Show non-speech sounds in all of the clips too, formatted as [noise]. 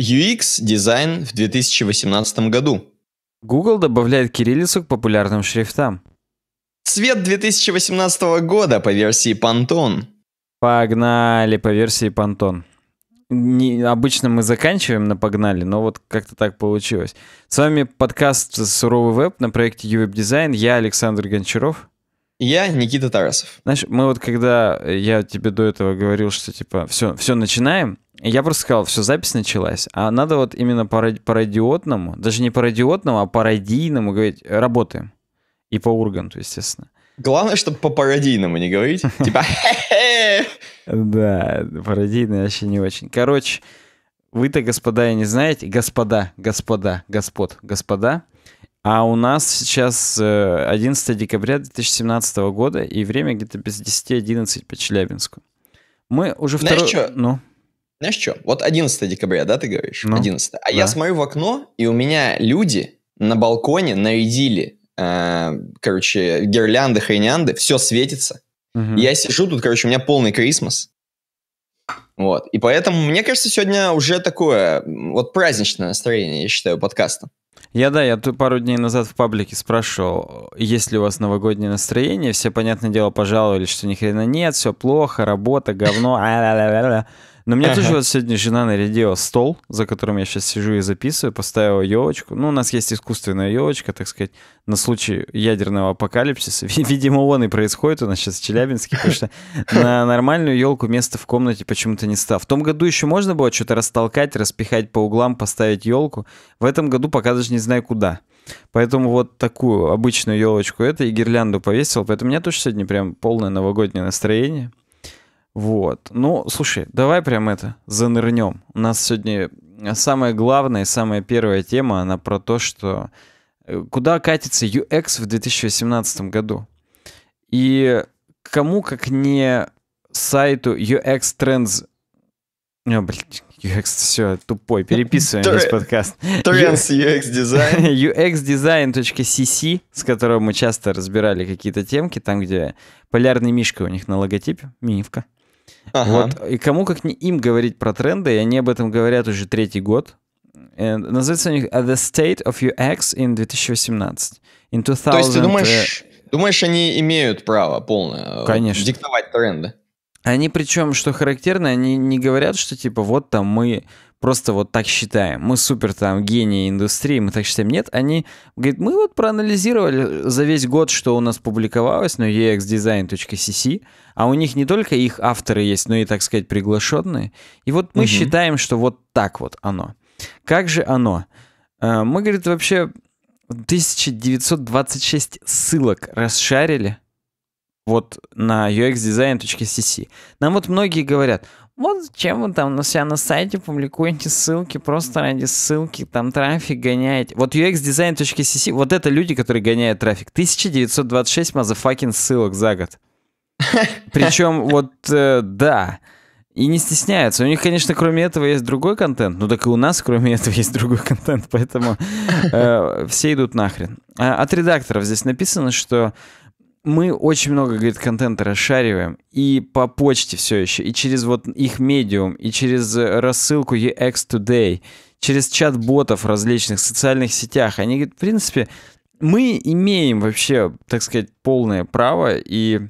UX-дизайн в 2018 году. Google добавляет кириллицу к популярным шрифтам. Цвет 2018 года по версии Pantone. Погнали по версии Pantone. Не, обычно мы заканчиваем на «Погнали», но вот как-то так получилось. С вами подкаст «Суровый веб» на проекте «Ювеб Дизайн». Я Александр Гончаров. Я Никита Тарасов. Знаешь, мы вот когда э, я тебе до этого говорил, что типа все, все начинаем, я просто сказал, все, запись началась. А надо вот именно пародиотному, даже не пародиотному, а пародийному говорить, э, работаем. И по Урганту, естественно. Главное, чтобы по пародийному не говорить. [laughs] Типа, Да, пародийный вообще не очень. Короче, вы-то, господа, я не знаете. Господа, господа, господ, господа. А у нас сейчас 11 э, декабря 2017 года, и время где-то без 10-11 по Челябинску. Мы уже второй... Ну? Знаешь что? Вот 11 декабря, да, ты говоришь? Ну, 11. А да. я смотрю в окно, и у меня люди на балконе нарядили, э, короче, гирлянды, хренянды, все светится. Угу. Я сижу тут, короче, у меня полный крисмас. Вот. И поэтому, мне кажется, сегодня уже такое вот праздничное настроение, я считаю, подкаста. Я, да, я тут пару дней назад в паблике спрашивал, есть ли у вас новогоднее настроение. Все, понятное дело, пожаловались, что ни хрена нет, все плохо, работа, говно. А, но мне тоже вот сегодня жена нарядила стол, за которым я сейчас сижу и записываю, поставила елочку. Ну, у нас есть искусственная елочка, так сказать, на случай ядерного апокалипсиса. [laughs] Видимо, он и происходит у нас сейчас в Челябинске, потому что [laughs] на нормальную елку место в комнате почему-то не став. В том году еще можно было что-то растолкать, распихать по углам, поставить елку. В этом году пока даже не знаю куда. Поэтому вот такую обычную елочку это и гирлянду повесил. Поэтому у меня тоже сегодня прям полное новогоднее настроение. Вот. Ну, слушай, давай прям это занырнем. У нас сегодня самая главная и самая первая тема, она про то, что э, куда катится UX в 2018 году. И кому, как не сайту UX Trends... О, блин, UX, все, тупой, переписываем весь подкаст. Trends UX Design. UXdesign.cc, с которого мы часто разбирали какие-то темки, там, где полярный мишка у них на логотипе, мифка. Ага. Вот, и кому как не им говорить про тренды, и они об этом говорят уже третий год. And, э, называется у них The State of Your Ex in 2018. In 2000... То есть ты думаешь, думаешь, они имеют право полное э, Конечно. диктовать тренды? Они причем, что характерно, они не говорят, что типа вот там мы просто вот так считаем. Мы супер там гении индустрии, мы так считаем. Нет, они говорят, мы вот проанализировали за весь год, что у нас публиковалось на uxdesign.cc, e а у них не только их авторы есть, но и, так сказать, приглашенные. И вот мы угу. считаем, что вот так вот оно. Как же оно? Э, мы, говорит, вообще 1926 ссылок расшарили вот на uxdesign.cc. E Нам вот многие говорят, вот зачем вы там на себя на сайте публикуете ссылки, просто ради ссылки, там трафик гоняете. Вот uxdesign.cc, вот это люди, которые гоняют трафик. 1926 мазафакин ссылок за год. [laughs] Причем вот, э, да, и не стесняются. У них, конечно, кроме этого есть другой контент. Ну так и у нас, кроме [laughs] этого, есть другой контент. Поэтому э, все идут нахрен. А от редакторов здесь написано, что мы очень много, говорит, контента расшариваем и по почте все еще, и через вот их медиум, и через э, рассылку EX Today, через чат-ботов различных социальных сетях. Они говорят, в принципе, мы имеем вообще, так сказать, полное право и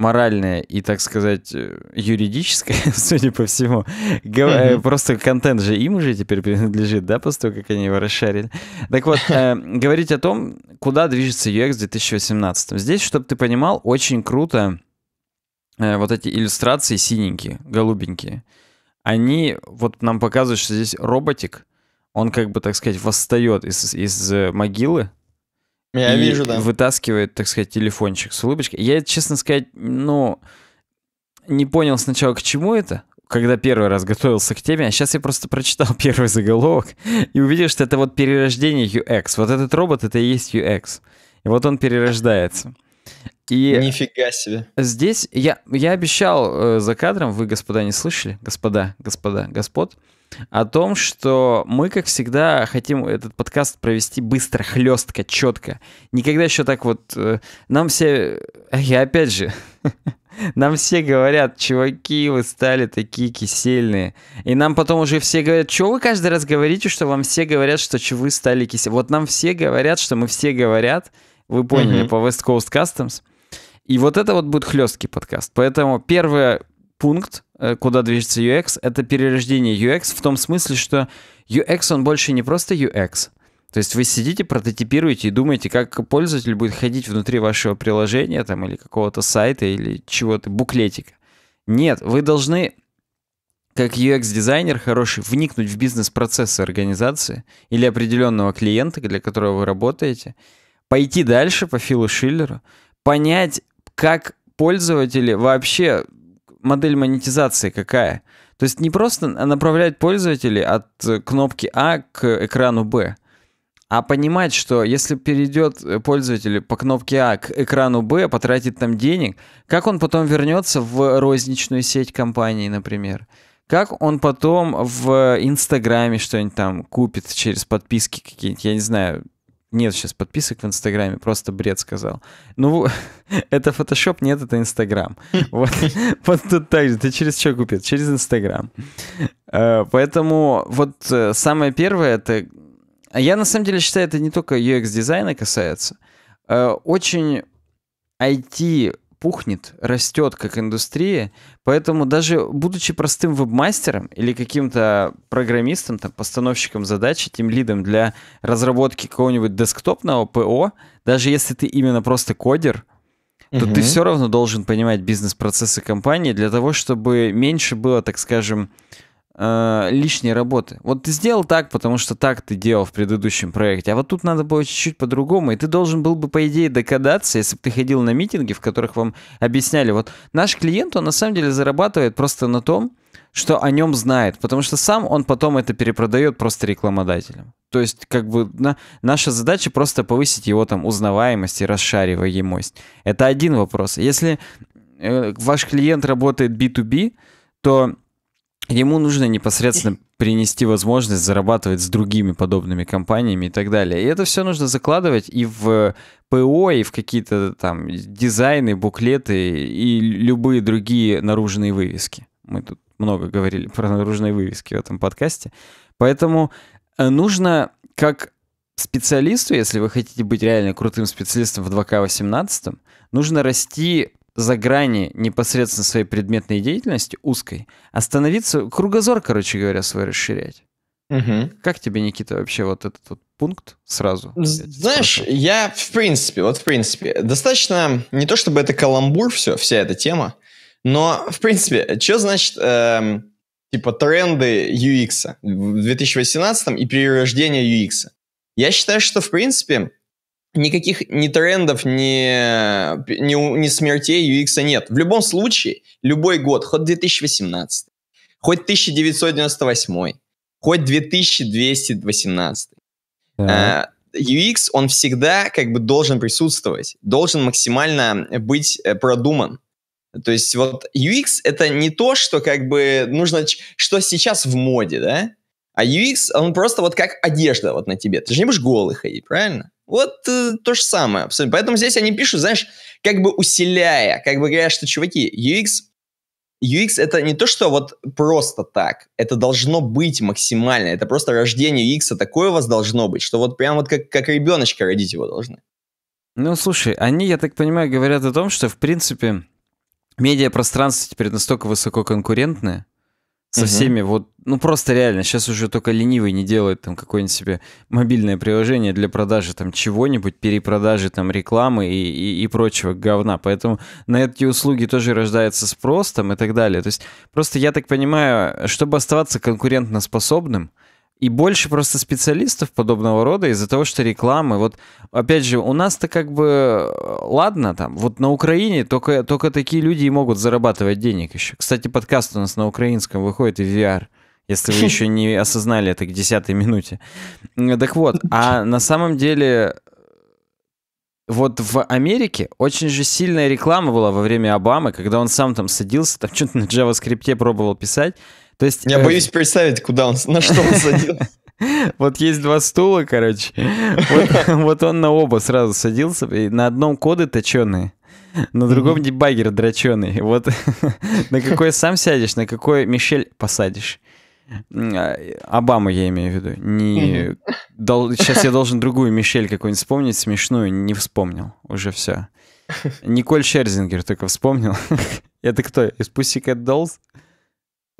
моральное и, так сказать, э, юридическое, [laughs] судя по всему. Э, просто контент же им уже теперь принадлежит, да, после того, как они его расшарили. Так вот, э, говорить о том, куда движется UX в 2018. Здесь, чтобы ты понимал, очень круто вот эти иллюстрации синенькие, голубенькие. Они вот нам показывают, что здесь роботик, он как бы, так сказать, восстает из, из могилы, я и вижу, да. вытаскивает, так сказать, телефончик с улыбочкой. Я, честно сказать, ну, не понял сначала, к чему это, когда первый раз готовился к теме, а сейчас я просто прочитал [laughs] первый заголовок и увидел, что это вот перерождение UX. Вот этот робот, это и есть UX. И вот он перерождается. И Нифига себе. Здесь я, я обещал э, за кадром, вы, господа, не слышали? Господа, господа, господ о том, что мы, как всегда, хотим этот подкаст провести быстро, хлестко, четко. Никогда еще так вот... Э, нам все... Э, я опять же... [laughs] Нам все говорят, чуваки, вы стали такие кисельные. И нам потом уже все говорят, что вы каждый раз говорите, что вам все говорят, что вы стали кисельные. Вот нам все говорят, что мы все говорят, вы поняли, mm-hmm. по West Coast Customs. И вот это вот будет хлесткий подкаст. Поэтому первый пункт Э, куда движется UX, это перерождение UX в том смысле, что UX, он больше не просто UX. То есть вы сидите, прототипируете и думаете, как пользователь будет ходить внутри вашего приложения там, или какого-то сайта, или чего-то, буклетика. Нет, вы должны как UX-дизайнер хороший, вникнуть в бизнес-процессы организации или определенного клиента, для которого вы работаете, пойти дальше по Филу Шиллеру, понять, как пользователи вообще модель монетизации какая? То есть не просто направлять пользователей от э, кнопки А к экрану Б, а понимать, что если перейдет э, пользователь по кнопке А к экрану Б, потратит там денег, как он потом вернется в розничную сеть компании, например? Как он потом в Инстаграме что-нибудь там купит через подписки какие-нибудь, я не знаю, нет сейчас подписок в Инстаграме, просто бред сказал. Ну, [laughs] это Photoshop, нет, это Инстаграм. [laughs] Вот, вот тут так же. Ты через что купил? Через Инстаграм. Э, поэтому вот э, самое первое, это... А я на самом деле считаю, это не только UX-дизайна касается. Э, очень IT пухнет, растет как индустрия, поэтому даже будучи простым вебмастером или каким-то программистом, там, постановщиком задачи, тем лидом для разработки какого-нибудь десктопного ПО, даже если ты именно просто кодер, то угу. ты все равно должен понимать бизнес-процессы компании для того, чтобы меньше было, так скажем, э, лишней работы. Вот ты сделал так, потому что так ты делал в предыдущем проекте, а вот тут надо было чуть-чуть по-другому, и ты должен был бы, по идее, докадаться, если бы ты ходил на митинги, в которых вам объясняли. Вот наш клиент, он на самом деле зарабатывает просто на том, что о нем знает, потому что сам он потом это перепродает просто рекламодателям. То есть, как бы, на, наша задача просто повысить его там узнаваемость и расшариваемость. Это один вопрос. Если э, ваш клиент работает B2B, то Ему нужно непосредственно принести возможность зарабатывать с другими подобными компаниями и так далее. И это все нужно закладывать и в ПО, и в какие-то там дизайны, буклеты и любые другие наружные вывески. Мы тут много говорили про наружные вывески в этом подкасте. Поэтому э, нужно как специалисту, если вы хотите быть реально крутым специалистом в 2К18, нужно расти за грани непосредственно своей предметной деятельности, узкой, остановиться кругозор, короче говоря, свой расширять. Угу. Как тебе, Никита, вообще вот этот вот пункт сразу? Знаешь, я в принципе, вот в принципе, достаточно, не то чтобы это каламбур все, вся эта тема, но в принципе, что значит... Эм, типа тренды UX в 2018 и перерождение UX. Я считаю, что в принципе никаких ни трендов, ни, ни, ни смертей UX нет. В любом случае, любой год, хоть 2018, хоть 1998, хоть 2218, да. UX, он всегда как бы должен присутствовать, должен максимально быть э, продуман. То есть вот UX — это не то, что как бы нужно, что сейчас в моде, да? А UX, он просто вот как одежда вот на тебе. Ты же не будешь голый ходить, правильно? Вот э, то же самое. Абсолютно. Поэтому здесь они пишут, знаешь, как бы усиляя, как бы говоря, что, чуваки, UX, UX это не то, что вот просто так. Это должно быть максимально. Это просто рождение UX, а такое у вас должно быть, что вот прям вот как, как ребеночка родить его должны. Ну, слушай, они, я так понимаю, говорят о том, что, в принципе, медиапространство теперь настолько высококонкурентное, со всеми вот, ну просто реально, сейчас уже только ленивый не делает там какое-нибудь себе мобильное приложение для продажи там чего-нибудь, перепродажи там рекламы и, и, и прочего говна, поэтому на эти услуги тоже рождается спрос там и так далее, то есть просто я так понимаю, чтобы оставаться конкурентоспособным, способным и больше просто специалистов подобного рода из-за того, что рекламы. Вот, опять же, у нас-то как бы, э, ладно там, вот на Украине только, только такие люди и могут зарабатывать денег еще. Кстати, подкаст у нас на украинском выходит и VR если вы еще не осознали это к десятой минуте. Э, так вот, а на самом деле э, вот в Америке очень же сильная реклама была во время Обамы, когда он сам там садился, там [laughs] что-то на JavaScript пробовал писать, то есть... Я э, боюсь представить, куда он, на что он садился. [laughs] Вот есть два стула, короче. Вот [laughs] он на оба сразу садился. На одном коды точеные. На другом mm-hmm. драченый. Вот [laughs] на какой сам сядешь, на какой Мишель посадишь. А, Обаму я имею в виду. Сейчас я должен другую Мишель какую-нибудь вспомнить, смешную, не вспомнил. Уже все. Николь Шерзингер только вспомнил. Это кто? Из Pussycat Dolls?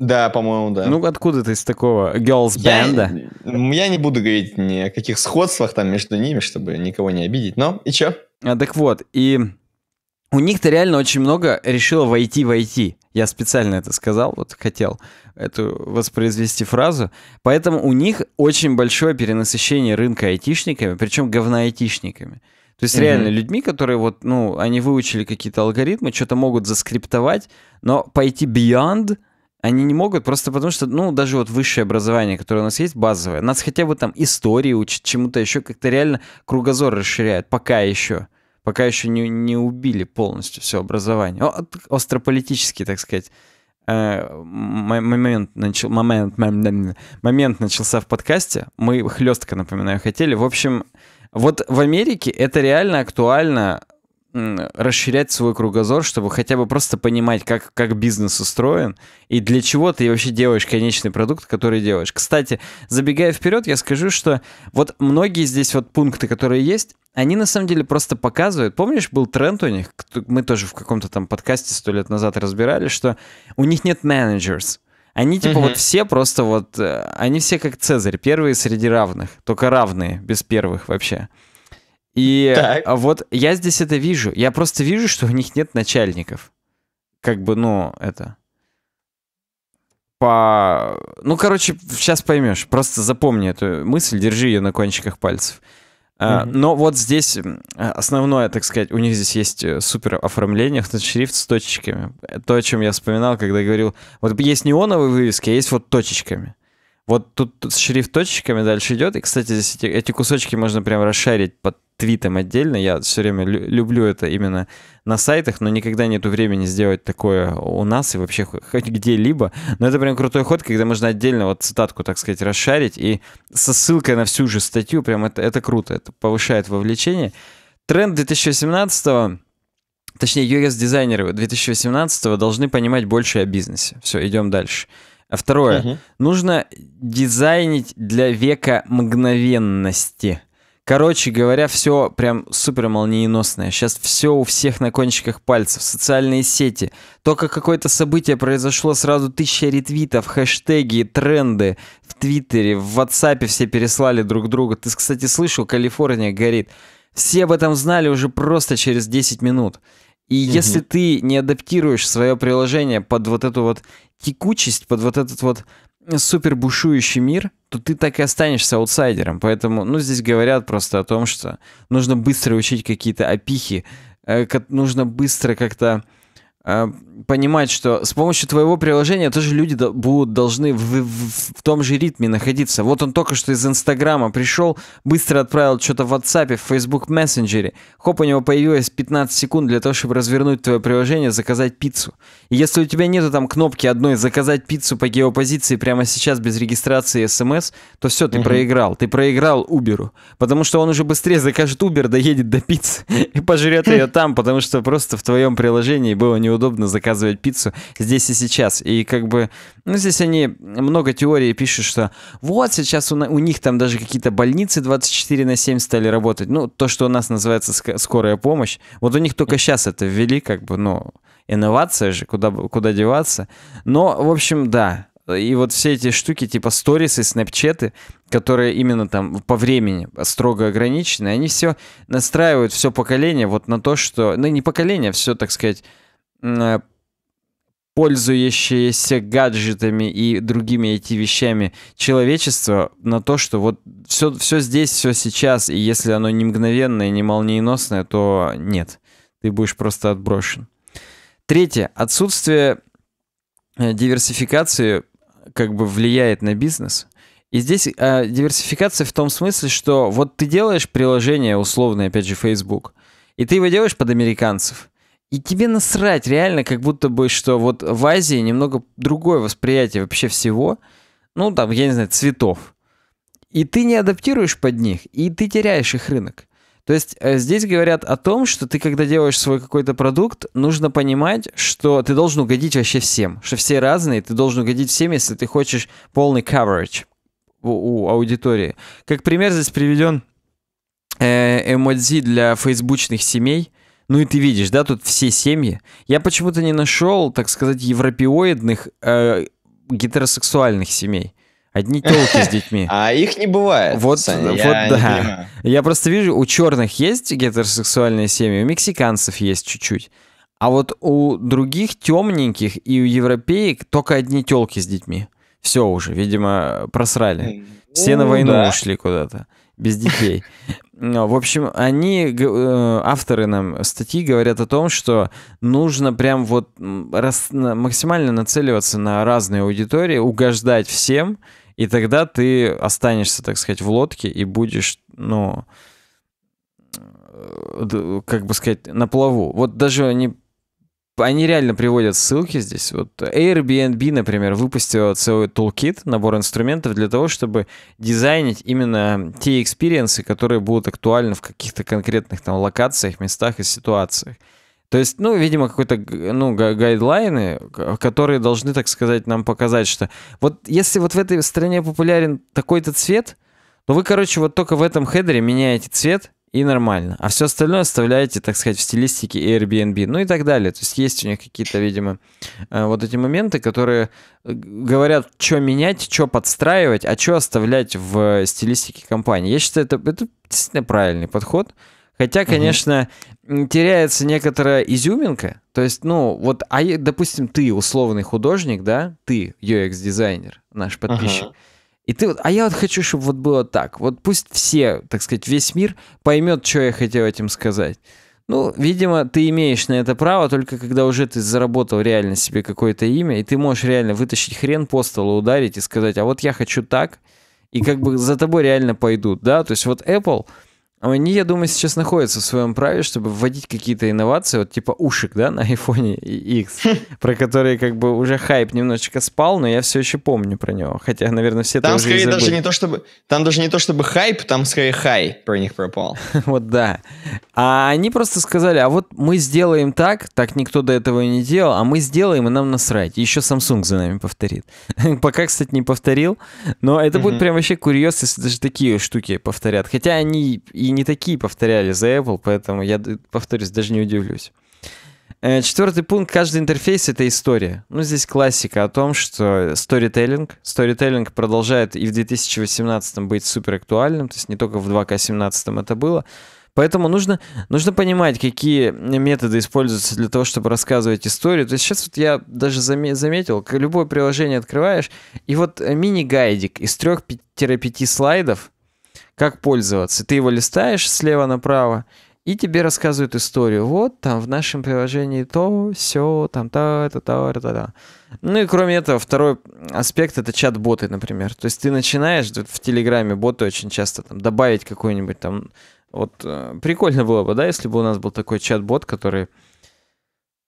Да, по-моему, да. Ну, откуда ты из такого girls band? Я, я не буду говорить ни о каких сходствах там между ними, чтобы никого не обидеть. Но и чё? А, так вот, и у них-то реально очень много решило войти войти. Я специально это сказал, вот хотел эту воспроизвести фразу. Поэтому у них очень большое перенасыщение рынка айтишниками, причем говно айтишниками. То есть mm-hmm. реально людьми, которые вот, ну, они выучили какие-то алгоритмы, что-то могут заскриптовать, но пойти beyond — они не могут, просто потому что, ну, даже вот высшее образование, которое у нас есть, базовое, нас хотя бы там истории учат, чему-то еще как-то реально кругозор расширяют, пока еще. Пока еще не, не убили полностью все образование. О, острополитический, так сказать, э, момент, начал, момент, момент начался в подкасте. Мы хлестко, напоминаю, хотели. В общем, вот в Америке это реально актуально расширять свой кругозор, чтобы хотя бы просто понимать, как, как бизнес устроен и для чего ты вообще делаешь конечный продукт, который делаешь. Кстати, забегая вперед, я скажу, что вот многие здесь вот пункты, которые есть, они на самом деле просто показывают. Помнишь, был тренд у них, мы тоже в каком-то там подкасте сто лет назад разбирали, что у них нет менеджерс. Они типа угу. вот все просто вот, э, они все как Цезарь, первые среди равных, только равные, без первых вообще. И так. А вот я здесь это вижу. Я просто вижу, что у них нет начальников. Как бы, ну, это... По... Ну, короче, сейчас поймешь. Просто запомни эту мысль, держи ее на кончиках пальцев. А, но вот здесь основное, так сказать, у них здесь есть э, супер оформление, шрифт с точечками. То, о чем я вспоминал, когда говорил, вот есть неоновые вывески, а есть вот точечками. Вот тут с шрифт точечками дальше идет. И, кстати, здесь эти, эти кусочки можно прям расшарить под твитом отдельно. Я все время лю- люблю это именно на сайтах, но никогда нету времени сделать такое у нас и вообще хоть где-либо. Но это прям крутой ход, когда можно отдельно вот цитатку, так сказать, расшарить и со ссылкой на всю же статью. Прям это, это круто, это повышает вовлечение. Тренд 2018 -го Точнее, US-дизайнеры 2018 -го должны понимать больше о бизнесе. Все, идем дальше. А второе, угу. нужно дизайнить для века мгновенности. Короче говоря, все прям супер молниеносное. Сейчас все у всех на кончиках пальцев. Социальные сети. Только какое-то событие произошло, сразу тысяча ретвитов, хэштеги, тренды в Твиттере, в WhatsApp все переслали друг друга. Ты, кстати, слышал, Калифорния горит. Все об этом знали уже просто через 10 минут. И угу. если ты не адаптируешь свое приложение под вот эту вот текучесть, под вот этот вот супер бушующий мир, то ты так и останешься аутсайдером. Поэтому, ну, здесь говорят просто о том, что нужно быстро учить какие-то опихи, э, нужно быстро как-то а, понимать, что с помощью твоего приложения тоже люди будут должны в, в, в том же ритме находиться. Вот он только что из Инстаграма пришел, быстро отправил что-то в WhatsApp, в Facebook Messenger. Хоп, у него появилось 15 секунд для того, чтобы развернуть твое приложение, заказать пиццу. И если у тебя нету там кнопки одной «Заказать пиццу по геопозиции прямо сейчас без регистрации смс», эм то все, ты угу. проиграл. Ты проиграл Uber. Потому что он уже быстрее закажет Uber, доедет до пиццы [laughs] и пожрет ее там, потому что просто в твоем приложении было не неудобно заказывать пиццу здесь и сейчас. И как бы, ну, здесь они много теории пишут, что вот сейчас у, у них там даже какие-то больницы 24 на 7 стали работать. Ну, то, что у нас называется ск скорая помощь. Вот у них только сейчас это ввели, как бы, ну, инновация же, куда, куда деваться. Но, в общем, да, и вот все эти штуки типа сторис и снэпчеты, которые именно там по времени строго ограничены, они все настраивают все поколение вот на то, что... Ну, не поколение, все, так сказать, Э, пользующиеся гаджетами и другими эти вещами человечество на то, что вот все, все здесь, все сейчас, и если оно не мгновенное, не молниеносное, то нет, ты будешь просто отброшен. Третье. Отсутствие э, диверсификации как бы влияет на бизнес. И здесь э, диверсификация в том смысле, что вот ты делаешь приложение условное, опять же, Facebook, и ты его делаешь под американцев – и тебе насрать, реально, как будто бы, что вот в Азии немного другое восприятие вообще всего. Ну, там, я не знаю, цветов. И ты не адаптируешь под них, и ты теряешь их рынок. То есть э, здесь говорят о том, что ты, когда делаешь свой какой-то продукт, нужно понимать, что ты должен угодить вообще всем, что все разные, ты должен угодить всем, если ты хочешь полный coverage у, у аудитории. Как пример здесь приведен э, эмодзи для фейсбучных семей – ну и ты видишь, да, тут все семьи. Я почему-то не нашел, так сказать, европеоидных э, гетеросексуальных семей. Одни телки с детьми. [laughs] А их не бывает. Вот, Саня, вот я да. Я просто вижу, у черных есть гетеросексуальные семьи, у мексиканцев есть чуть-чуть. А вот у других темненьких и у европеек только одни телки с детьми. Все уже, видимо, просрали. Все ну, на войну да. ушли куда-то без детей. Ну, в общем, они, э, авторы нам статьи, говорят о том, что нужно прям вот раз, максимально нацеливаться на разные аудитории, угождать всем, и тогда ты останешься, так сказать, в лодке и будешь, ну, э, как бы сказать, на плаву. Вот даже они они реально приводят ссылки здесь. Вот Airbnb, например, выпустила целый тулкит, набор инструментов для того, чтобы дизайнить именно те экспириенсы, которые будут актуальны в каких-то конкретных там локациях, местах и ситуациях. То есть, ну, видимо, какой-то, ну, гайдлайны, которые должны, так сказать, нам показать, что вот если вот в этой стране популярен такой-то цвет, то вы, короче, вот только в этом хедере меняете цвет, и нормально. А все остальное оставляете, так сказать, в стилистике Airbnb, ну и так далее. То есть есть у них какие-то, видимо, э, вот эти моменты, которые э, говорят, что менять, что подстраивать, а что оставлять в стилистике компании. Я считаю, это, это действительно правильный подход. Хотя, конечно, угу. теряется некоторая изюминка. То есть, ну, вот, а, допустим, ты условный художник, да, ты UX-дизайнер, наш подписчик. Ага и ты вот, а я вот хочу, чтобы вот было так. Вот пусть все, так сказать, весь мир поймет, что я хотел этим сказать. Ну, видимо, ты имеешь на это право только когда уже ты заработал реально себе какое-то имя, и ты можешь реально вытащить хрен по столу, ударить и сказать, а вот я хочу так, и как бы за тобой реально пойдут, да? То есть вот Apple, а они, я думаю, сейчас находятся в своем праве, чтобы вводить какие-то инновации, вот типа ушек, да, на iPhone X, [laughs] про которые как бы уже хайп немножечко спал, но я все еще помню про него. Хотя, наверное, все там это скорее уже даже не то чтобы Там даже не то чтобы хайп, там скорее хай про них пропал. [laughs] вот да. А они просто сказали, а вот мы сделаем так, так никто до этого и не делал, а мы сделаем, и нам насрать. Еще Samsung за нами повторит. [laughs] Пока, кстати, не повторил, но это будет прям вообще курьез, если даже такие штуки повторят. Хотя они и не такие повторяли за Apple, поэтому я, э, повторюсь, даже не удивлюсь. Э, Четвертый пункт. Каждый интерфейс — это история. Ну, здесь классика о том, что сторителлинг. Сторителлинг продолжает и в 2018 быть супер актуальным, то есть не только в 2К17 это было. Поэтому нужно, нужно понимать, какие методы используются для того, чтобы рассказывать историю. То есть сейчас вот я даже заметил, любое приложение открываешь, и вот э, мини-гайдик из 3-5 слайдов — как пользоваться. Ты его листаешь слева направо, и тебе рассказывают историю. Вот там в нашем приложении то, все, там та, та, та, та, та. Ну и кроме этого, второй аспект это чат-боты, например. То есть ты начинаешь в Телеграме боты очень часто там добавить какой-нибудь там. Вот э, прикольно было бы, да, если бы у нас был такой чат-бот, который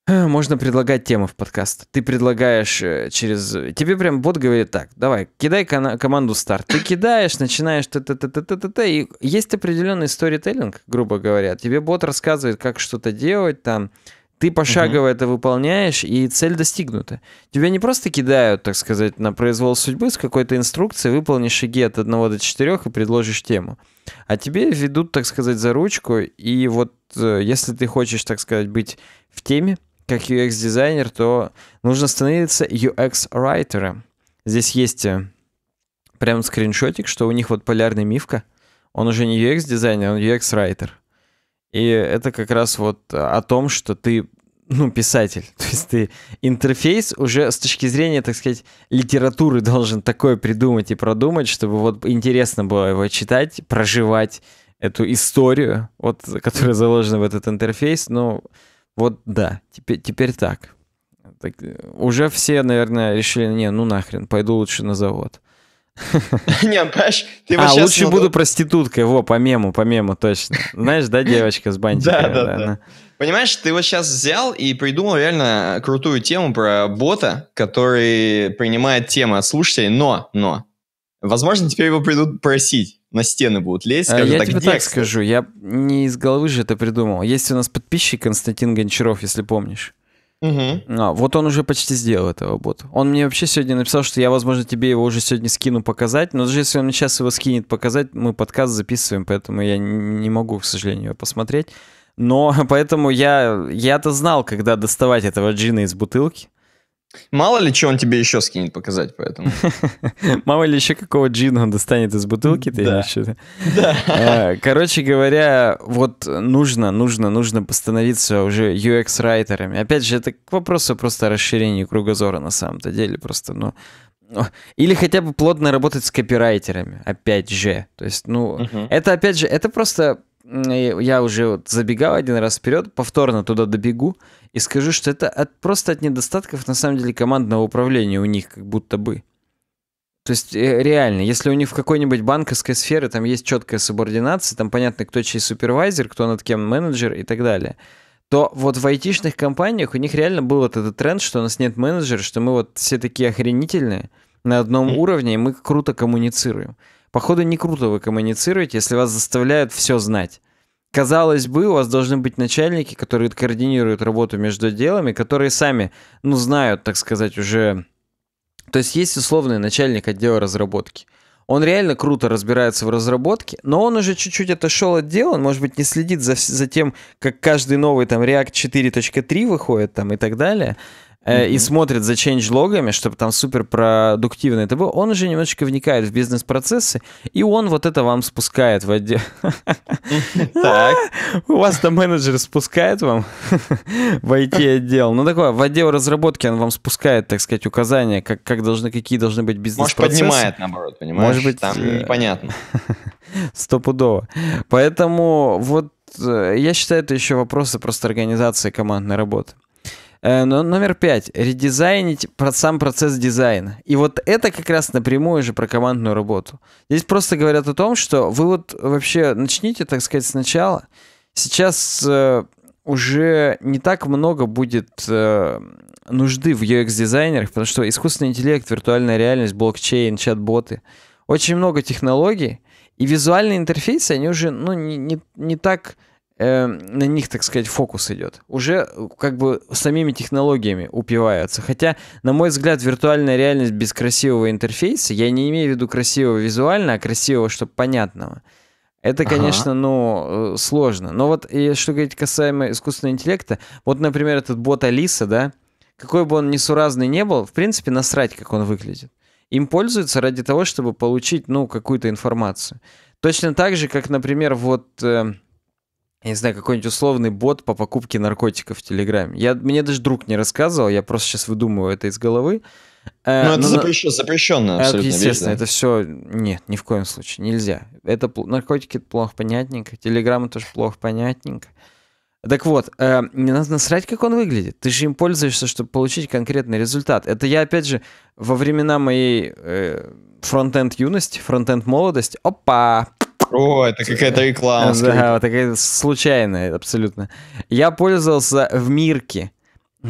можно предлагать темы в подкаст. Ты предлагаешь э, через... Э, тебе прям бот говорит так, давай, кидай кон- команду старт. Ты кидаешь, начинаешь т-т-т-т-т-т, и есть определенный сторителлинг, грубо говоря. Тебе бот рассказывает, как что-то делать там, ты пошагово угу. это выполняешь, и цель достигнута. Тебя не просто кидают, так сказать, на произвол судьбы с какой-то инструкцией, выполнишь шаги от 1 до 4 и предложишь тему. А тебе ведут, так сказать, за ручку, и вот э, если ты хочешь, так сказать, быть в теме, как UX-дизайнер, то нужно становиться UX-райтером. Здесь есть э, прям скриншотик, что у них вот полярный мифка. Он уже не UX-дизайнер, он UX-райтер. И это как раз вот э, о том, что ты ну, писатель. [laughs] То есть ты интерфейс уже с точки зрения, так сказать, литературы должен такое придумать и продумать, чтобы вот интересно было его читать, проживать эту историю, вот, которая заложена в этот интерфейс. Ну, но вот да, теперь, теперь так. так. Э, уже все, наверное, решили, не, ну нахрен, пойду лучше на завод. [laughs] Не, понимаешь, ты А, лучше буду проституткой, во, по мему, по мему, точно. Знаешь, да, девочка с бантиками? Да, да, да. Понимаешь, ты вот сейчас взял и придумал реально крутую тему про бота, который принимает темы от слушателей, но, но, возможно, теперь его придут просить на стены будут лезть, э, скажут, я «А так, тебе так скажу, я не из головы же это придумал. Есть у нас подписчик Константин Гончаров, если помнишь. Угу. А, вот он уже почти сделал этого бота. Он мне вообще сегодня написал, что я, возможно, тебе его уже сегодня скину показать, но даже если он сейчас его скинет показать, мы подкаст записываем, поэтому я не могу, к сожалению, его посмотреть. Но [laughs] поэтому я, я-то знал, когда доставать этого джина из бутылки. Мало ли, что он тебе еще скинет показать, поэтому. [laughs] Мало ли еще какого джина он достанет из бутылки, ты да. еще. [laughs] Да. Э, короче говоря, вот нужно, нужно, нужно постановиться уже UX-райтерами. Опять же, это к вопросу просто о расширении кругозора на самом-то деле. Просто, ну, ну или хотя бы плотно работать с копирайтерами, опять же. То есть, ну, угу. это опять же, это просто я уже вот забегал один раз вперед, повторно туда добегу и скажу, что это от, просто от недостатков на самом деле командного управления у них как будто бы. То есть э, реально, если у них в какой-нибудь банковской сфере там есть четкая субординация, там понятно, кто чей супервайзер, кто над кем менеджер и так далее, то вот в айтишных компаниях у них реально был вот этот тренд, что у нас нет менеджера, что мы вот все такие охренительные на одном уровне, и мы круто коммуницируем. Походу, не круто вы коммуницируете, если вас заставляют все знать. Казалось бы, у вас должны быть начальники, которые координируют работу между делами, которые сами, ну, знают, так сказать, уже... То есть есть условный начальник отдела разработки. Он реально круто разбирается в разработке, но он уже чуть-чуть отошел от дела, он, может быть, не следит за, за тем, как каждый новый там React 4.3 выходит там и так далее. Э, и смотрит за чейнджлогами, чтобы там супер продуктивно это было, он уже немножечко вникает в бизнес-процессы, и он вот это вам спускает в отдел. [laughs] [laughs] Так. У вас там менеджер спускает вам [laughs] в IT-отдел. Ну, такое, в отдел разработки он вам спускает, так сказать, указания, как, как должны, какие должны быть бизнес-процессы. Может, поднимает, наоборот, понимаешь? Может быть, там э, непонятно. Стопудово. Поэтому вот э, я считаю, это еще вопросы просто организации командной работы. Э, номер пять. Редизайнить сам процесс дизайна. И вот это как раз напрямую же про командную работу. Здесь просто говорят о том, что вы вот вообще начните, так сказать, сначала. Сейчас э, уже не так много будет э, нужды в UX-дизайнерах, потому что искусственный интеллект, виртуальная реальность, блокчейн, чат-боты. Очень много технологий, и визуальные интерфейсы, они уже ну, не, не, не так Эм, на них, так сказать, фокус идет. Уже э, как бы самими технологиями упиваются. Хотя, на мой взгляд, виртуальная реальность без красивого интерфейса, я не имею в виду красивого визуально, а красивого, чтобы понятного. Это, конечно, ага. ну, э, сложно. Но вот, и э, что говорить касаемо искусственного интеллекта, вот, например, этот бот Алиса, да, какой бы он несуразный не был, в принципе, насрать, как он выглядит. Им пользуются ради того, чтобы получить, ну, какую-то информацию. Точно так же, как, например, вот... Э, я не знаю, какой-нибудь условный бот по покупке наркотиков в Телеграме. Я, мне даже друг не рассказывал, я просто сейчас выдумываю это из головы. Э, ну, это но, запрещено, запрещенная абсолютно Естественно, вещь, это все... Нет, ни в коем случае, нельзя. Это наркотики это плохо понятненько, телеграммы тоже плохо понятненько. Так вот, э, не надо насрать, как он выглядит. Ты же им пользуешься, чтобы получить конкретный результат. Это я, опять же, во времена моей э, фронтенд юности, фронтенд молодости, опа, о, это какая-то реклама. Да, вот такая случайная абсолютно. Я пользовался в Мирке.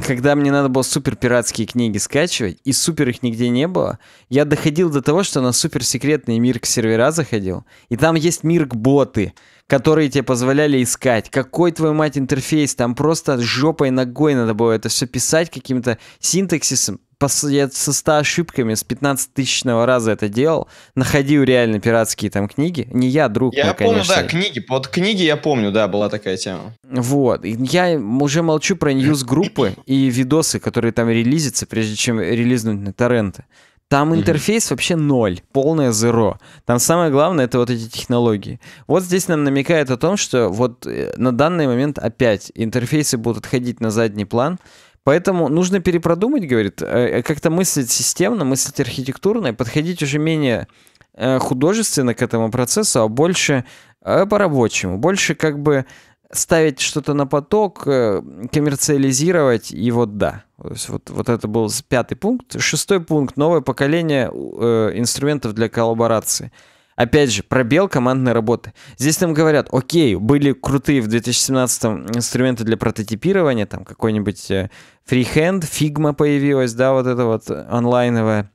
Когда мне надо было супер пиратские книги скачивать, и супер их нигде не было, я доходил до того, что на супер секретные Мирк сервера заходил, и там есть Мирк-боты, которые тебе позволяли искать. Какой, твою мать, интерфейс? Там просто жопой ногой надо было это все писать каким-то синтаксисом я со 100 ошибками, с 15 тысячного раза это делал, находил реально пиратские там книги. Не я, друг Я мой, помню, да, книги, под книги я помню, да, была такая тема. Вот, и я уже молчу про ньюс-группы [laughs] и видосы, которые там релизятся, прежде чем релизнуть на торренты. Там интерфейс mm-hmm. вообще ноль, полное зеро. Там самое главное это вот эти технологии. Вот здесь нам намекает о том, что вот э, на данный момент опять интерфейсы будут отходить на задний план, Поэтому нужно перепродумать, говорит, э, э, как-то мыслить системно, мыслить архитектурно, и подходить уже менее э, художественно к этому процессу, а больше по-рабочему, больше как бы ставить что-то на поток, коммерциализировать, и вот да. То есть вот, вот это был пятый пункт. Шестой пункт — новое поколение инструментов для коллаборации — Опять же, пробел командной работы. Здесь нам говорят, окей, были крутые в 2017 инструменты для прототипирования, там какой-нибудь э, Freehand, Figma появилась, да, вот это вот онлайновая.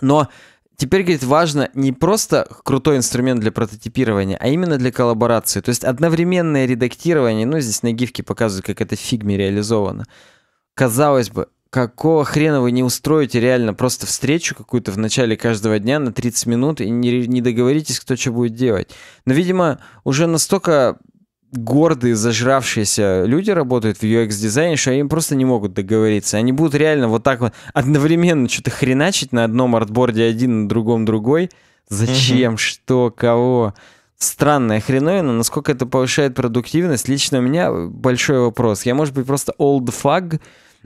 Но теперь, говорит, важно не просто крутой инструмент для прототипирования, а именно для коллаборации. То есть одновременное редактирование, ну, здесь на гифке показывают, как это в фигме реализовано. Казалось бы, какого хрена вы не устроите реально просто встречу какую-то в начале каждого дня на 30 минут и не, не договоритесь, кто что будет делать. Но, видимо, уже настолько гордые, зажравшиеся люди работают в UX-дизайне, что им просто не могут договориться. Они будут реально вот так вот одновременно что-то хреначить на одном артборде один, на другом другой. Зачем, mm-hmm. что, кого? Странная хреновина, насколько это повышает продуктивность. Лично у меня большой вопрос. Я, может быть, просто old fag,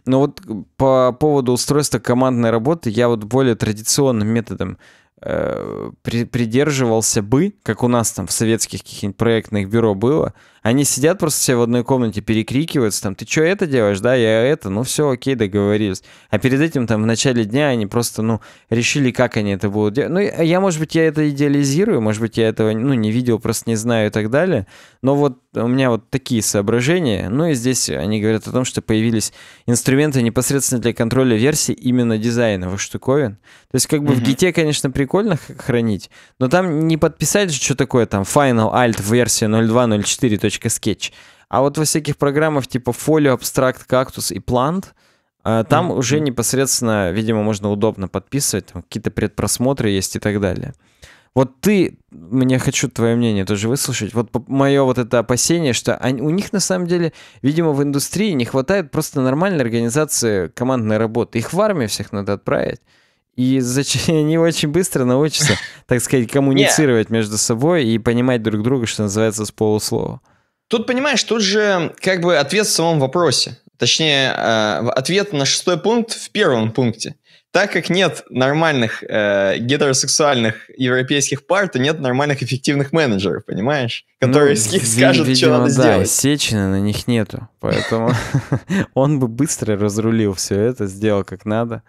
но ну вот по поводу устройства командной работы я вот более традиционным методом э, при, придерживался бы, как у нас там в советских каких-нибудь проектных бюро было, они сидят просто все в одной комнате, перекрикиваются, там, ты что это делаешь, да, я это, ну все, окей, договорились. А перед этим, там, в начале дня они просто, ну, решили, как они это будут делать. Ну, я, может быть, я это идеализирую, может быть, я этого, ну, не видел, просто не знаю и так далее. Но вот у меня вот такие соображения. Ну и здесь они говорят о том, что появились инструменты непосредственно для контроля версии именно дизайновых штуковин. То есть как бы mm-hmm. в гите, конечно, прикольно хранить, но там не подписать, же что такое там Final Alt версия 0204 .sketch. А вот во всяких программах типа Folio, Abstract, Cactus и Plant э, — там mm-hmm. уже непосредственно, видимо, можно удобно подписывать, там какие-то предпросмотры есть и так далее. Вот ты, мне хочу твое мнение тоже выслушать, вот мое вот это опасение, что они, у них на самом деле, видимо, в индустрии не хватает просто нормальной организации командной работы. Их в армию всех надо отправить. И зачем [laughs] они очень быстро научатся, так сказать, [laughs] коммуницировать между собой и понимать друг друга, что называется, с полуслова. Тут, понимаешь, тут же как бы ответ в самом вопросе. Точнее, э, ответ на шестой пункт в первом пункте. Так как нет нормальных э, гетеросексуальных европейских пар, то нет нормальных эффективных менеджеров, понимаешь? Которые ну, скажут, видимо, что надо да, сделать. Сечина на них нету, поэтому [laughs] он бы быстро разрулил все это, сделал как надо.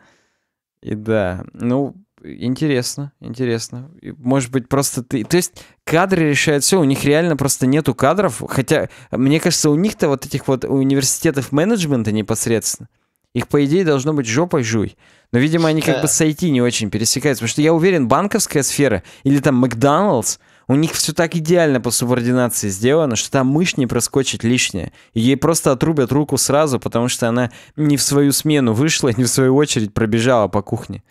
И да, ну, Интересно, интересно. Может быть, просто ты... То есть кадры решают все, у них реально просто нету кадров, хотя, мне кажется, у них-то вот этих вот университетов менеджмента непосредственно, их, по идее, должно быть жопой жуй. Но, видимо, они как бы с IT не очень пересекаются, потому что я уверен, банковская сфера или там Макдоналдс, у них все так идеально по субординации сделано, что там мышь не проскочит лишнее. ей просто отрубят руку сразу, потому что она не в свою смену вышла, [laughs] не в свою очередь пробежала по кухне.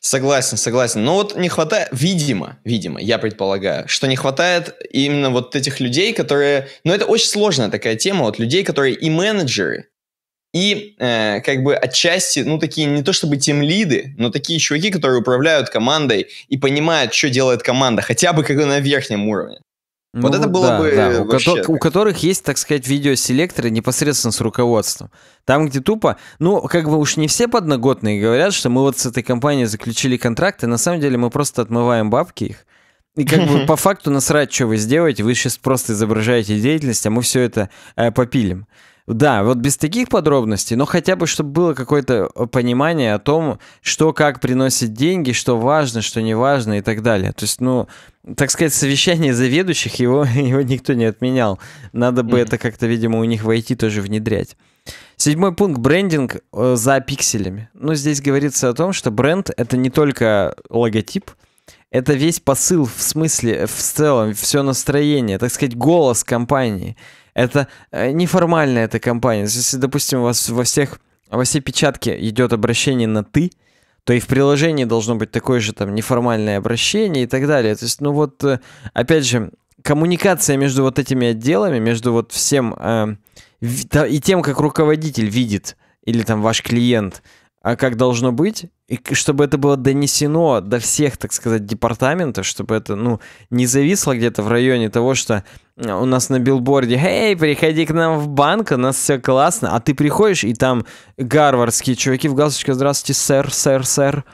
Согласен, согласен. Но вот не хватает, видимо, видимо, я предполагаю, что не хватает именно вот этих людей, которые... Ну, это очень сложная такая тема, вот людей, которые и менеджеры, и э, как бы отчасти, ну, такие не то чтобы тем лиды, но такие чуваки, которые управляют командой и понимают, что делает команда, хотя бы как бы на верхнем уровне. Ну, вот это было да, бы да. Вообще... У, ко- у которых есть, так сказать, видеоселекторы непосредственно с руководством. Там, где тупо, ну, как бы уж не все подноготные говорят, что мы вот с этой компанией заключили контракты, на самом деле мы просто отмываем бабки их. И как бы по факту насрать, что вы сделаете, вы сейчас просто изображаете деятельность, а мы все это э, попилим. Да, вот без таких подробностей, но хотя бы, чтобы было какое-то э, понимание о том, что как приносит деньги, что важно, что не важно и так далее. То есть, ну, так сказать, совещание заведующих, его, [laughs] его никто не отменял. Надо бы mm-hmm. это как-то, видимо, у них войти тоже внедрять. Седьмой пункт – брендинг э, за пикселями. Ну, здесь говорится о том, что бренд – это не только логотип, это весь посыл в смысле, в целом, все настроение, так сказать, голос компании – это э, неформальная эта компания. Если, допустим, у вас во всех во всей печатке идет обращение на «ты», то и в приложении должно быть такое же там неформальное обращение и так далее. То есть, ну вот, э, опять же, коммуникация между вот этими отделами, между вот всем э, и тем, как руководитель видит или там ваш клиент – а как должно быть, и чтобы это было донесено до всех, так сказать, департаментов, чтобы это, ну, не зависло где-то в районе того, что э, у нас на билборде «Эй, приходи к нам в банк, у нас все классно», а ты приходишь, и там гарвардские чуваки в галстучке «Здравствуйте, сэр, сэр, сэр».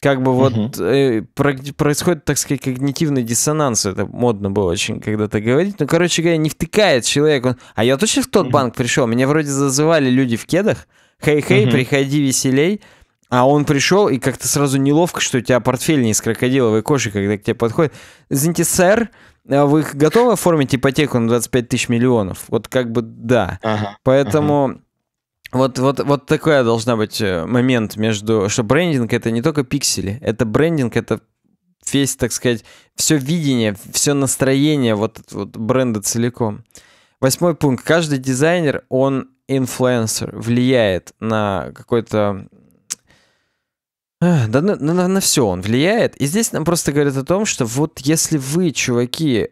Как бы вот угу. происходит, так сказать, когнитивный диссонанс. Это модно было очень когда-то говорить. Ну, короче говоря, не втыкает человек. Он, а я точно в тот угу. банк пришел. Меня вроде зазывали люди в кедах хей-хей, угу. приходи веселей. А он пришел, и как-то сразу неловко, что у тебя портфель не из крокодиловой кожи, когда к тебе подходит. Извините, сэр, а вы готовы оформить ипотеку на 25 тысяч миллионов? Вот как бы да. Ага, Поэтому ага. Вот, вот, вот такой должна быть э, момент между... Что брендинг — это не только пиксели, это брендинг — это весь, так сказать, все видение, все настроение вот, вот бренда целиком. Восьмой пункт. Каждый дизайнер, он инфлюенсер влияет на какой-то... Э, да на, на, на все он влияет. И здесь нам просто говорят о том, что вот если вы, чуваки,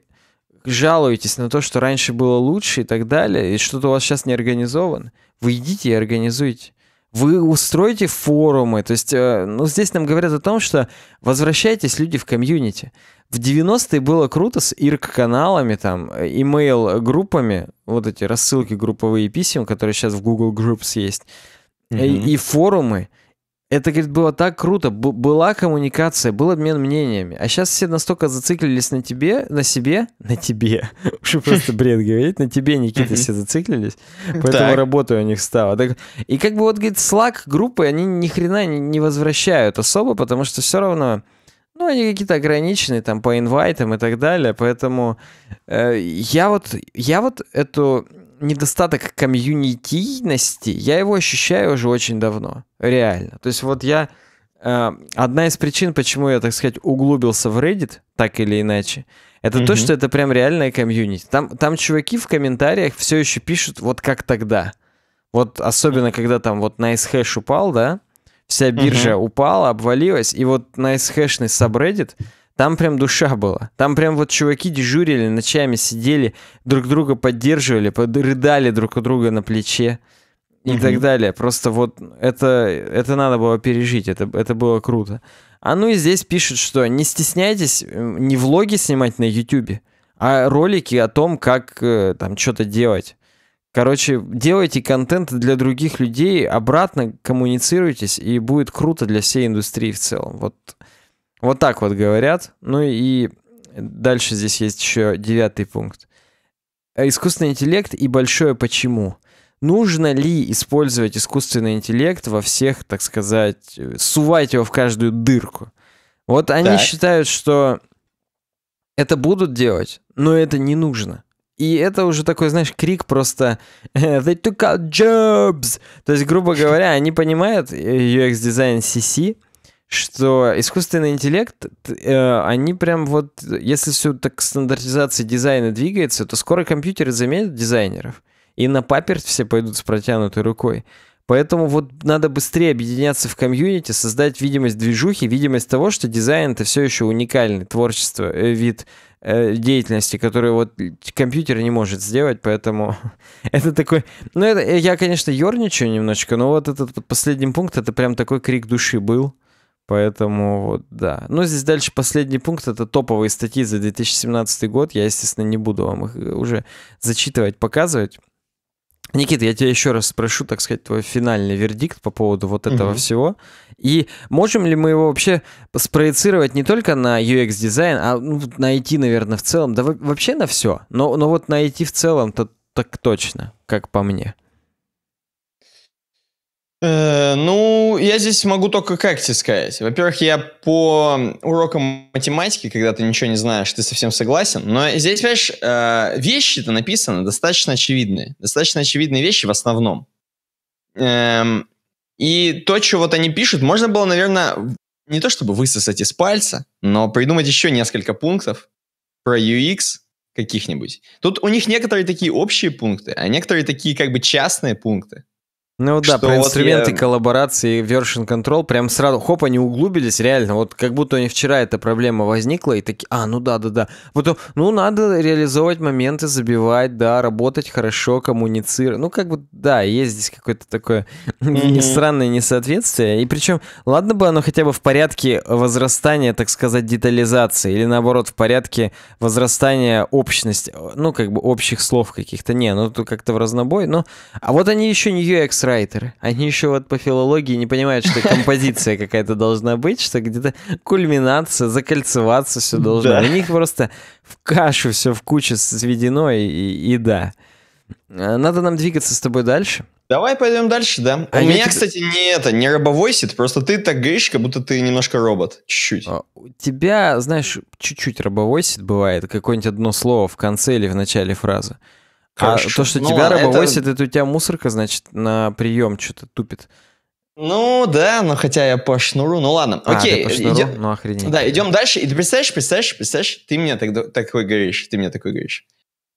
жалуетесь на то, что раньше было лучше и так далее, и что-то у вас сейчас не организовано, вы идите и организуйте вы устроите форумы. То есть, э, ну, здесь нам говорят о том, что возвращайтесь, люди, в комьюнити. В 90-е было круто с ирк-каналами, там, имейл-группами, э, вот эти рассылки групповые писем, которые сейчас в Google Groups есть, mm-hmm. Э, и, и форумы. Это, говорит, было так круто, Б- была коммуникация, был обмен мнениями. А сейчас все настолько зациклились на тебе, на себе, на тебе. [laughs] Уже просто бред говорить, на тебе, Никита, все зациклились. Поэтому работа у них стала. И как бы вот, говорит, Slack группы, они ни хрена не возвращают особо, потому что все равно... Ну, они какие-то ограниченные там по инвайтам и так далее, поэтому э, я вот я вот эту недостаток комьюнитийности, я его ощущаю уже очень давно, реально. То есть вот я... Э, одна из причин, почему я, так сказать, углубился в Reddit, так или иначе, это mm-hmm. то, что это прям реальная комьюнити. Там, там чуваки в комментариях все еще пишут вот как тогда. Вот особенно, когда там вот NiceHash упал, да, вся биржа mm-hmm. упала, обвалилась, и вот NiceHashный subreddit — там прям душа была. Там прям вот чуваки дежурили, ночами сидели, друг друга поддерживали, рыдали друг у друга на плече и угу. так далее. Просто вот это, это надо было пережить, это, это было круто. А ну и здесь пишут, что не стесняйтесь эм, не влоги снимать на YouTube, а ролики о том, как э, там что-то делать. Короче, делайте контент для других людей, обратно коммуницируйтесь, и будет круто для всей индустрии в целом. Вот вот так вот говорят. Ну и дальше здесь есть еще девятый пункт. Искусственный интеллект и большое почему. Нужно ли использовать искусственный интеллект во всех, так сказать, сувать его в каждую дырку? Вот они так. считают, что это будут делать, но это не нужно. И это уже такой, знаешь, крик просто [laughs] «They took out jobs!» То есть, грубо говоря, они понимают э, UX-дизайн CC, что искусственный интеллект, э, они прям вот, если все так к стандартизации дизайна двигается, то скоро компьютеры заменят дизайнеров, и на паперть все пойдут с протянутой рукой. Поэтому вот надо быстрее объединяться в комьюнити, создать видимость движухи, видимость того, что дизайн это все еще уникальный творчество, э, вид э, деятельности, который вот компьютер не может сделать, поэтому [laughs] это такой... Ну, это, я, конечно, ерничаю немножечко, но вот этот последний пункт, это прям такой крик души был. Поэтому вот, да. Ну, здесь дальше последний пункт, это топовые статьи за 2017 год. Я, естественно, не буду вам их э, уже зачитывать, показывать. Никита, я тебя еще раз спрошу, так сказать, твой финальный вердикт по поводу вот этого угу. всего. И можем ли мы его вообще спроецировать не только на UX-дизайн, а ну, на IT, наверное, в целом, да вообще на все. Но, но вот на IT в целом-то так точно, как по мне. Э, ну, я здесь могу только как тебе сказать. Во-первых, я по урокам математики, когда ты ничего не знаешь, ты совсем согласен. Но здесь, понимаешь, э, вещи-то написаны достаточно очевидные. Достаточно очевидные вещи в основном. Эм, и то, что вот они пишут, можно было, наверное, не то чтобы высосать из пальца, но придумать еще несколько пунктов про UX каких-нибудь. Тут у них некоторые такие общие пункты, а некоторые такие как бы частные пункты. Ну да, про вот инструменты я... коллаборации version control прям сразу, хоп, они углубились, реально, вот как будто у вчера эта проблема возникла, и такие, а, ну да, да, да. Вот, ну надо реализовывать моменты, забивать, да, работать хорошо, коммуницировать. Ну как бы, да, есть здесь какое-то такое mm-hmm. [laughs] странное несоответствие. И причем, ладно бы оно хотя бы в порядке возрастания, так сказать, детализации, или наоборот, в порядке возрастания общности, ну как бы общих слов каких-то, не, ну тут как-то в разнобой, но... А вот они еще не UX сопрайтеры. Они еще вот по филологии не понимают, что композиция какая-то должна быть, что где-то кульминация, закольцеваться все должно. Да. У них просто в кашу все в кучу сведено и, да. А, надо нам двигаться с тобой дальше. Давай пойдем дальше, да. А У меня, тебе... кстати, не это, не рабовойсит, просто ты так говоришь, как будто ты немножко робот. Чуть-чуть. А, у тебя, знаешь, чуть-чуть рабовойсит бывает, какое-нибудь одно слово в конце или в начале фразы. А Короче, а то, что ну, тебя рыбовосит, это... это у тебя мусорка, значит, на прием что-то тупит. Ну да, но ну хотя я по шнуру, ну ладно. А, Окей, шнуру? Идем... ну охренеть. Да, идем дальше. И ты представляешь, представляешь, представляешь, ты мне так, такой говоришь, ты мне такой говоришь.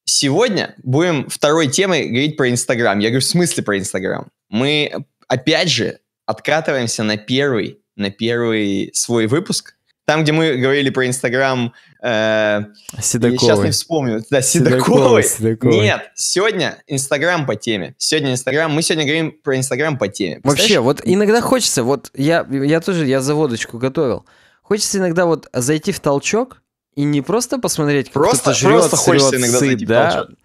Сегодня будем второй темой говорить про Инстаграм. Я говорю, в смысле про Инстаграм? Мы опять же откатываемся на первый, на первый свой выпуск, там, где мы говорили про Инстаграм... Седоковой. Э, сейчас не вспомню. Да, Седоковой. Седоковой. Нет, сегодня Инстаграм по теме. Сегодня Инстаграм. Мы сегодня говорим про Инстаграм по теме. Вообще, вот иногда хочется... Вот я, я тоже, я заводочку готовил. Хочется иногда вот зайти в толчок и не просто посмотреть, как просто, кто-то жрет, просто хочется сыр, иногда зайти да? в толчок.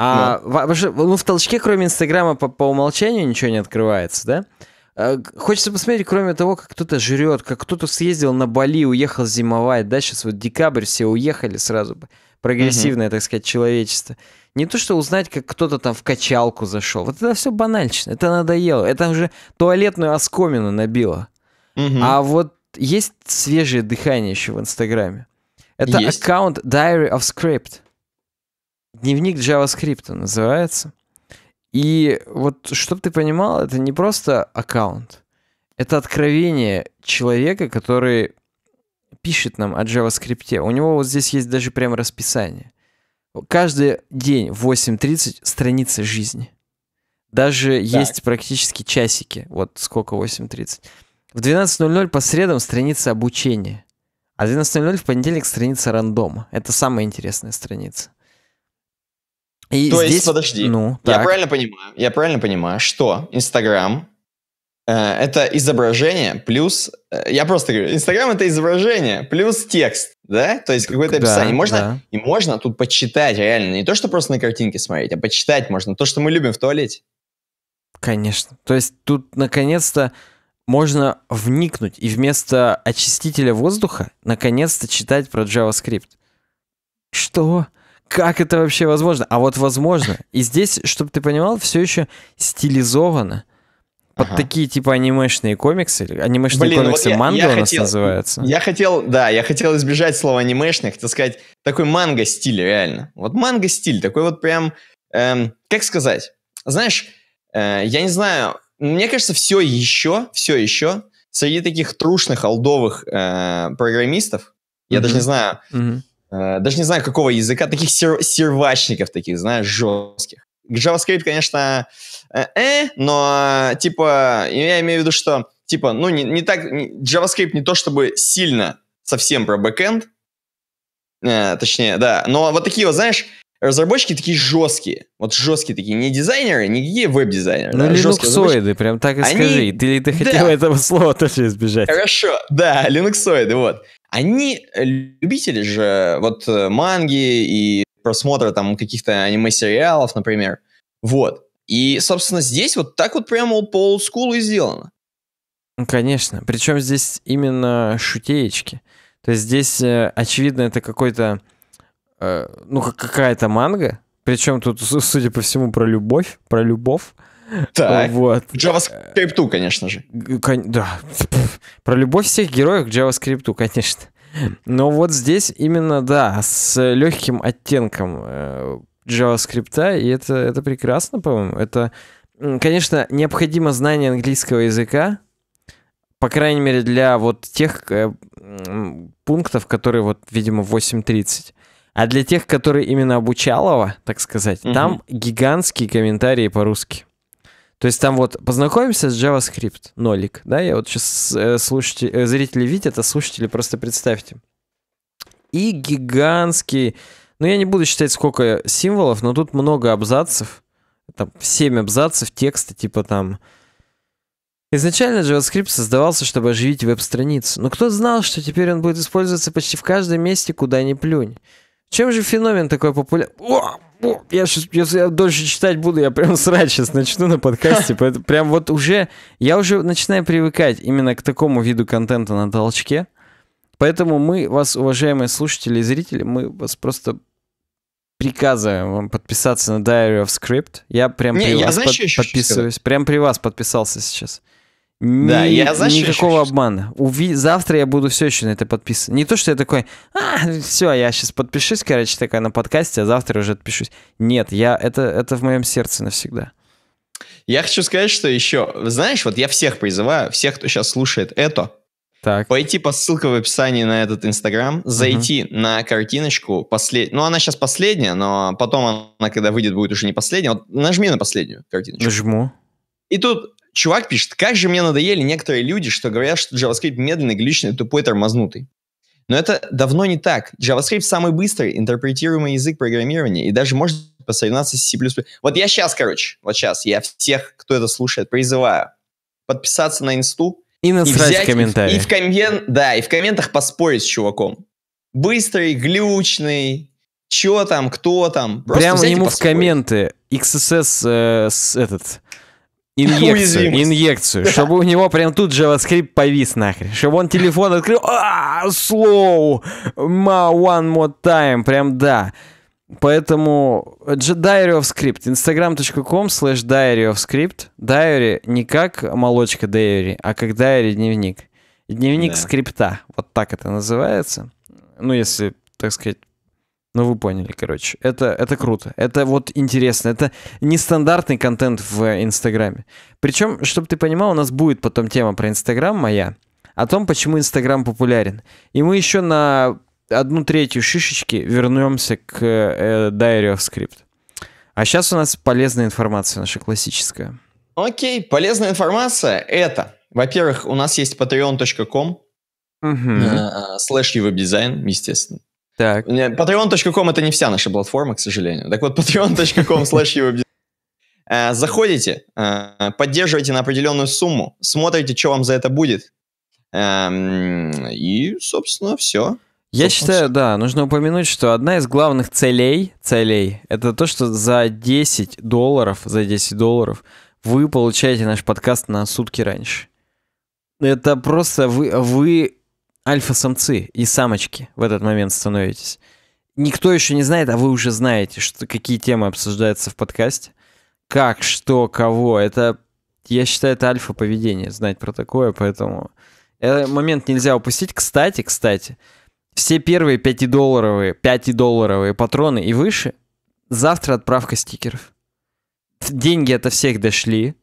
А, ну. В, ну, в толчке, кроме Инстаграма, по, по умолчанию ничего не открывается, да? А, хочется посмотреть, кроме того, как кто-то жрет, как кто-то съездил на Бали, уехал зимовать, да, сейчас вот декабрь все уехали сразу бы, прогрессивное, так сказать, человечество. Не то, что узнать, как кто-то там в качалку зашел. Вот это все банальщина, это надоело, это уже туалетную оскомину набило. А вот есть свежее дыхание еще в Инстаграме. Это есть? аккаунт Diary of Script. Дневник JavaScript называется. И вот, чтобы ты понимал, это не просто аккаунт. Это откровение человека, который пишет нам о JavaScript. У него вот здесь есть даже прям расписание. Каждый день в 8.30 страница жизни. Даже так. есть практически часики. Вот сколько 8.30. В 12.00 по средам страница обучения. А в 12.00 в понедельник страница рандома. Это самая интересная страница. И То здесь... есть, подожди, ну, я так. правильно понимаю, я правильно понимаю, что Инстаграм э, это изображение плюс, э, я просто говорю, Инстаграм это изображение плюс текст, да? То есть какое-то описание. можно, да. И можно тут почитать реально, не то, что просто на картинке смотреть, а почитать можно то, что мы любим в туалете. Конечно. То есть тут наконец-то можно вникнуть и вместо очистителя воздуха наконец-то читать про JavaScript. Что? как это вообще возможно? А вот возможно. И здесь, чтобы ты понимал, все еще стилизовано под ага. такие типа анимешные комиксы, анимешные Блин, ну комиксы, вот я, манга я у нас хотел, называется. Я хотел, да, я хотел избежать слова анимешных, хотел сказать такой манго стиль реально. Вот манго стиль такой вот прям, эм, как сказать, знаешь, э, я не знаю, мне кажется, все еще, все еще среди таких трушных алдовых э, программистов, я mm-hmm. даже не знаю, mm-hmm э, даже не знаю какого языка, таких сер- сервачников таких, знаешь, жестких. JavaScript, конечно, э, э, но типа, я имею в виду, что типа, ну не, не так, JavaScript не то чтобы сильно совсем про бэкэнд, э, точнее, да, но вот такие вот, знаешь, разработчики такие жесткие. Вот жесткие такие, не дизайнеры, не какие веб-дизайнеры. Ну, да, линуксоиды, прям так и Они... скажи. Ты, ты хотел да. этого слова тоже избежать. Хорошо, да, линуксоиды, вот. Они, э, любители же, вот э, манги и просмотра там каких-то аниме-сериалов, например, вот. И, собственно, здесь вот так вот прямо по олдскулу и сделано. Ну, конечно. Причем здесь именно шутеечки. То есть здесь, э, очевидно, это какой-то, ну, какая-то манга. Причем тут, судя по всему, про любовь, про любовь. Так. Вот. JavaScript, конечно же. да. [laughs] Про любовь всех героев к JavaScript, конечно. Но вот здесь именно, да, с легким оттенком э, JavaScript, и это, это прекрасно, по-моему. Это, конечно, необходимо знание английского языка, по крайней мере, для вот тех э, пунктов, которые вот, видимо, 8.30. А для тех, которые именно обучалово, так сказать, угу. там гигантские комментарии по-русски. То есть там вот познакомимся с JavaScript, нолик, да, я вот сейчас э, слушайте, э, зрители видят, а слушатели просто представьте. И гигантский, ну я не буду считать сколько символов, но тут много абзацев, там 7 абзацев текста, типа там... Изначально JavaScript создавался, чтобы оживить веб-страницу, но кто знал, что теперь он будет использоваться почти в каждом месте, куда ни плюнь. Чем же феномен такой популярный? О, я сейчас, если я дольше читать буду, я прям срать сейчас начну на подкасте. [laughs] Поэтому прям вот уже, я уже начинаю привыкать именно к такому виду контента на толчке. Поэтому мы вас, уважаемые слушатели и зрители, мы вас просто приказываем вам подписаться на Diary of Script. Я прям Не, при я вас знаешь, под, подписываюсь. Прям при вас подписался сейчас. Ни, да, я знаешь, никакого еще, обмана. Уви... Завтра я буду все еще на это подписан. Не то, что я такой, а, все, я сейчас подпишусь, короче, такая на подкасте, а завтра уже отпишусь. Нет, я это, это в моем сердце навсегда. Я хочу сказать, что еще, знаешь, вот я всех призываю, всех, кто сейчас слушает это, так. пойти по ссылке в описании на этот Инстаграм, зайти угу. на картиночку, послед... ну она сейчас последняя, но потом она, когда выйдет, будет уже не последняя. Вот нажми на последнюю картиночку. Нажму. И тут Чувак пишет, как же мне надоели некоторые люди, что говорят, что JavaScript медленный, глючный, тупой, тормознутый. Но это давно не так. JavaScript самый быстрый интерпретируемый язык программирования и даже может посоревноваться с C++. Вот я сейчас, короче, вот сейчас, я всех, кто это слушает, призываю подписаться на инсту. И насрать и взять, комментарии. И в, коммен, да, и в комментах поспорить с чуваком. Быстрый, глючный, чё там, кто там. Прямо ему в комменты XSS э, с, этот Инъекцию, инъекцию, чтобы у него прям тут же скрипт повис нахрен, чтобы он телефон открыл, а, slow, ma, one more time, прям да. Поэтому Diary of Script, instagram.com slash Diary of Script, Diary не как молочка Diary, а как Diary дневник. Дневник да. скрипта, вот так это называется. Ну, если, так сказать, ну, вы поняли, короче. Это, это круто. Это вот интересно. Это нестандартный контент в Инстаграме. Причем, чтобы ты понимал, у нас будет потом тема про Инстаграм моя. О том, почему Инстаграм популярен. И мы еще на одну третью шишечки вернемся к э, Diary of Script. А сейчас у нас полезная информация наша классическая. Окей, полезная информация это, во-первых, у нас есть patreon.com slash uh-huh. веб-дизайн, э, э, естественно. Так. Patreon.com это не вся наша платформа, к сожалению. Так вот, patreon.com slash [laughs] э, Заходите, э, поддерживайте на определенную сумму, смотрите, что вам за это будет. Эм, и, собственно, все. Я считаю, да, нужно упомянуть, что одна из главных целей, целей, это то, что за 10 долларов, за 10 долларов вы получаете наш подкаст на сутки раньше. Это просто вы, вы альфа-самцы и самочки в этот момент становитесь. Никто еще не знает, а вы уже знаете, что, какие темы обсуждаются в подкасте. Как, что, кого. Это, я считаю, это альфа-поведение, знать про такое, поэтому... Этот момент нельзя упустить. Кстати, кстати, все первые 5-долларовые, 5-долларовые патроны и выше, завтра отправка стикеров. Деньги это всех дошли.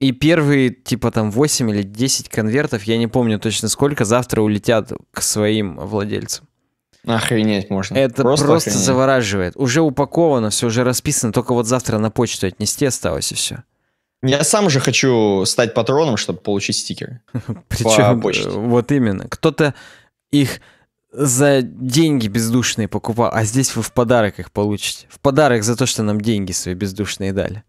И первые, типа, там 8 или 10 конвертов, я не помню точно сколько, завтра улетят к своим владельцам. Охренеть можно. Это просто, просто завораживает. Уже упаковано, все уже расписано, только вот завтра на почту отнести осталось и все. Я сам же хочу стать патроном, чтобы получить стикеры. [laughs] Причем э, вот именно. Кто-то их за деньги бездушные покупал, а здесь вы в подарок их получите. В подарок за то, что нам деньги свои бездушные дали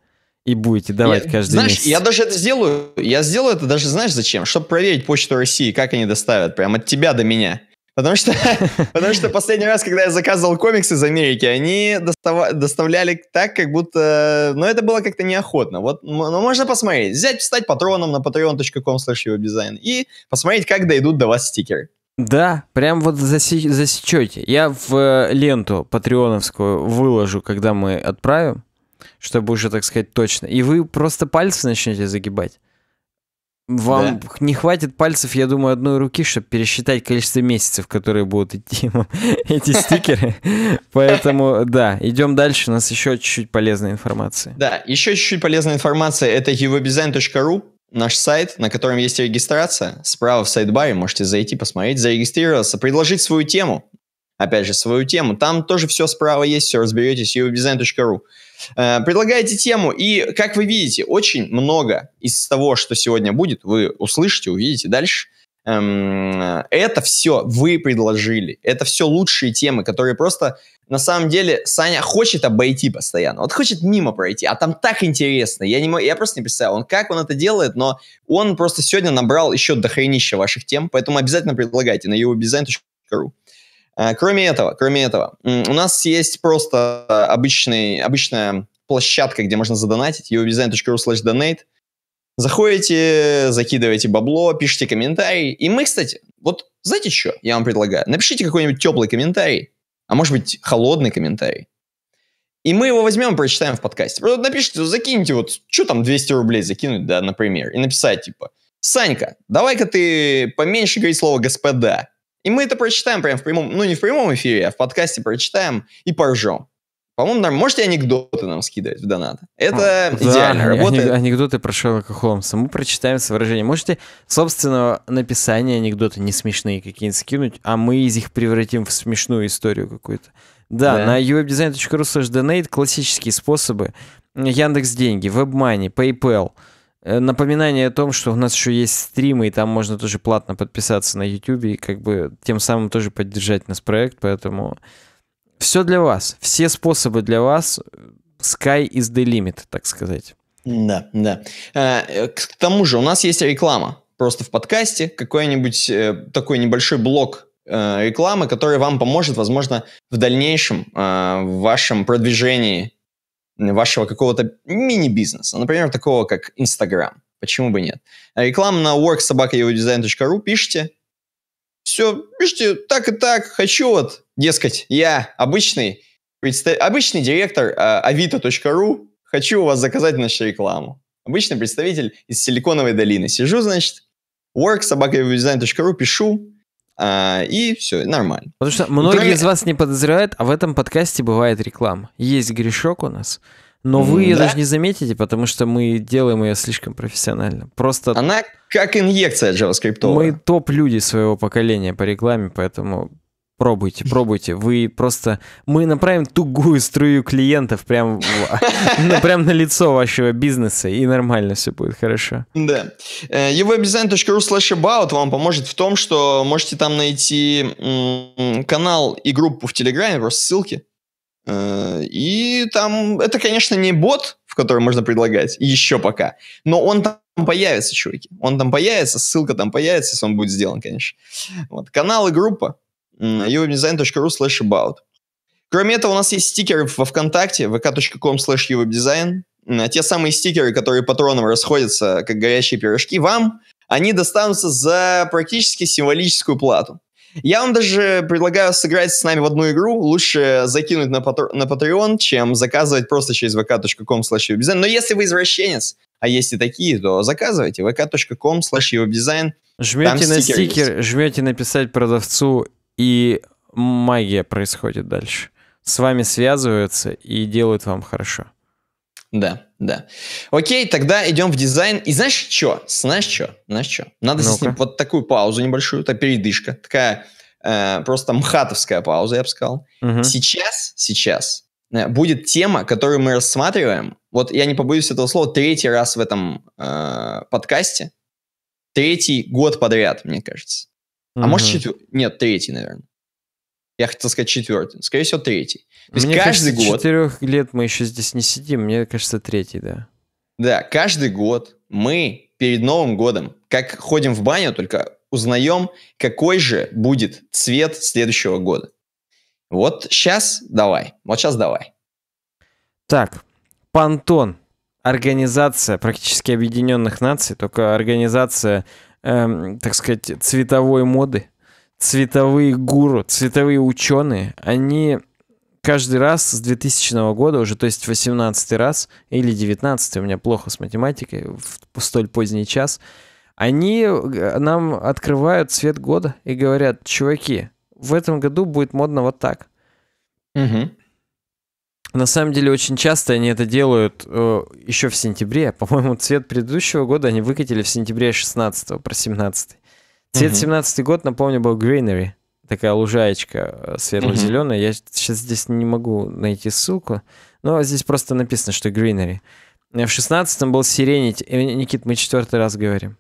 и будете давать я, каждый знаешь, месяц. я даже это сделаю. Я сделаю это даже, знаешь, зачем? Чтобы проверить почту России, как они доставят. прямо от тебя до меня. Потому что, [laughs] потому что последний раз, когда я заказывал комиксы из Америки, они достава, доставляли так, как будто... Но ну, это было как-то неохотно. Вот, но ну, можно посмотреть. Взять, стать патроном на patreon.com slash и посмотреть, как дойдут до вас стикеры. Да, прям вот засечете. Я в э, ленту патреоновскую выложу, когда мы отправим чтобы уже, так сказать, точно. И вы просто пальцы начнете загибать. Вам да. не хватит пальцев, я думаю, одной руки, чтобы пересчитать количество месяцев, которые будут идти [laughs] эти стикеры. Поэтому, да, идем дальше. У нас еще чуть-чуть полезной информации. Да, еще чуть-чуть полезной информации Это uwebdesign.ru, наш сайт, на котором есть регистрация. Справа в сайт-баре можете зайти, посмотреть, зарегистрироваться, предложить свою тему. Опять же, свою тему. Там тоже все справа есть, все разберетесь. uwebdesign.ru. Э, предлагаете тему, и, как вы видите, очень много из того, что сегодня будет, вы услышите, увидите дальше. Эм, это все вы предложили, это все лучшие темы, которые просто, на самом деле, Саня хочет обойти постоянно, вот хочет мимо пройти, а там так интересно, я, не, мог, я просто не представляю, он, как он это делает, но он просто сегодня набрал еще дохренища ваших тем, поэтому обязательно предлагайте на его дизайн.ру. Э, кроме этого, кроме этого, у нас есть просто обычный, обычная площадка, где можно задонатить, uwebdesign.ru slash donate. Заходите, закидываете бабло, пишите комментарий. И мы, кстати, вот знаете что я вам предлагаю? Напишите какой-нибудь теплый комментарий, а может быть холодный комментарий. И мы его возьмем и прочитаем в подкасте. Просто напишите, закиньте вот, что там 200 рублей закинуть, да, например, и написать типа, Санька, давай-ка ты поменьше говори слово «господа», и мы это прочитаем прямо в прямом, ну не в прямом эфире, а в подкасте прочитаем и поржем. По-моему, нам можете анекдоты нам скидывать в донат. Это а, идеально да, работает. Анекдоты про Шерлока Холмса. Мы прочитаем с выражением. Можете собственного написания анекдоты не смешные какие-нибудь скинуть, а мы из них превратим в смешную историю какую-то. Да, да. на uwebdesign.ru slash donate классические способы. Яндекс Деньги, WebMoney, PayPal – Э, напоминание о том, что у нас еще есть стримы, и там можно тоже платно подписаться на YouTube и как бы тем самым тоже поддержать нас проект, поэтому все для вас, все способы для вас. Sky is the limit, так сказать. Да, да. Э, к тому же у нас есть реклама. Просто в подкасте какой-нибудь э, такой небольшой блок рекламы, который вам поможет, возможно, в дальнейшем в вашем продвижении вашего какого-то мини-бизнеса, например, такого как Instagram, Почему бы нет? Реклама на worksobakaevodesign.ru пишите. Все, пишите так и так, хочу вот, дескать, я обычный, предста... обычный директор э, а, avito.ru, хочу у вас заказать, нашу рекламу. Обычный представитель из Силиконовой долины. Сижу, значит, worksobakaevodesign.ru, пишу, а, и все, нормально. Потому что многие Кроме... из вас не подозревают, а в этом подкасте бывает реклама. Есть грешок у нас, но вы да. даже не заметите, потому что мы делаем ее слишком профессионально. Просто... Она как инъекция JavaScript. Мы топ-люди своего поколения по рекламе, поэтому Пробуйте, пробуйте. Вы просто... Мы направим тугую струю клиентов прямо [laughs] на лицо вашего бизнеса, и нормально все будет хорошо. Да. uwebdesign.ru э, slash about вам поможет в том, что можете там найти канал и группу в Телеграме, просто ссылки. Э, и там... Это, конечно, не бот, в который можно предлагать, еще пока. Но он там появится, чуваки. Он там появится, ссылка там появится, если он будет сделан, конечно. Вот. Канал и группа uwebdesign.ru slash about. Кроме этого, у нас есть стикеры во Вконтакте, vk.com slash uwebdesign. А те самые стикеры, которые патронам расходятся, как горячие пирожки, вам они достанутся за практически символическую плату. Я вам даже предлагаю сыграть с нами в одну игру. Лучше закинуть на, патр- на Patreon, чем заказывать просто через vk.com slash uwebdesign. Но если вы извращенец, а есть и такие, то заказывайте vk.com slash uwebdesign. Жмете на стикер, есть. жмете написать продавцу и магия происходит дальше. С вами связываются и делают вам хорошо. Да, да. Окей, тогда идем в дизайн. И знаешь что? Знаешь что? Знаешь что? Надо ну с ним вот такую паузу небольшую, это передышка, такая э, просто мхатовская пауза, я бы сказал. Угу. Сейчас, сейчас э, будет тема, которую мы рассматриваем. Вот я не побоюсь этого слова, третий раз в этом э, подкасте. Третий год подряд, мне кажется. А может четвертый? Нет, третий, наверное. Я хотел сказать четвертый. Скорее всего, третий. То есть Мне каждый кажется, год... четырех лет мы еще здесь не сидим. Мне кажется, третий, да. Да, каждый год мы перед Новым годом, как ходим в баню, только узнаем, какой же будет цвет следующего года. Вот сейчас давай. Вот сейчас давай. Так, Пантон. Организация практически объединенных наций, только организация эм, так сказать, цветовой моды, цветовые гуру, цветовые ученые, они каждый раз с 2000 года уже, то есть 18 раз или 19, у меня плохо с математикой в столь поздний час, они э, нам открывают цвет года и говорят, чуваки, в этом году будет модно вот так. Угу. На самом деле очень часто они это делают э, еще в сентябре. [laughs] По-моему, цвет предыдущего года они выкатили в сентябре 16 про 17 Цвет mm-hmm. 17 год, напомню, был Greenery. Такая лужаечка э, светло-зеленая. Mm-hmm. Я сейчас здесь не могу найти ссылку. Но здесь просто написано, что Greenery. Э, в 16-м был Сиренить. Э, Никит, мы четвертый раз говорим.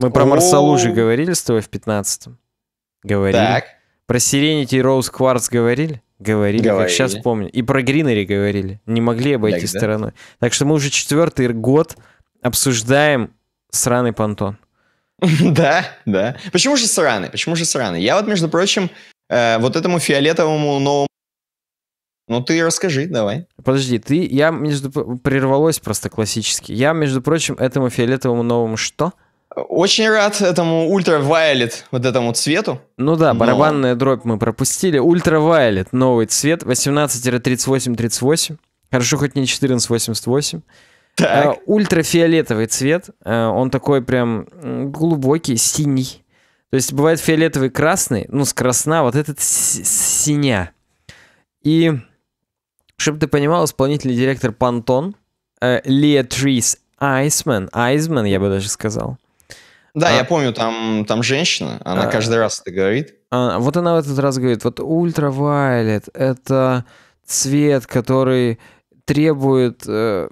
Мы про oh. Марсалужи говорили с тобой в 15-м. Говорили. Так. Про сиренить и Роуз Кварц говорили? Говорили, говорили, как сейчас помню. И про Гринери говорили. Не могли обойти так, да? стороной. Так что мы уже четвертый год обсуждаем сраный понтон. [laughs] Да, да. Почему же сраный? Почему же сраный? Я вот, между прочим, э, вот этому фиолетовому новому... Ну, ты расскажи, давай. Подожди, ты... Я, между... Прервалось просто классически. Я, между прочим, этому фиолетовому новому что? Очень рад этому ультра вайлет вот этому цвету. Ну да, барабанная Но... дробь мы пропустили. Ультра вайлет, новый цвет, 18-38-38. Хорошо, хоть не 14-88. Так. Э, ультрафиолетовый цвет, э, он такой прям глубокий, синий. То есть бывает фиолетовый красный, ну с красна, вот этот с- с синя. И, чтобы ты понимал, исполнительный директор Пантон, э, Леатрис Айсман, Айсман я бы даже сказал, да, а... я помню, там, там женщина, она а... каждый раз это говорит. А, вот она в этот раз говорит, вот ультравайлет — это цвет, который требует... Э,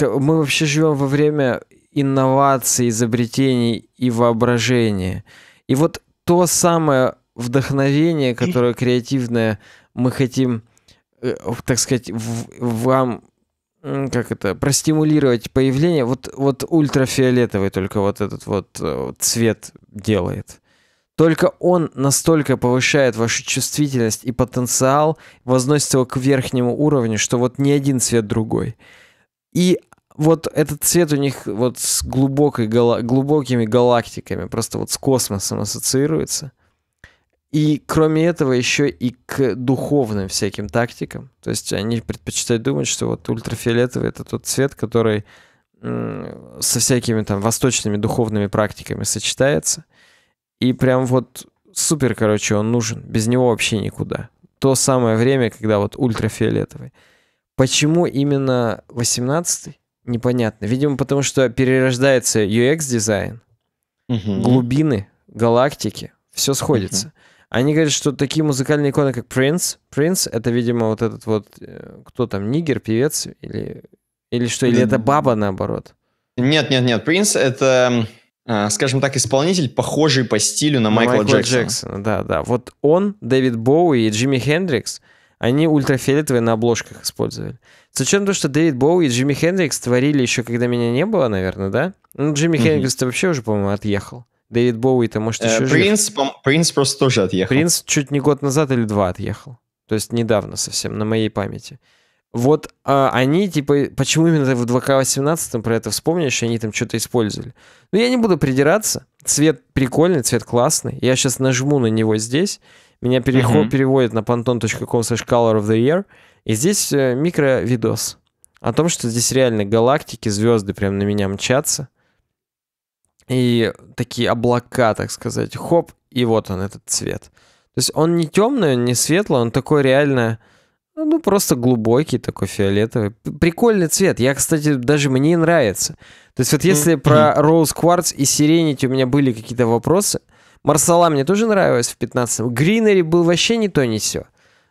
мы вообще живем во время инноваций, изобретений и воображения. И вот то самое вдохновение, которое креативное мы хотим, э, так сказать, в, вам как это, простимулировать появление. Вот, вот ультрафиолетовый только вот этот вот э, цвет делает. Только он настолько повышает вашу чувствительность и потенциал, возносит его к верхнему уровню, что вот ни один цвет другой. И вот этот цвет у них вот с глубокой, гала глубокими галактиками, просто вот с космосом ассоциируется. И кроме этого еще и к духовным всяким тактикам. То есть они предпочитают думать, что вот ультрафиолетовый это тот цвет, который со всякими там восточными духовными практиками сочетается. И прям вот супер, короче, он нужен. Без него вообще никуда. То самое время, когда вот ультрафиолетовый. Почему именно 18-й? Непонятно. Видимо, потому что перерождается UX-дизайн, угу. глубины, галактики, все сходится. Угу. Они говорят, что такие музыкальные иконы, как Принц, Принц — это, видимо, вот этот вот, э, кто там, нигер, певец или, или что, или это баба, наоборот? Нет, нет, нет, Принц — это, э, скажем так, исполнитель, похожий по стилю на Майкла, Майкла Джексона. Джексона. Да, да, вот он, Дэвид Боуи и Джимми Хендрикс — они ультрафиолетовые на обложках использовали. Зачем то, что Дэвид Боуи и Джимми Хендрикс творили еще, когда меня не было, наверное, да? Ну, Джимми mm Хендрикс-то вообще уже, по-моему, отъехал. Дэвид Боуи, то может э, еще Принц, жив? Принц просто тоже отъехал. Принц чуть не год назад или два отъехал. То есть недавно совсем, на моей памяти. Вот а, они, типа, почему именно в 2К18 про это вспомнишь, они там что-то использовали. Но ну, я не буду придираться. Цвет прикольный, цвет классный. Я сейчас нажму на него здесь. Меня переход, uh-huh. переводит на panton.com slash color of the year. И здесь э, микровидос о том, что здесь реально галактики, звезды прям на меня мчатся и такие облака, так сказать, хоп, и вот он этот цвет. То есть он не темный, он не светлый, он такой реально, ну просто глубокий такой фиолетовый. Прикольный цвет, я, кстати, даже мне нравится. То есть вот если mm-hmm. про Rose Quartz и Serenity у меня были какие-то вопросы, Марсала мне тоже нравилась в 15-м, Гринери был вообще не то не все,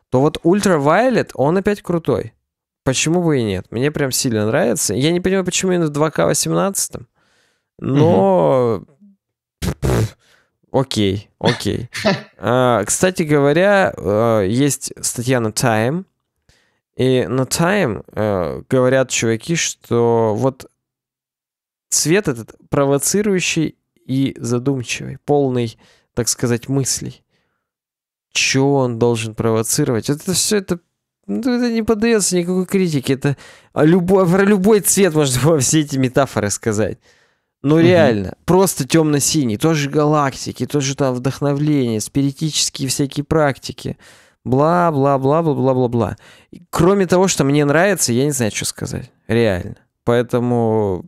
то вот Ультравайлет, он опять крутой. Почему бы и нет? Мне прям сильно нравится. Я не понимаю, почему именно в 2К18 но... Окей, окей. [laughs] А, кстати говоря, э, есть статья на Time, и на Time э, говорят чуваки, что вот цвет этот провоцирующий и задумчивый, полный, так сказать, мыслей. Чего он должен провоцировать? Это все это ну, это не поддается никакой критике. Это любой, про любой цвет можно [laughs] во все эти метафоры сказать. Ну реально, просто темно-синий, тоже галактики, тоже там вдохновление, спиритические всякие практики, бла-бла-бла-бла-бла-бла-бла. Кроме того, что мне нравится, я не знаю, что сказать, реально. Поэтому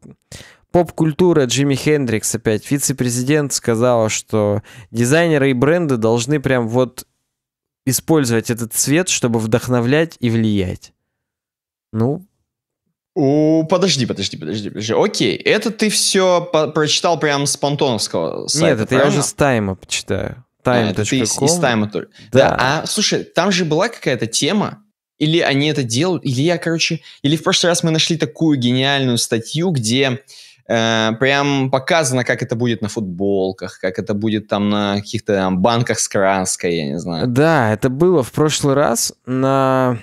поп-культура Джимми Хендрикс опять, вице-президент сказала, что дизайнеры и бренды должны прям вот использовать этот цвет, чтобы вдохновлять и влиять. Ну, у, подожди, подожди, подожди, подожди. Окей, это ты все прочитал прям с понтоновского сайта, Нет, это правильно? я уже с тайма почитаю. Time. А, это ты из, из тайма только. Да. да. А, слушай, там же была какая-то тема, или они это делают, или я, короче, или в прошлый раз мы нашли такую гениальную статью, где э, прям показано, как это будет на футболках, как это будет там на каких-то банках с краской, я не знаю. Да, это было в прошлый раз на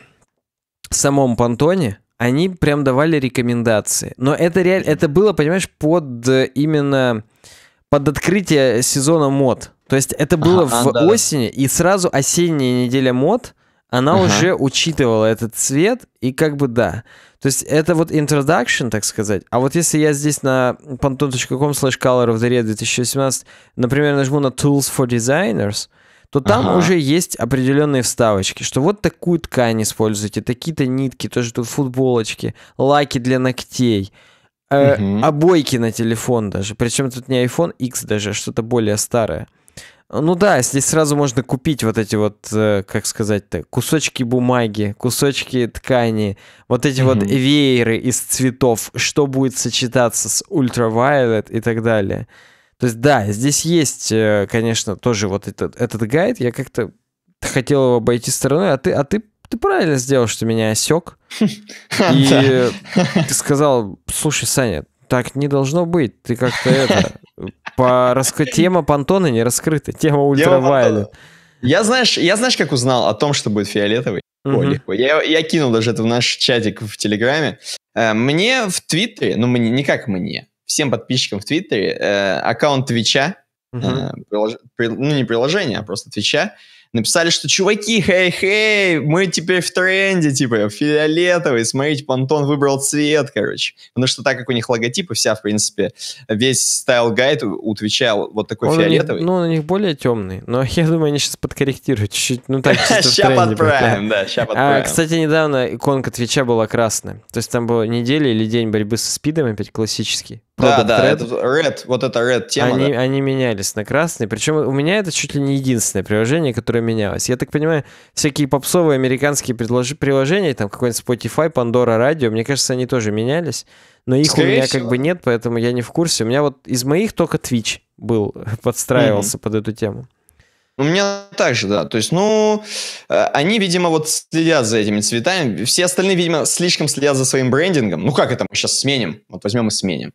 самом понтоне, они прям давали рекомендации. Но это реально, это было, понимаешь, под э, именно под открытие сезона мод. То есть это было ага, в да, осени, и сразу осенняя неделя мод, она ага. уже учитывала этот цвет, и как бы да. То есть это вот introduction, так сказать. А вот если я здесь на Pantone.com slash color of the red 2017, например, нажму на tools for designers, uh то там ага. уже есть определенные вставочки, что вот такую ткань используйте, такие-то нитки, тоже тут футболочки, лаки для ногтей, э, угу. обойки а на телефон даже. Причем тут не iPhone X даже, а что-то более старое. Ну да, здесь сразу можно купить вот эти вот, э, как сказать-то, кусочки бумаги, кусочки ткани, вот эти mm вот вееры из цветов, что будет сочетаться с ультравайлет и так далее. То есть, да, здесь есть, э, конечно, тоже вот этот, этот гайд. Я как-то хотел его обойти стороной, а ты, а ты, ты правильно сделал, что меня осек. [laughs] А, И ты сказал, слушай, Саня, так не должно быть. Ты как-то это... По раска... Тема Пантона не раскрыта, тема ультравайля. Я знаешь, я знаешь, как узнал о том, что будет фиолетовый? Угу. mm легко. Я, я кинул даже это в наш чатик в Телеграме. Э, мне в Твиттере, ну мне, не как мне, всем подписчикам в Твиттере э, аккаунт Твича, э, ну не приложение, а просто Твича, написали, что чуваки, хей-хей, мы теперь в тренде, типа, фиолетовый, смотрите, Пантон выбрал цвет, короче. Потому что так как у них логотипы вся, в принципе, весь стайл-гайд у Твича вот такой Он фиолетовый. Них, ну, у них более темный, но я думаю, они сейчас подкорректируют чуть-чуть, ну так, [laughs] Сейчас подправим, да, сейчас а, подправим. Кстати, недавно иконка Твича была красная, то есть там была неделя или день борьбы со спидом опять классический. Да, да, это Red, вот это Red тема. Они, да. они менялись на красный, причем у меня это чуть ли не единственное приложение, которое менялось. Я так понимаю, всякие попсовые американские приложения, там какой-нибудь Spotify, Pandora Radio, мне кажется, они тоже менялись, но их Скорее у меня всего. как бы нет, поэтому я не в курсе. У меня вот из моих только Twitch был, [laughs] подстраивался mm-hmm. под эту тему. У меня также, да. То есть, ну, э, они, видимо, вот следят за этими цветами. Все остальные, видимо, слишком следят за своим брендингом. Ну, как это мы сейчас сменим? Вот возьмем и сменим.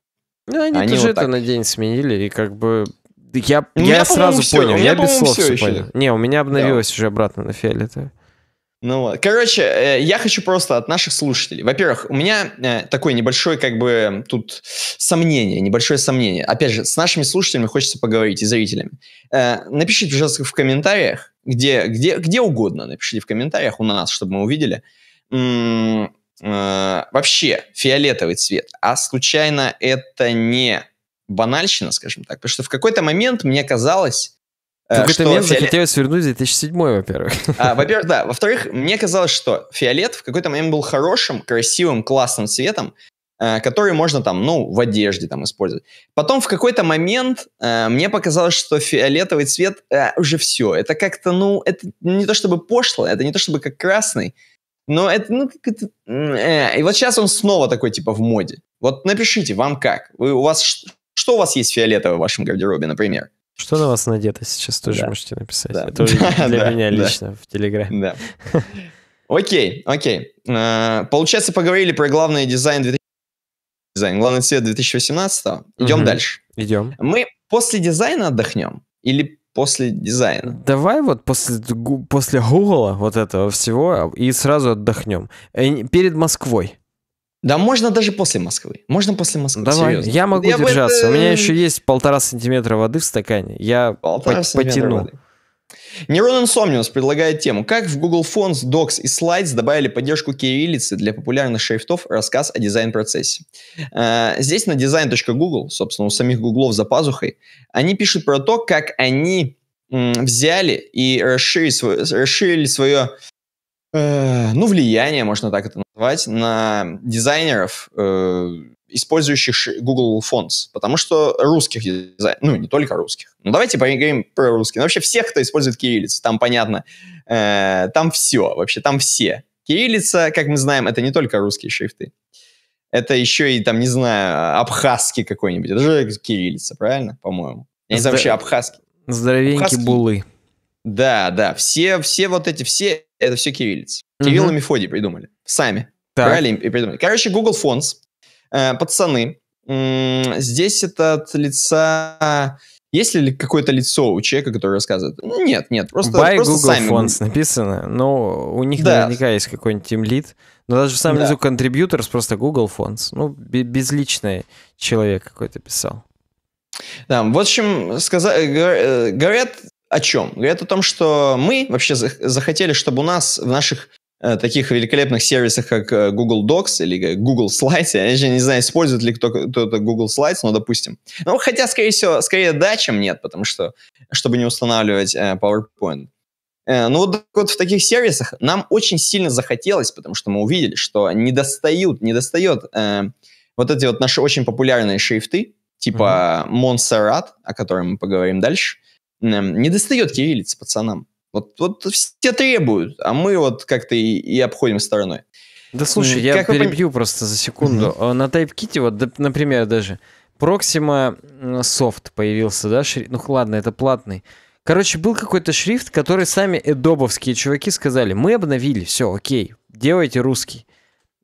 Ну, они, они же вот это так. на день сменили, и как бы... Я, я, я сразу все. понял, я, я без слов все, все понял. Не, у меня обновилось да. уже обратно на фиолетовое. Ну вот. Короче, э, я хочу просто от наших слушателей. Во-первых, у меня э, такое небольшое, как бы, тут сомнение, небольшое сомнение. Опять же, с нашими слушателями хочется поговорить и зрителями. Э, напишите, пожалуйста, в комментариях, где, где, где угодно напишите в комментариях у нас, чтобы мы увидели Э, вообще фиолетовый цвет, а случайно это не банальщина, скажем так, потому что в какой-то момент мне казалось, в э, какой-то момент фиолет... захотелось вернуть 2007, во-первых. А, [laughs] во-первых, да. Во-вторых, мне казалось, что фиолет в какой-то момент был хорошим, красивым, классным цветом, э, который можно там, ну, в одежде там использовать. Потом в какой-то момент э, мне показалось, что фиолетовый цвет э, уже все. Это как-то, ну, это не то чтобы пошло, это не то чтобы как красный, но это, ну, как это... Э, и вот сейчас он снова такой, типа, в моде. Вот напишите, вам как? Вы, у вас... Что у вас есть фиолетовое в вашем гардеробе, например? Что на вас надето сейчас тоже да. можете написать. Да. Это [laughs] для меня лично в Телеграме. Да. Окей, окей. А, получается, поговорили про главный дизайн дизайн, главный цвет 2018. Идем дальше. Идем. Мы после дизайна отдохнем или после дизайна. Давай вот после, после Гугла вот этого всего и сразу отдохнем. Э, перед Москвой. Да можно даже после Москвы. Можно после Москвы. Давай, серьезно. я могу я держаться. Бы... У меня еще есть полтора сантиметра воды в стакане. Я по- потяну. Воды. Neuron Insomnius предлагает тему «Как в Google Fonts, Docs и Slides добавили поддержку кириллицы для популярных шрифтов. Рассказ о дизайн-процессе». Э, здесь на design.google, собственно, у самих гуглов за пазухой, они пишут про то, как они взяли и расширили свое, расширили свое э, ну, влияние, можно так это назвать, на дизайнеров э, использующих Google Fonts, потому что русских дизайнеров, ну, не только русских. Ну, давайте поговорим про русских. Но ну, вообще всех, кто использует кириллицу, там понятно, э, там все, вообще там все. Кириллица, как мы знаем, это не только русские шрифты. Это еще и, там, не знаю, абхазский какой-нибудь. Это же кириллица, правильно, по-моему? Я не знаю, вообще абхазский. Здоровенькие абхазский. булы. Да, да, все, все вот эти, все, это все кириллица. Угу. и Мефодий придумали. Сами. Так. Брали и придумали. Короче, Google Fonts Э, пацаны, здесь это от лица... Есть ли какое-то лицо у человека, который рассказывает? Ну, нет, нет, просто, By просто Google сами... Fonts написано, но у них да. наверняка есть какой-нибудь тимлит. Но даже сам да. внизу contributors просто Google Fonts. Ну, безличный человек какой-то писал. Да, в общем, сказа... Э, э, говорят о чем? Говорят о том, что мы вообще захотели, чтобы у нас в наших Э, таких великолепных сервисах, как э, Google Docs или э, Google Slides. Я же не знаю, использует ли кто-то Google Slides, но допустим. Ну, хотя, скорее всего, скорее да, чем нет, потому что, чтобы не устанавливать PowerPoint. Э, ну, вот, вот в таких сервисах нам очень сильно захотелось, потому что мы увидели, что недостают, недостает э, вот эти вот наши очень популярные шрифты, типа mm-hmm. Montserrat, о котором мы поговорим дальше, э, недостает кириллицы пацанам. Вот, вот все требуют, а мы вот как-то и, и обходим стороной. Да слушай, я перебью вы... просто за секунду. Mm-hmm. На TypeKit, вот, например, даже Proxima Soft появился, да, шрифт. Ну ладно, это платный. Короче, был какой-то шрифт, который сами эдобовские чуваки сказали, мы обновили, все, окей, делайте русский.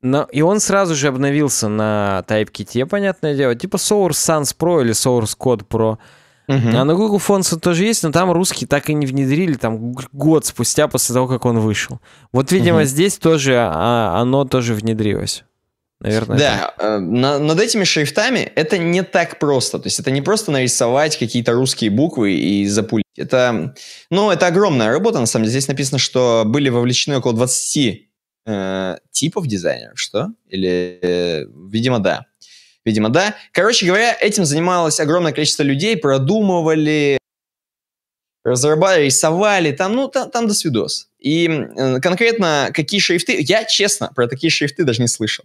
Но, и он сразу же обновился на TypeKit, понятное дело, типа Source Sans Pro или Source Code Pro. Угу. А на Google Fonts он тоже есть, но там русский так и не внедрили, там год спустя после того, как он вышел. Вот, видимо, угу. здесь тоже а, оно тоже внедрилось. Наверное. Да, это... Э, на, над этими шрифтами это не так просто. То есть это не просто нарисовать какие-то русские буквы и запулить. Это, ну, это огромная работа, на самом деле. Здесь написано, что были вовлечены около 20 э, типов дизайнеров, что? Или, э, видимо, да видимо, да. Короче говоря, этим занималось огромное количество людей, продумывали, разрабатывали, рисовали, там, ну, там, там до свидос. И э, конкретно какие шрифты, я, честно, про такие шрифты даже не слышал.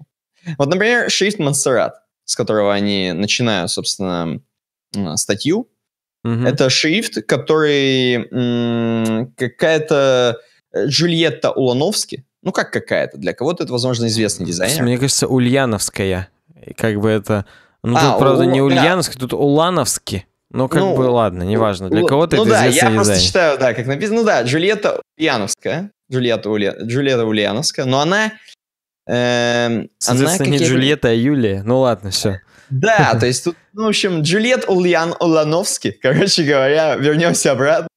Вот, например, шрифт Монсеррат, с которого они начинают, собственно, статью. Угу. Это шрифт, который какая-то э, Джульетта Улановски, ну как какая-то, для кого-то это, возможно, известный дизайнер. Мне кажется, Ульяновская. Как бы это... Ну, а, тут, правда, у... не а. Ульяновск, да. тут Улановский. Ну, как ну, бы, ладно, неважно. Для кого-то ну, это да, я дизайн. просто читаю, да, как написано. Ну да, Джульетта Ульяновская. Джульетта, Уля... Джульетта Ульяновская. Но она... Э, Соответственно, она, не Джульетта, а Юлия. Ну ладно, все. Да, [laughs] то есть тут, ну, в общем, Джульет Ульян Улановский, [laughs] короче говоря, вернемся обратно.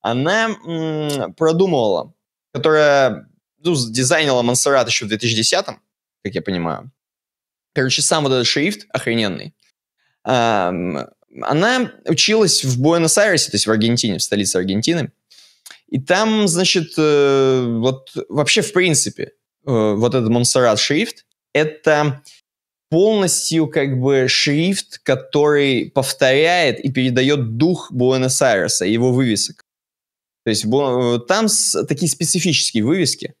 Она м- продумывала, которая ну, дизайнила Монсеррат еще в 2010-м, как я понимаю. Короче, сам вот этот шрифт охрененный. Она училась в Буэнос-Айресе, то есть в Аргентине, в столице Аргентины. И там, значит, э, вот вообще в принципе э, вот этот Монсеррат шрифт, это полностью как бы шрифт, который повторяет и передает дух Буэнос-Айреса, его вывесок. То есть там такие специфические вывески.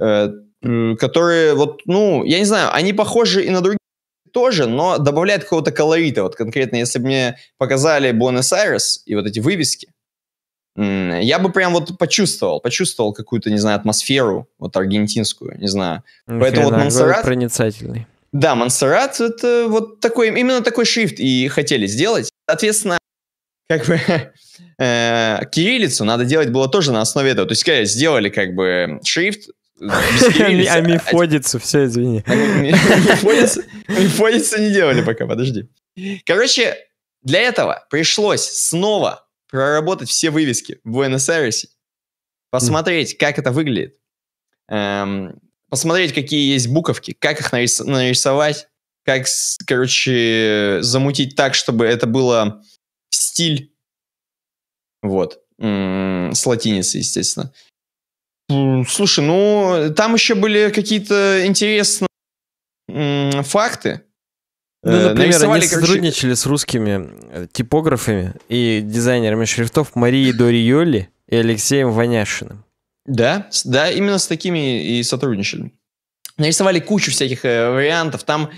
Э, Э, которые вот, ну, я не знаю, они похожи и на другие тоже, но добавляют какого-то колорита. Вот конкретно, если бы мне показали Буэнос-Айрес и вот эти вывески, я бы прям вот почувствовал, почувствовал какую-то, не знаю, атмосферу, вот аргентинскую, не знаю. Хрена, Поэтому вот Монсеррат... проницательный. Да, Монсеррат — это вот такой, именно такой шрифт и хотели сделать. Соответственно, как бы [laughs] э, кириллицу надо делать было тоже на основе этого. То есть, конечно, сделали как бы шрифт а мифодицу, все, извини. А мифодицу [laughs] не делали пока, подожди. Короче, для этого пришлось снова проработать все вывески в Буэнос-Айресе, посмотреть, как это выглядит, эм, посмотреть, какие есть буковки, как их нарисовать, как, короче, замутить так, чтобы это было в стиль. Вот. С латиницы, естественно. Слушай, ну там еще были какие-то интересные факты. Ну, э, например, Нарисовали, они короче... сотрудничали с русскими э, типографами и дизайнерами шрифтов Марией Дориоли и Алексеем Воняшиным. Да, да, именно с такими и сотрудничали. Нарисовали кучу всяких э, вариантов, там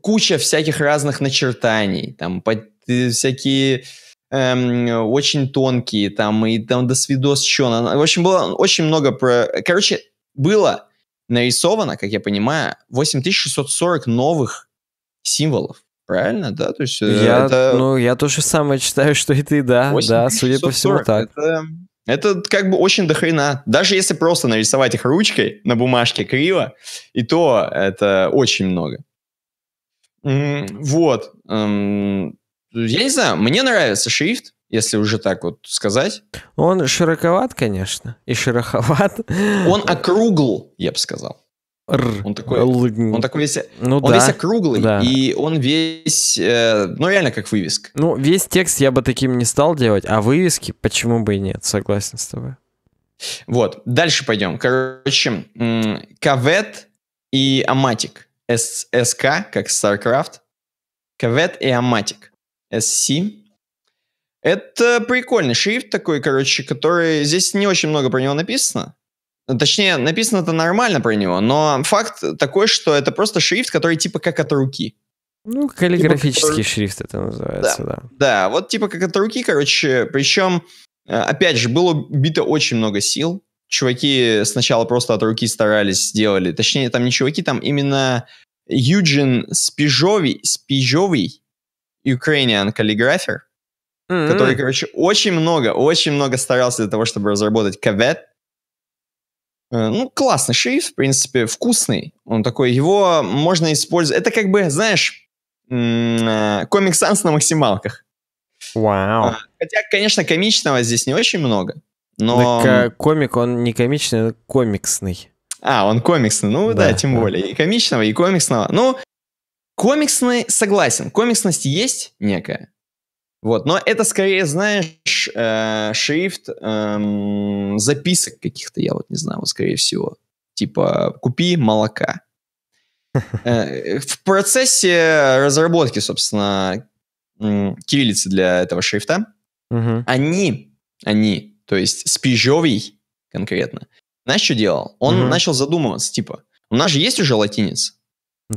куча всяких разных начертаний, там под, всякие эм, очень тонкие, там, и там до свидос еще. В общем, было очень много про... Короче, было нарисовано, как я понимаю, 8640 новых символов. Правильно, да? То есть э, я, это... Ну, я то же самое считаю что и ты, да, 8, да, судя по всему, так. Это, это как бы очень дохрена. Даже если просто нарисовать их ручкой на бумажке криво, и то это очень много. Вот. Эм, я не знаю, мне нравится шрифт, если уже так вот сказать. Он широковат, конечно, и шероховат. Он округл, я бы сказал. Р. Он такой, он такой весь, ну, он да, весь округлый, да. и он весь, э, ну реально как вывеска. Ну весь текст я бы таким не стал делать, а вывески почему бы и нет, согласен с тобой. Вот, дальше пойдем. Короче, Кавет и Аматик. СК, как StarCraft. Кавет и Аматик. SC. Это прикольный шрифт такой, короче, который... Здесь не очень много про него написано. Ну, точнее, написано-то нормально про него, но факт такой, что это просто шрифт, который типа как от руки. Ну, типа каллиграфический типа, шрифт это называется, да. да. Да, вот типа как от руки, короче. Причем, э, опять же, было убито очень много сил. Чуваки сначала просто от руки старались, сделали. Точнее, там не чуваки, там именно Юджин Спижовий, Спижовий Ukrainian Calligrapher, mm-hmm. который, короче, очень много, очень много старался для того, чтобы разработать кавет. Э, ну, классный шрифт, в принципе, вкусный. Он такой, его можно использовать. Это как бы, знаешь, комикс Санс э, на максималках. Вау. Э, хотя, конечно, комичного здесь не очень много. Но... Так, комик, он не комичный, он комиксный. А, он комиксный. Ну да, да тем да. более. И комичного, и комиксного. Ну, комиксный, согласен, комиксность есть некая. Вот, но это скорее, знаешь, э, шрифт э, записок каких-то, я вот не знаю, вот скорее всего. Типа, купи молока. [laughs] Э, в процессе разработки, собственно, кириллицы для этого шрифта, они, они, то есть Спижовий конкретно, знаешь, что делал? Он начал задумываться, типа, у нас же есть уже латиница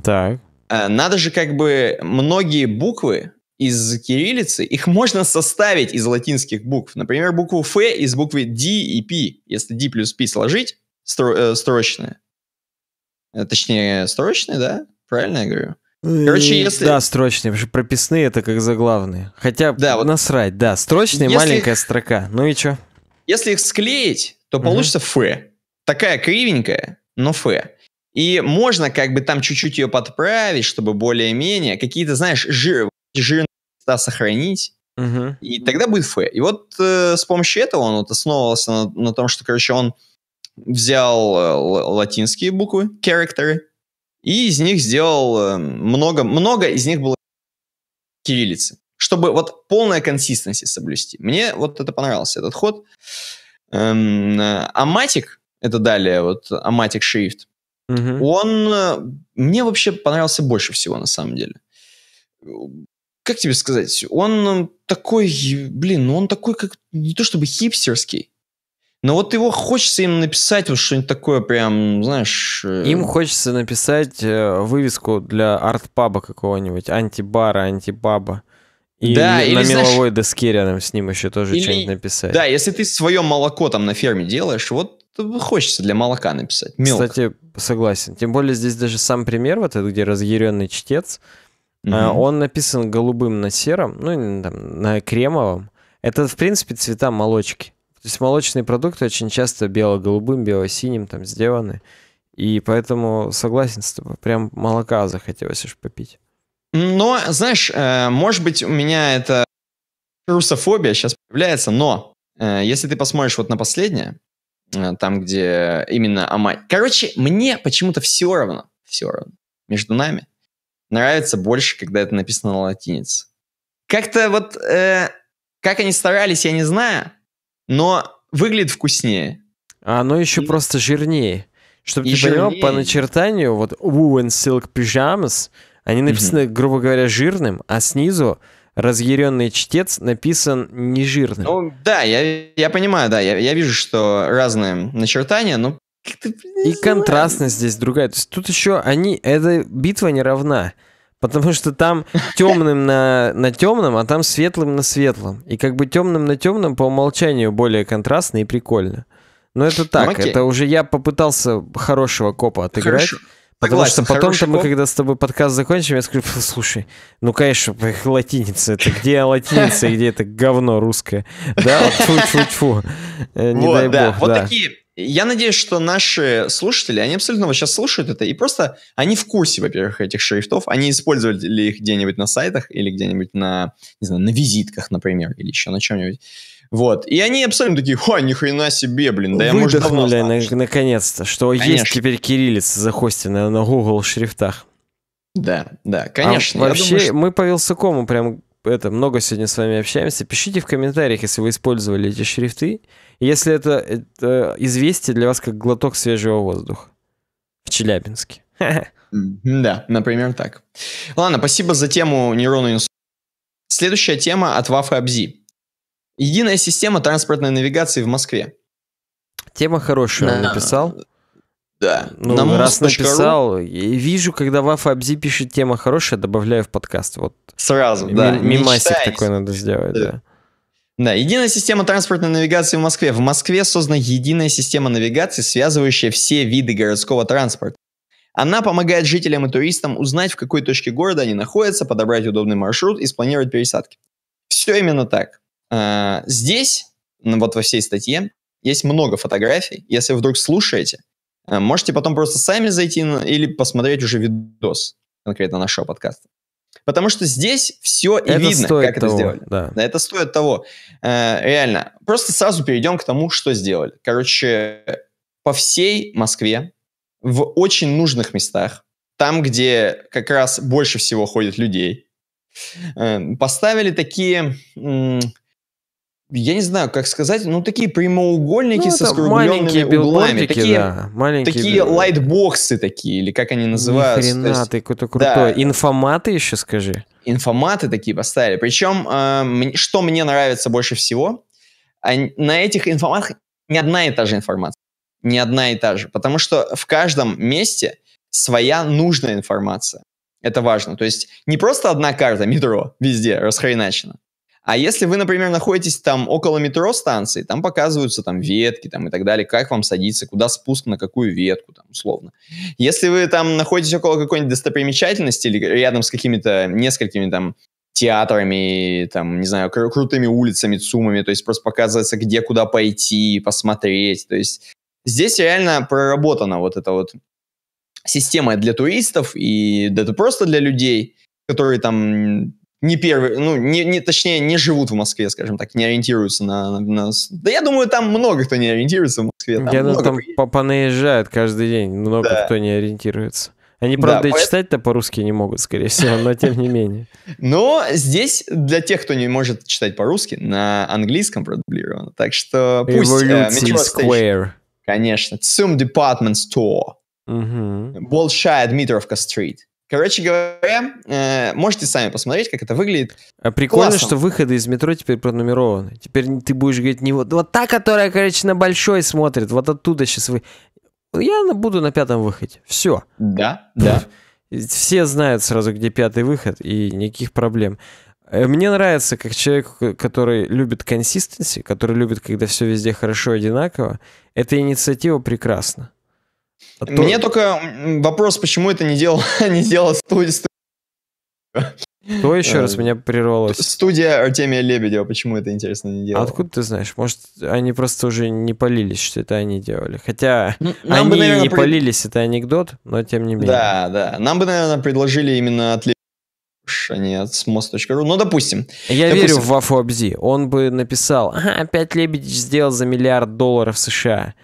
Так. Э, надо же как бы многие буквы из кириллицы, их [laughs] можно составить из латинских букв. Например, букву Ф из буквы D и P. Если D плюс P сложить, стро, э, строчные. Э, точнее, строчные, да? Правильно я говорю? Э, Короче, если... Да, строчные, потому что прописные это как заглавные. Хотя да, вот... насрать, да, строчные, если маленькая строка. Ну и что? Если их склеить, то угу. получится Ф. Такая кривенькая, но Ф. И можно как бы там чуть-чуть ее подправить, чтобы более-менее какие-то, знаешь, жир, жирные места сохранить. Угу. И тогда будет фэ. И вот э, с помощью этого он вот основывался на, на том, что, короче, он взял э, латинские буквы, характеры, и из них сделал э, много, много из них было кириллицы. Чтобы вот полная консистенси соблюсти. Мне вот это понравился, этот ход. Эм, э, аматик, это далее, вот аматик шрифт, Угу. Он э, мне вообще понравился больше всего, на самом деле. Как тебе сказать? Он э, такой, блин, ну он такой, как не то чтобы хипстерский, но вот его хочется им написать вот что-нибудь такое прям, знаешь... Э, им хочется написать вывеску для арт-паба какого-нибудь, антибара, антибаба, И да, на или, меловой знаешь, доске рядом с ним еще тоже или, что-нибудь написать. Да, если ты свое молоко там на ферме делаешь, вот хочется для молока написать. Мелко. Кстати, согласен. Тем более здесь даже сам пример, вот этот, где разъяренный чтец, угу. он написан голубым на сером, ну, там, на кремовом. Это, в принципе, цвета молочки. То есть молочные продукты очень часто бело-голубым, бело-синим там сделаны. И поэтому согласен с тобой, прям молока захотелось уж попить. Но, знаешь, э, может быть, у меня это русофобия сейчас появляется, но э, если ты посмотришь вот на последнее, Э, там, где именно Амай. Короче, мне почему-то все равно, все равно, между нами, нравится больше, когда это написано на латинице. Как-то вот, э, как они старались, я не знаю, но выглядит вкуснее. А оно еще и... просто жирнее. Чтобы и ты жирнее. понимал, по начертанию, вот Woo and Silk Pyjamas, они написаны, mm-hmm. грубо говоря, жирным, а снизу разъяренный чтец написан нежирно. Ну да, я, я понимаю, да, я, я вижу, что разные начертания, но... И контрастность здесь другая. То есть тут еще они, эта битва не равна. Потому что там темным на, на темном, а там светлым на светлом. И как бы темным на темном по умолчанию более контрастно и прикольно. Но это так, ну, это уже я попытался хорошего копа отыграть. Хорошо. Потому что потом-то мы, когда с тобой подкаст закончим, я скажу, слушай, ну, конечно, [laughs] латиница, это где латиница и где это говно русское? Да, тьфу-тьфу-тьфу. Э, не вот, дай да. бог, Вот такие я надеюсь, что наши слушатели, они абсолютно сейчас слушают это, и просто они в курсе, во-первых, этих шрифтов, они использовали ли их где-нибудь на сайтах или где-нибудь на, не знаю, на визитках, например, или еще на чем-нибудь. Вот. И они абсолютно такие, ха, ни хрена себе, блин, да я может давно наконец-то, что конечно. есть теперь кириллица захостенная на Google шрифтах. Да, да, конечно. А вообще, думаю, что... мы по Вилсакому прям это, много сегодня с вами общаемся. Пишите в комментариях, если вы использовали эти шрифты. Если это, это известие для вас как глоток свежего воздуха в Челябинске. [laughs] Да, например, так. Ладно, спасибо за тему нейронной инсульта. Следующая тема от Вафы Абзи. Единая система транспортной навигации в Москве. Тема хорошая, да. написал. Да. Ну, на раз написал, вижу, когда Вафа Абзи пишет тема хорошая, добавляю в подкаст. Вот. Сразу, да. Мимасик такой надо сделать, да. да. Да, единая система транспортной навигации в Москве. В Москве создана единая система навигации, связывающая все виды городского транспорта. Она помогает жителям и туристам узнать, в какой точке города они находятся, подобрать удобный маршрут и спланировать пересадки. Все именно так. Э, здесь, вот во всей статье, есть много фотографий. Если вдруг слушаете, э, можете потом просто сами зайти или посмотреть уже видос конкретно нашего подкаста. Потому что здесь все и это видно, как того, это сделали. Да. Это стоит того. Э, реально. Просто сразу перейдем к тому, что сделали. Короче, по всей Москве, в очень нужных местах, там, где как раз больше всего ходит людей, поставили такие я не знаю, как сказать, ну такие прямоугольники ну, со скругленными углами, такие, да, маленькие такие билд... лайтбоксы такие, или как они называются. Ни хрена, есть, ты какой-то крутой. Да. Информаты еще скажи. Информаты такие поставили. Причем, э, что мне нравится больше всего, а, на этих информатах не одна и та же информация. Не одна и та же. Потому что в каждом месте своя нужная информация. Это важно. То есть не просто одна карта метро везде расхреначена, а если вы, например, находитесь там около метро станции, там показываются там ветки там и так далее, как вам садиться, куда спуск, на какую ветку там условно. Если вы там находитесь около какой-нибудь достопримечательности или рядом с какими-то несколькими там театрами, там, не знаю, кру- крутыми улицами, цумами, то есть просто показывается, где куда пойти, посмотреть, то есть здесь реально проработана вот эта вот система для туристов и да это просто для людей, которые там не первые, ну, не, не, точнее, не живут в Москве, скажем так, не ориентируются на, на нас. Да я думаю, там много кто не ориентируется в Москве. Там я думаю, там по понаезжают каждый день, много да. кто не ориентируется. Они, правда, да, и поэт... читать-то по-русски не могут, скорее всего, но тем не менее. Но здесь для тех, кто не может читать по-русски, на английском продублировано. Так что пусть... Э, Evolution Square. Конечно. Tsum Department Store. Большая Дмитровка стрит. Короче говоря, э, можете сами посмотреть, как это выглядит. А прикольно, Классно. что выходы из метро теперь пронумерованы. Теперь ты будешь говорить не вот, вот та, которая, короче, на большой смотрит, вот оттуда сейчас вы. Я буду на пятом выходе. Все. Да, да. Все знают сразу, где пятый выход, и никаких проблем. Э, мне нравится, как человек, который любит консистенции, который любит, когда все везде хорошо и одинаково, эта инициатива прекрасна. А то... Мне только вопрос, почему это не делал, [laughs] не делала студия. Кто еще раз э, меня прервалось? Студия Артемия Лебедева, почему это интересно не делал? Откуда ты знаешь? Может, они просто уже не полились, что это они делали. Хотя Нам они бы, наверное, не пред... полились, это анекдот, но тем не менее. Да, да. Нам бы, наверное, предложили именно от а не от smos.ru. Ну, допустим. Я допустим. верю в Вафу Абзи. Он бы написал, ага, опять Лебедич сделал за миллиард долларов США.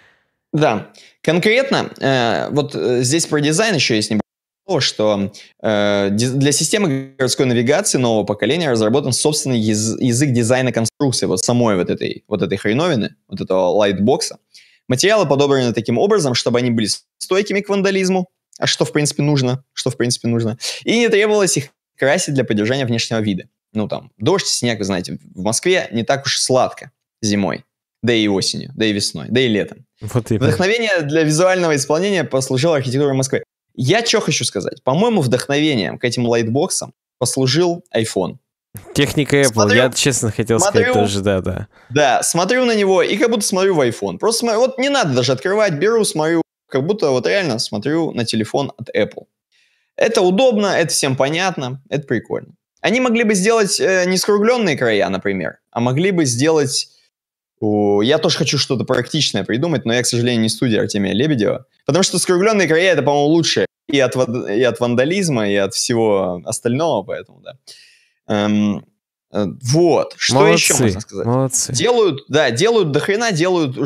Да. Конкретно, э, вот э, здесь про дизайн еще есть небольшой то, что э, для системы городской навигации нового поколения разработан собственный язык дизайна конструкции, вот самой вот этой, вот этой хреновины, вот этого лайтбокса. Материалы подобраны таким образом, чтобы они были стойкими к вандализму, а что, в принципе, нужно, что, в принципе, нужно, и не требовалось их красить для поддержания внешнего вида. Ну, там, дождь, снег, вы знаете, в Москве не так уж сладко зимой, да и осенью, да и весной, да и летом. Вот Вдохновение для визуального исполнения послужила архитектура Москвы. Я что хочу сказать? По-моему, вдохновением к этим лайтбоксам послужил iPhone. Техника Apple, смотрю, я честно хотел смотрю, сказать тоже, да, да. Да, смотрю на него и как будто смотрю в iPhone. Просто смотрю, вот не надо даже открывать, беру, смотрю, как будто вот реально смотрю на телефон от Apple. Это удобно, это всем понятно, это прикольно. Они могли бы сделать э, не скругленные края, например, а могли бы сделать я тоже хочу что-то практичное придумать, но я, к сожалению, не студия Артемия Лебедева. Потому что «Скругленные края» — это, по-моему, лучше и от, и от вандализма, и от всего остального, поэтому, да. Эм, э, вот, что молодцы, еще можно сказать? Молодцы. Делают, да, делают до хрена, делают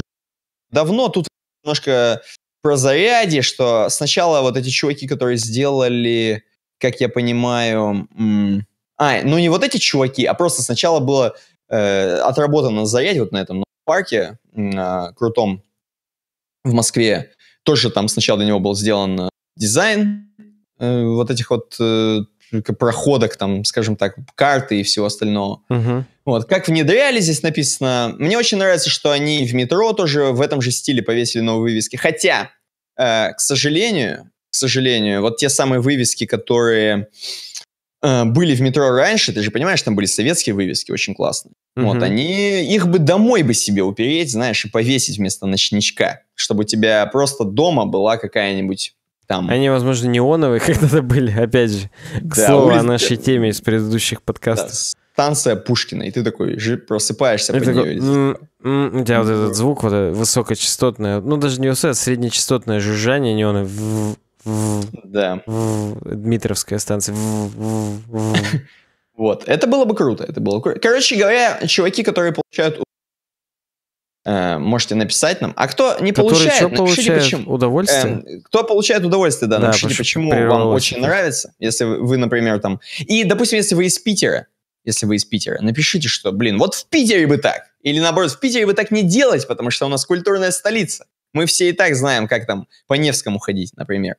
давно. Тут немножко про заряди, что сначала вот эти чуваки, которые сделали, как я понимаю... М- а, ну не вот эти чуваки, а просто сначала было э, отработано на заряде, вот на этом парке э, крутом в Москве. Тоже там сначала до него был сделан э, дизайн э, вот этих вот э, проходок, там, скажем так, карты и всего остального. Uh-huh. Вот. Как внедряли, здесь написано. Мне очень нравится, что они в метро тоже в этом же стиле повесили новые вывески. Хотя, э, к сожалению, к сожалению, вот те самые вывески, которые э, Э, были в метро раньше, ты же понимаешь, там были советские вывески, очень классные. mm Вот, они, их бы домой бы себе упереть, знаешь, и повесить вместо ночничка, чтобы у тебя просто дома была какая-нибудь там... Они, возможно, неоновые [laughs] когда-то были, опять же, к да, слову улица... о нашей теме из предыдущих подкастов. Да, станция Пушкина, и ты такой же просыпаешься под такой, нее. У тебя вот этот звук, вот э, высокочастотное, ну даже не высокое, а среднечастотное жужжание неона в да. Дмитровская станция. Вот. Это было бы круто. Это было круто. Короче говоря, чуваки, которые получают э, можете написать нам. А кто не получает, что напишите получает почему. Удовольствие? Эм, кто получает удовольствие, да, напишите, почему вам очень нравится, если вы, вы, например, там... И, допустим, если вы из Питера, если вы из Питера, напишите, что, блин, вот в Питере бы так. Или, наоборот, в Питере бы так не делать, потому что у нас культурная столица. Мы все и так знаем, как там по Невскому ходить, например.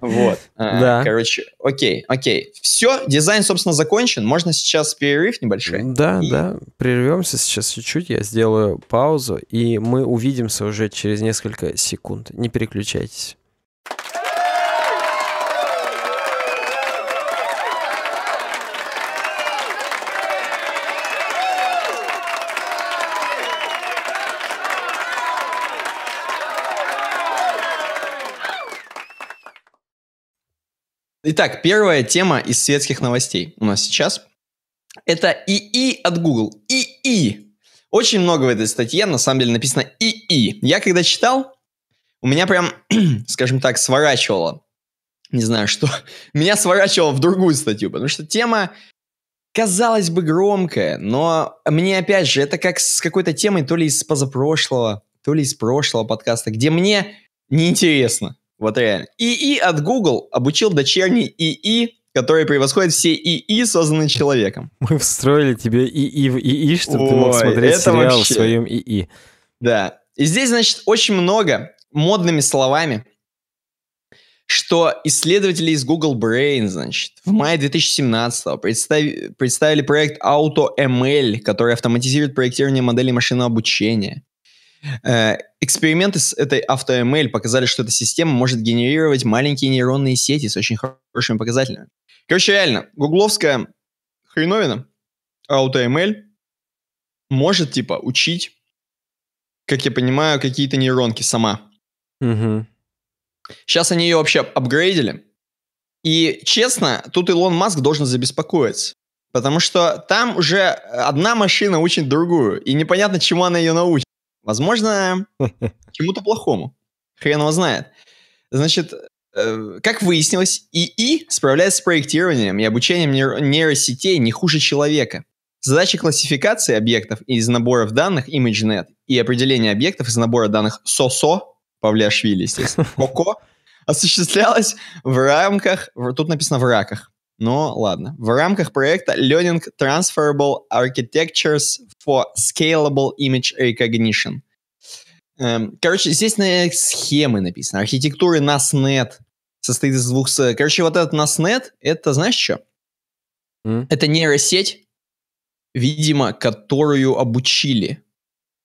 Вот. [laughs] А, да. Короче, окей, окей. Все, дизайн, собственно, закончен. Можно сейчас перерыв небольшой? Да, и... да. Прервемся сейчас чуть-чуть. Я сделаю паузу, и мы увидимся уже через несколько секунд. Не переключайтесь. Итак, первая тема из светских новостей у нас сейчас. Это ИИ от Google. ИИ. Очень много в этой статье, на самом деле, написано ИИ. Я когда читал, у меня прям, [clears throat] скажем так, сворачивало. Не знаю, что. [laughs] Меня сворачивало в другую статью, потому что тема, казалось бы, громкая, но мне, опять же, это как с какой-то темой то ли из позапрошлого, то ли из прошлого подкаста, где мне неинтересно. Вот реально. ИИ от Google обучил дочерний ИИ, который превосходит все ИИ, созданные человеком. Мы встроили тебе ИИ в ИИ, чтобы Ой, ты мог смотреть сериал вообще... в своем ИИ. Да. И здесь, значит, очень много модными словами, что исследователи из Google Brain, значит, в мае 2017 представ... представили проект AutoML, который автоматизирует проектирование моделей машинного обучения. Э, эксперименты с этой AutoML показали, что эта система может генерировать маленькие нейронные сети с очень хорошими показателями. Короче, реально, гугловская хреновина AutoML а может, типа, учить, как я понимаю, какие-то нейронки сама. Угу. Сейчас они ее вообще апгрейдили. И, честно, тут Илон Маск должен забеспокоиться. Потому что там уже одна машина учит другую, и непонятно, чему она ее научит. Возможно, [laughs] чему-то плохому. Хрен его знает. Значит, э, как выяснилось, ИИ справляется с проектированием и обучением нейросетей не хуже человека. Задача классификации объектов из наборов данных ImageNet и определения объектов из набора данных SOSO, Павляшвили, естественно, [laughs] КОКО, осуществлялась в рамках, тут написано в раках, но ладно. В рамках проекта Learning Transferable Architectures for Scalable Image Recognition. Эм, короче, здесь на схемы написано. Архитектуры NASNet состоит из двух... Короче, вот этот NASNet, это знаешь что? Mm. Это нейросеть, видимо, которую обучили.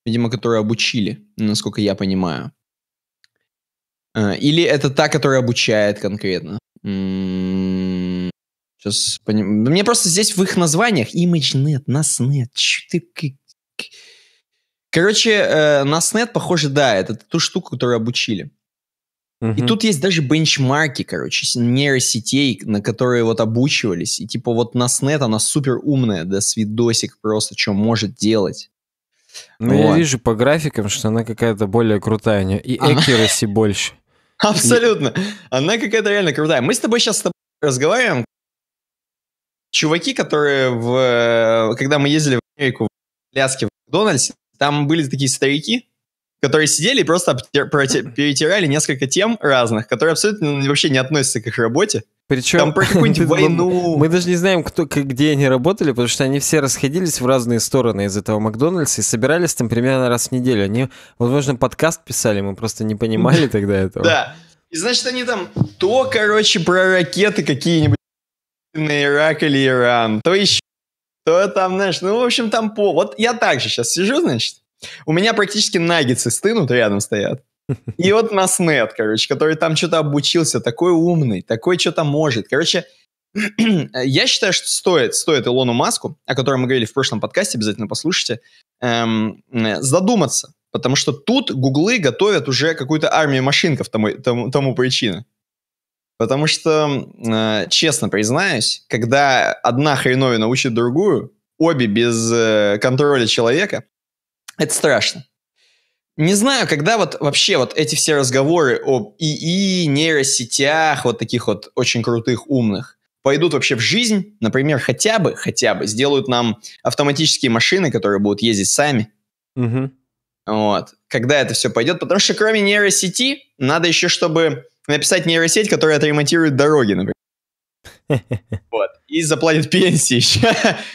Видимо, которую обучили, насколько я понимаю. Э, или это та, которая обучает конкретно. М-м-м. Сейчас поним... Мне просто здесь в их названиях ImageNet, NASNet, ты... Короче, э, NASNet, похоже, да, это ту штуку, которую обучили. Угу. И тут есть даже бенчмарки, короче, нейросетей, на которые вот обучивались. И типа вот NASNet, она супер умная, да, свидосик просто, что может делать. Ну, вот. я вижу по графикам, что она какая-то более крутая, у и accuracy она... больше. [laughs] Абсолютно. И... Она какая-то реально крутая. Мы с тобой сейчас с тобой разговариваем чуваки, которые в... Когда мы ездили в Америку, в Аляске, в Макдональдсе, там были такие старики, которые сидели и просто перетирали несколько тем разных, которые абсолютно вообще не относятся к их работе. Причем там про какую-нибудь [laughs] войну. Мы, мы даже не знаем, кто, где они работали, потому что они все расходились в разные стороны из этого Макдональдса и собирались там примерно раз в неделю. Они, возможно, подкаст писали, мы просто не понимали [laughs] тогда этого. Да. И значит, они там то, короче, про ракеты какие-нибудь на Ирак или Иран, то еще, то там, знаешь, ну, в общем, там по... Вот я так же сейчас сижу, значит, у меня практически наггетсы стынут, рядом стоят. [laughs] И вот Наснет, короче, который там что-то обучился, такой умный, такой что-то может. Короче, [clears throat] я считаю, что стоит, стоит Илону Маску, о котором мы говорили в прошлом подкасте, обязательно послушайте, эм, э, задуматься. Потому что тут гуглы готовят уже какую-то армию машинков тому, тому, тому причине. Потому что, э, честно признаюсь, когда одна хреновина учит другую, обе без э, контроля человека, это страшно. Не знаю, когда вот вообще вот эти все разговоры об ИИ, нейросетях, вот таких вот очень крутых, умных, пойдут вообще в жизнь, например, хотя бы, хотя бы сделают нам автоматические машины, которые будут ездить сами. Угу. Вот. Когда это все пойдет, потому что кроме нейросети надо еще, чтобы написать нейросеть, которая отремонтирует дороги, например. [laughs] Вот. И заплатит пенсии.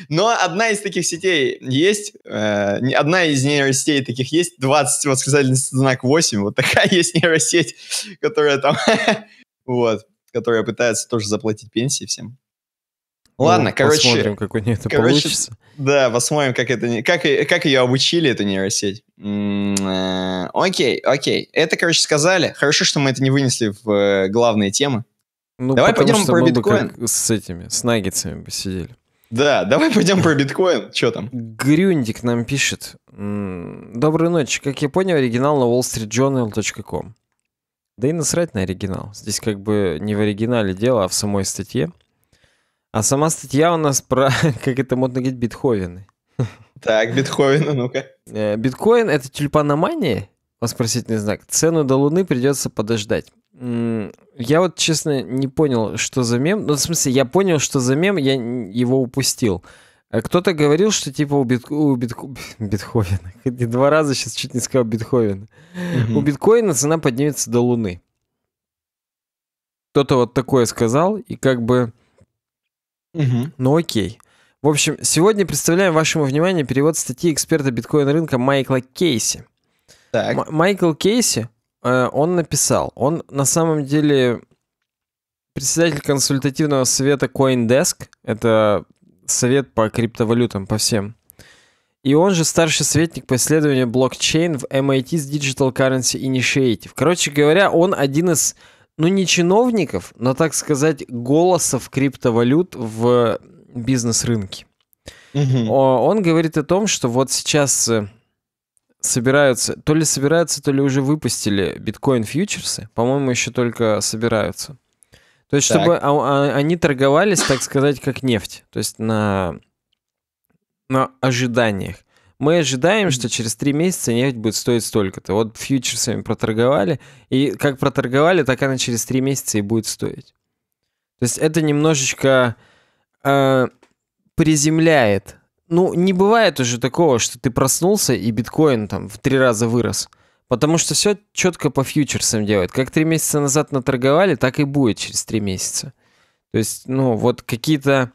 Но одна из таких сетей есть, э, одна из нейросетей таких есть, 20 сказали, знак 8, вот такая есть нейросеть, которая там, [laughs] вот, которая пытается тоже заплатить пенсии всем. Ладно, ну, короче... Посмотрим, как у нее это короче, получится. Да, посмотрим, как, это, как, как ее обучили, эту нейросеть. М-м-м, окей, окей. Это, короче, сказали. Хорошо, что мы это не вынесли в э, главные темы. Ну, давай пойдем про биткоин. с этими, с наггетсами сидели. Да, давай пойдем про биткоин. Что там? Грюндик нам пишет. Доброй ночи. Как я понял, оригинал на wallstreetjournal.com. Да и насрать на оригинал. Здесь как бы не в оригинале дело, а в самой статье. А сама статья у нас про, [laughs] как это модно говорить, битховены. Так, битховены, ну-ка. Э, Биткоин — это тюльпаномания? Вопросительный знак. Цену до луны придется подождать. Я вот, честно, не понял, что за мем. Ну, в смысле, я понял, что за мем, я его упустил. А кто-то говорил, что типа у, бит... у бит... [laughs] Битховена, два раза сейчас чуть не сказал Битховена, mm-hmm. у биткоина цена поднимется до луны. Кто-то вот такое сказал, и как бы Угу. Ну окей. В общем, сегодня представляем вашему вниманию перевод статьи эксперта биткоин-рынка Майкла Кейси. Так. Майкл Кейси, э, он написал, он на самом деле председатель консультативного совета CoinDesk, это совет по криптовалютам, по всем. И он же старший советник по исследованию блокчейн в MIT's Digital Currency Initiative. Короче говоря, он один из ну не чиновников, но, так сказать, голосов криптовалют в бизнес-рынке. Угу. Он говорит о том, что вот сейчас э, собираются, то ли собираются, то ли уже выпустили биткоин-фьючерсы, по-моему, еще только собираются. То есть, чтобы а, а, они торговались, так сказать, как нефть, то есть на, на ожиданиях мы ожидаем, что через три месяца нефть будет стоить столько-то. Вот фьючерсами проторговали, и как проторговали, так она через три месяца и будет стоить. То есть это немножечко э, приземляет. Ну, не бывает уже такого, что ты проснулся и биткоин там в три раза вырос. Потому что все четко по фьючерсам делают. Как три месяца назад наторговали, так и будет через три месяца. То есть, ну, вот какие-то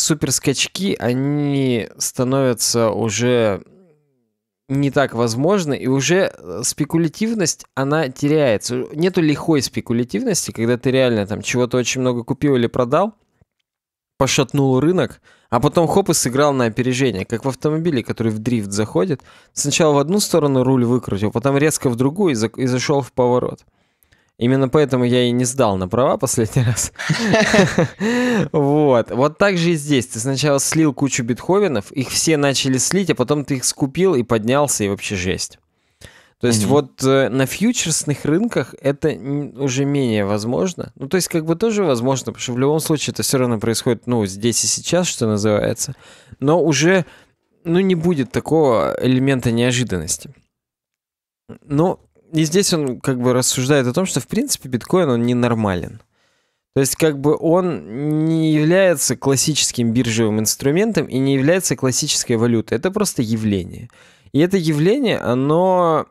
суперскачки, они становятся уже не так возможны и уже э, спекулятивность, она теряется. Нету лихой спекулятивности, когда ты реально там чего-то очень много купил или продал, пошатнул рынок, а потом хоп и сыграл на опережение, как в автомобиле, который в дрифт заходит. Сначала в одну сторону руль выкрутил, потом резко в другую и, за... и зашел в поворот. Именно поэтому я и не сдал на права последний раз. [laughs] Вот. Вот так же и здесь. Ты сначала слил кучу Бетховенов, их все начали слить, а потом ты их скупил и поднялся, и вообще жесть. То есть mm-hmm. вот э, на фьючерсных рынках это уже менее возможно. Ну, то есть как бы тоже возможно, потому что в любом случае это все равно происходит, ну, здесь и сейчас, что называется. Но уже, ну, не будет такого элемента неожиданности. Но ну, и здесь он как бы рассуждает о том, что в принципе биткоин он ненормален. То есть как бы он не является классическим биржевым инструментом и не является классической валютой. Это просто явление. И это явление, оно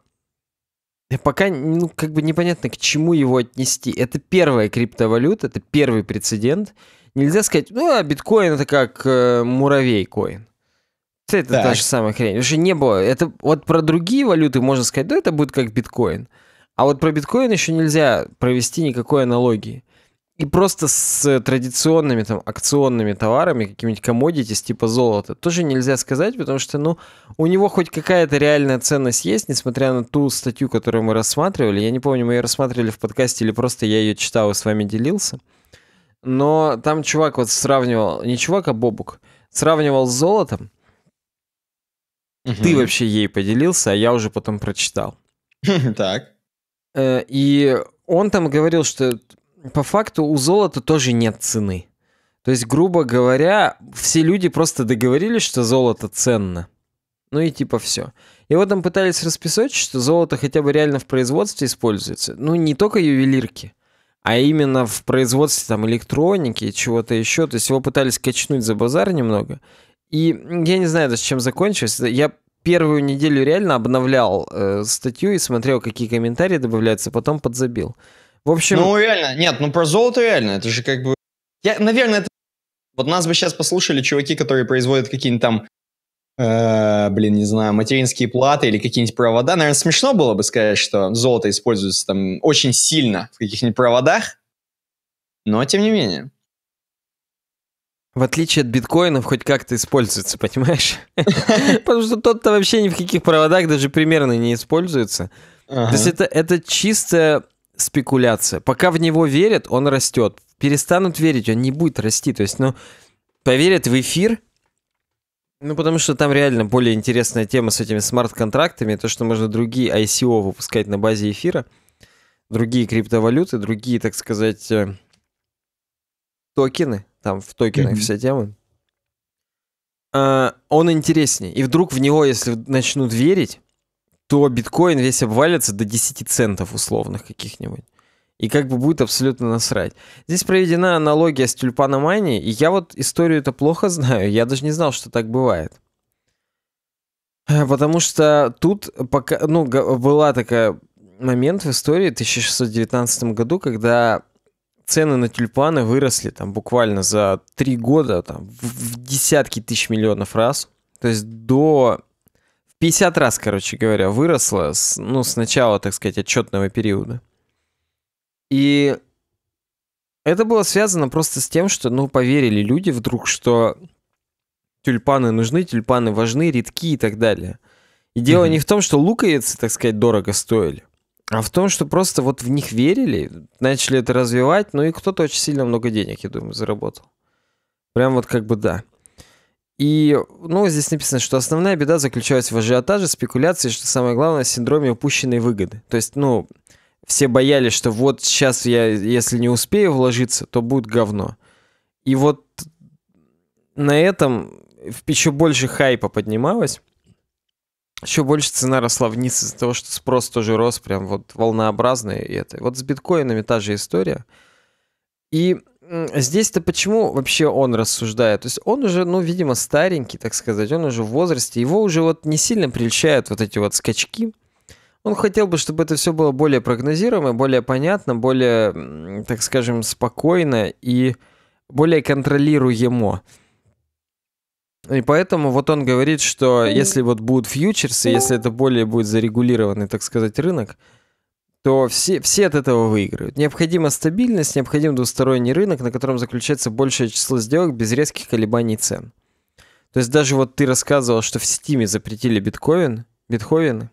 э, пока ну, как бы непонятно, к чему его отнести. Это первая криптовалюта, это первый прецедент. Нельзя сказать, ну а биткоин это как э, муравей коин. Это так. та же самая хрень. Потому что не было. Это вот про другие валюты можно сказать, да, это будет как биткоин. А вот про биткоин еще нельзя провести никакой аналогии. И просто с традиционными там акционными товарами, какими-нибудь комодитис типа золота, тоже нельзя сказать, потому что, ну, у него хоть какая-то реальная ценность есть, несмотря на ту статью, которую мы рассматривали. Я не помню, мы ее рассматривали в подкасте или просто я ее читал и с вами делился. Но там чувак вот сравнивал, не чувак, а Бобук, сравнивал с золотом, Угу. Ты вообще ей поделился, а я уже потом прочитал. [laughs] Так. Э, и он там говорил, что по факту у золота тоже нет цены. То есть, грубо говоря, все люди просто договорились, что золото ценно. Ну и типа все. И вот там пытались расписать, что золото хотя бы реально в производстве используется. Ну, не только ювелирки, а именно в производстве там электроники и чего-то еще. То есть его пытались качнуть за базар немного. И я не знаю даже, чем закончилось. Я первую неделю реально обновлял э, статью и смотрел, какие комментарии добавляются, потом подзабил. В общем... Ну, реально, нет, ну про золото реально, это же как бы... Я, наверное, это... Вот нас бы сейчас послушали чуваки, которые производят какие-нибудь там, э, блин, не знаю, материнские платы или какие-нибудь провода. Наверное, смешно было бы сказать, что золото используется там очень сильно в каких-нибудь проводах, но тем не менее. В отличие от биткоинов, хоть как-то используется, понимаешь? [laughs] Потому что тот-то вообще ни в каких проводах даже примерно не используется. То есть это, это чистая спекуляция. Пока в него верят, он растет. Перестанут верить, он не будет расти. То есть, ну, поверят в эфир, ну, потому что там реально более интересная тема с этими смарт-контрактами, то, что можно другие ICO выпускать на базе эфира, другие криптовалюты, другие, так сказать, э, токены, там в токенах mm-hmm. вся тема, э, он интереснее. И вдруг в него, если начнут верить, то биткоин весь обвалится до 10 центов условных каких-нибудь. И как бы будет абсолютно насрать. Здесь проведена аналогия с тюльпаноманией, и я вот историю это плохо знаю, я даже не знал, что так бывает. Потому что тут пока, ну, была такая момент в истории в 1619 году, когда цены на тюльпаны выросли там буквально за три года там, в десятки тысяч миллионов раз. То есть до 50 раз, короче говоря, выросло с, ну, с начала, так сказать, отчетного периода. И это было связано просто с тем, что, ну, поверили люди вдруг, что тюльпаны нужны, тюльпаны важны, редки и так далее. И дело mm-hmm. не в том, что луковицы, так сказать, дорого стоили. А в том, что просто вот в них верили, начали это развивать, ну и кто-то очень сильно много денег, я думаю, заработал. Прям вот как бы да. И, ну, здесь написано, что основная беда заключалась в ажиотаже, спекуляции, что самое главное, в синдроме упущенной выгоды. То есть, ну, все боялись, что вот сейчас я, если не успею вложиться, то будет говно. И вот на этом еще больше хайпа поднималось еще больше цена росла вниз из-за того, что спрос тоже рос прям вот волнообразно и это. Вот с биткоинами та же история. И здесь-то почему вообще он рассуждает? То есть он уже, ну, видимо, старенький, так сказать, он уже в возрасте, его уже вот не сильно прельщают вот эти вот скачки. Он хотел бы, чтобы это все было более прогнозируемо, более понятно, более, так скажем, спокойно и более контролируемо. И поэтому вот он говорит, что если вот будут фьючерсы, если это более будет зарегулированный, так сказать, рынок, то все, все от этого выиграют. Необходима стабильность, необходим двусторонний рынок, на котором заключается большее число сделок без резких колебаний цен. То есть даже вот ты рассказывал, что в Стиме запретили биткоин, битховины,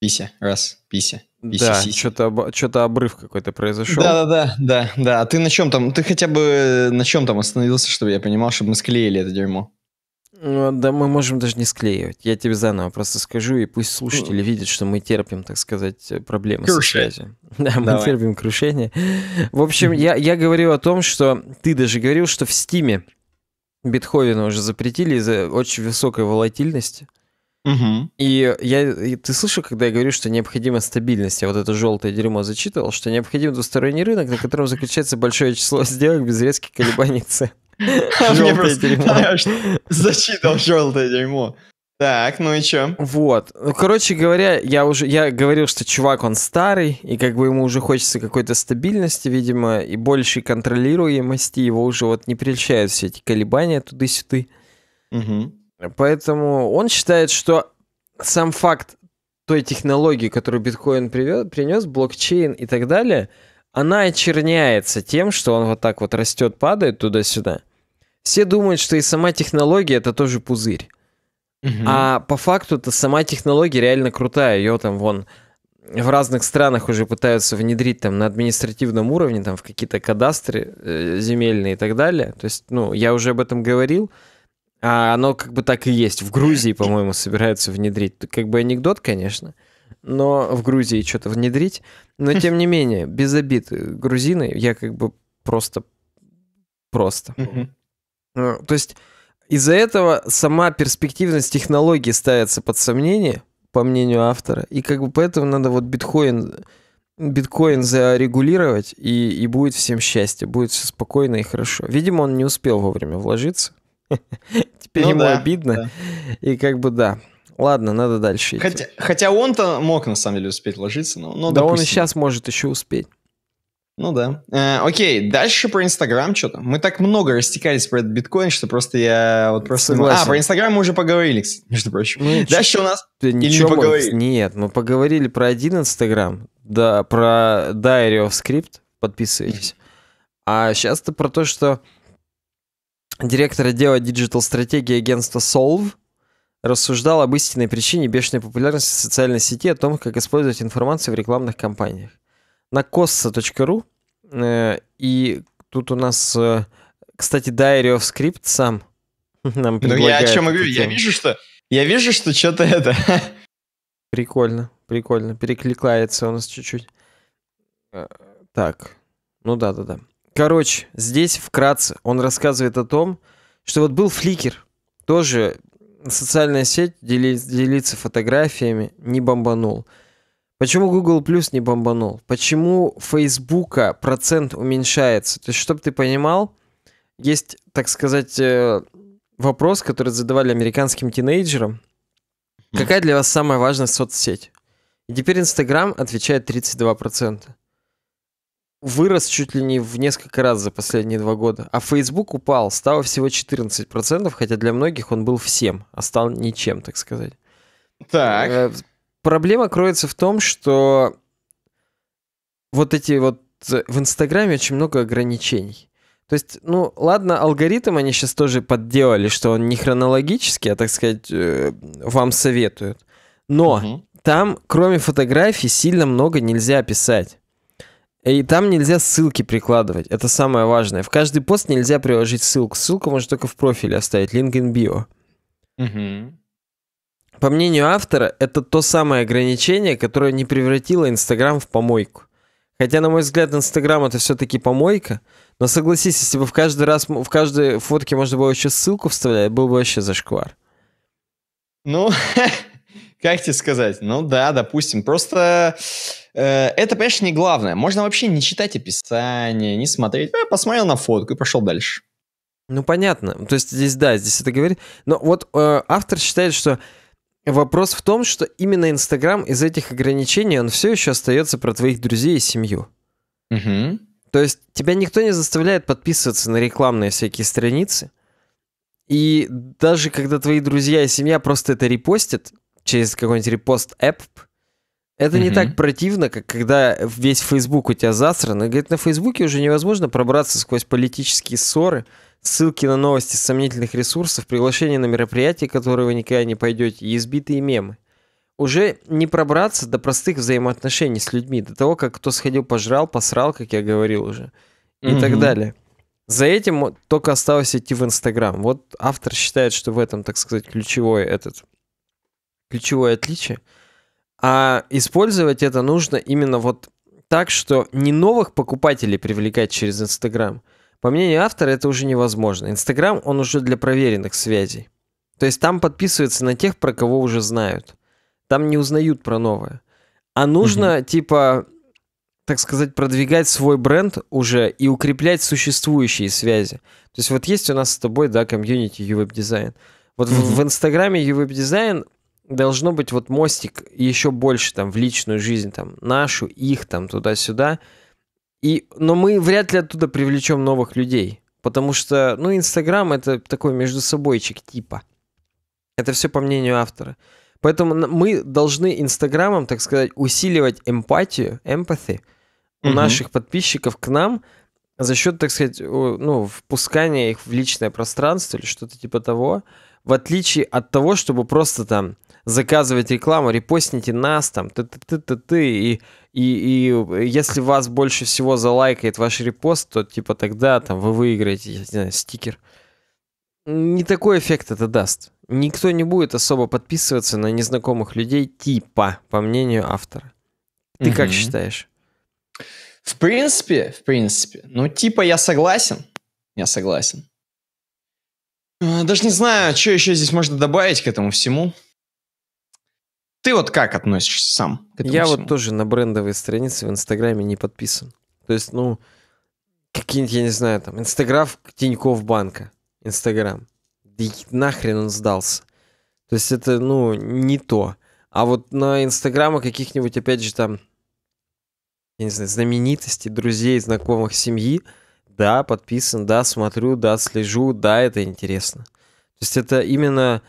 пися, раз, пися. пися да, что-то об, что обрыв какой-то произошел. Да, да, да, да, да. А ты на чем там? Ты хотя бы на чем там остановился, чтобы я понимал, чтобы мы склеили это дерьмо? Ну, да, мы можем даже не склеивать. Я тебе заново просто скажу, и пусть слушатели видят, что мы терпим, так сказать, э, проблемы Крушать. со связью. [laughs] Да, мы Давай. терпим крушение. [laughs] В общем, я, я говорил о том, что ты даже говорил, что в Стиме Бетховена уже запретили из-за очень высокой волатильности. Угу. И я, и ты слышал, когда я говорю, что необходима стабильность, я вот это желтое дерьмо зачитывал, что необходим двусторонний рынок, на котором заключается большое число сделок без резких колебаний цен. [laughs] Желтое дерьмо. Зачитал желтое дерьмо. Так, ну и чё? Вот. Ну, короче говоря, я уже я говорил, что чувак, он старый, и как бы ему уже хочется какой-то стабильности, видимо, и большей контролируемости. Его уже вот не прельщают все эти колебания туда сюды Угу. Поэтому он считает, что сам факт той технологии, которую биткоин привез, принес, блокчейн и так далее, она очерняется тем, что он вот так вот растет, падает туда-сюда. Все думают, что и сама технология это тоже пузырь. Угу. А по факту это сама технология реально крутая. Ее там вон в разных странах уже пытаются внедрить там на административном уровне, там в какие-то кадастры э, земельные и так далее. То есть, ну, я уже об этом говорил. А оно как бы так и есть. В Грузии, по-моему, собираются внедрить. Как бы анекдот, конечно, но в Грузии что-то внедрить. Но тем не менее, без обид, э, грузины, я как бы просто... Просто. Э, то есть из-за этого сама перспективность технологии ставится под сомнение, по мнению автора. И как бы поэтому надо вот биткоин биткоин зарегулировать, и, и будет всем счастье, будет все спокойно и хорошо. Видимо, он не успел вовремя вложиться. [laughs] Теперь ну, ему да, обидно. Да. И как бы да. Ладно, надо дальше идти. Хотя, хотя он-то мог на самом деле успеть ложиться, но, но Да допустим. он и сейчас может еще успеть. Ну да. Э, окей, дальше про Инстаграм что-то. Мы так много растекались про этот биткоин, что просто я вот просто... А, Согласен. А, про Инстаграм мы уже поговорили, между прочим. Мы ну, дальше у нас... Или ничего не поговорили? Нет, мы поговорили про один Инстаграм, да, про Diary of Script, подписывайтесь. А сейчас-то про то, что Директора отдела диджитал-стратегии агентства Solve, рассуждал об истинной причине бешеной популярности социальной сети о том, как использовать информацию в рекламных кампаниях. На costa.ru э, и тут у нас, э, кстати, Diary of Script сам [laughs] нам предлагает. Ну, я о чем говорю, я вижу, что я вижу, что что-то это. [laughs] Прикольно, прикольно. Перекликается у нас чуть-чуть. Э, так, ну да-да-да. Короче, здесь вкратце он рассказывает о том, что вот был фликер, тоже социальная сеть, дели, делиться фотографиями, не бомбанул. Почему Google Plus не бомбанул? Почему Facebook процент уменьшается? То есть, чтобы ты понимал, есть, так сказать, э, вопрос, который задавали американским тинейджерам. Какая для вас самая важная соцсеть? И теперь Инстаграм отвечает 32% вырос чуть ли не в несколько раз за последние два года. А Facebook упал, стало всего 14%, хотя для многих он был всем, а стал ничем, так сказать. Так. Э, проблема кроется в том, что вот эти вот э, в Инстаграме очень много ограничений. То есть, ну, ладно, алгоритм они сейчас тоже подделали, что он не хронологический, а, так сказать, э, вам советуют. Но угу. там, кроме фотографий, сильно много нельзя писать. И там нельзя ссылки прикладывать. Это самое важное. В каждый пост нельзя приложить ссылку. Ссылку можно только в профиле оставить. LinkedIn Bio. Угу. По мнению автора, это то самое ограничение, которое не превратило Инстаграм в помойку. Хотя, на мой взгляд, Инстаграм это все-таки помойка. Но согласись, если бы в каждый раз, в каждой фотке можно было еще ссылку вставлять, был бы вообще зашквар. Ну, [laughs] как тебе сказать? Ну да, допустим. Просто Э, это, конечно, не главное. Можно вообще не читать описание, не смотреть. Я э, посмотрел на фотку и пошел дальше. Ну, понятно. То есть здесь, да, здесь это говорит. Но вот э, автор считает, что вопрос в том, что именно Инстаграм из этих ограничений, он все еще остается про твоих друзей и семью. Угу. То есть тебя никто не заставляет подписываться на рекламные всякие страницы. И даже когда твои друзья и семья просто это репостят через какой-нибудь репост-эп, это угу. не так противно, как когда весь Facebook у тебя засран. И, говорит, на Фейсбуке уже невозможно пробраться сквозь политические ссоры, ссылки на новости с сомнительных ресурсов, приглашения на мероприятия, которые вы никогда не пойдете, и избитые мемы. Уже не пробраться до простых взаимоотношений с людьми, до того, как кто сходил пожрал, посрал, как я говорил уже, и так далее. За этим только осталось идти в Инстаграм. Вот автор считает, что в этом, так сказать, ключевое, этот, ключевое отличие – а использовать это нужно именно вот так, что не новых покупателей привлекать через Инстаграм. По мнению автора, это уже невозможно. Инстаграм, он уже для проверенных связей. То есть там подписываются на тех, про кого уже знают. Там не узнают про новое. А нужно, угу. типа, так сказать, продвигать свой бренд уже и укреплять существующие связи. То есть вот есть у нас с тобой, да, комьюнити Ювеб дизайн. Вот mm в, в Инстаграме Ювеб дизайн должно быть вот мостик еще больше там в личную жизнь, там нашу, их там туда-сюда. И, но мы вряд ли оттуда привлечем новых людей, потому что, ну, Инстаграм это такой между собойчик типа. Это все по мнению автора. Поэтому мы должны Инстаграмом, так сказать, усиливать эмпатию, эмпатии у наших подписчиков к нам за счет, так сказать, ну, впускания их в личное пространство или что-то типа того в отличие от того, чтобы просто там заказывать рекламу, репостните нас там, ты ты ты ты ты и, и, и если вас больше всего залайкает ваш репост, то типа тогда там вы выиграете, я не знаю, стикер. Не такой эффект это даст. Никто не будет особо подписываться на незнакомых людей типа, по мнению автора. Ты угу. как считаешь? В принципе, в принципе. Ну, типа я согласен. Я согласен. Э, даже не знаю, что еще здесь можно добавить к этому всему. Ты вот как относишься сам? К этому Я всему? вот тоже на брендовые страницы в Инстаграме не подписан. То есть, ну, какие-нибудь, я не знаю, там, Инстаграм Тиньков банка, Инстаграм. Да нахрен он сдался. То есть это, ну, не то. А вот на Инстаграма каких-нибудь, опять же, там, я не знаю, знаменитостей, друзей, знакомых семьи – да, подписан, да, смотрю, да, слежу, да, это интересно. То есть это именно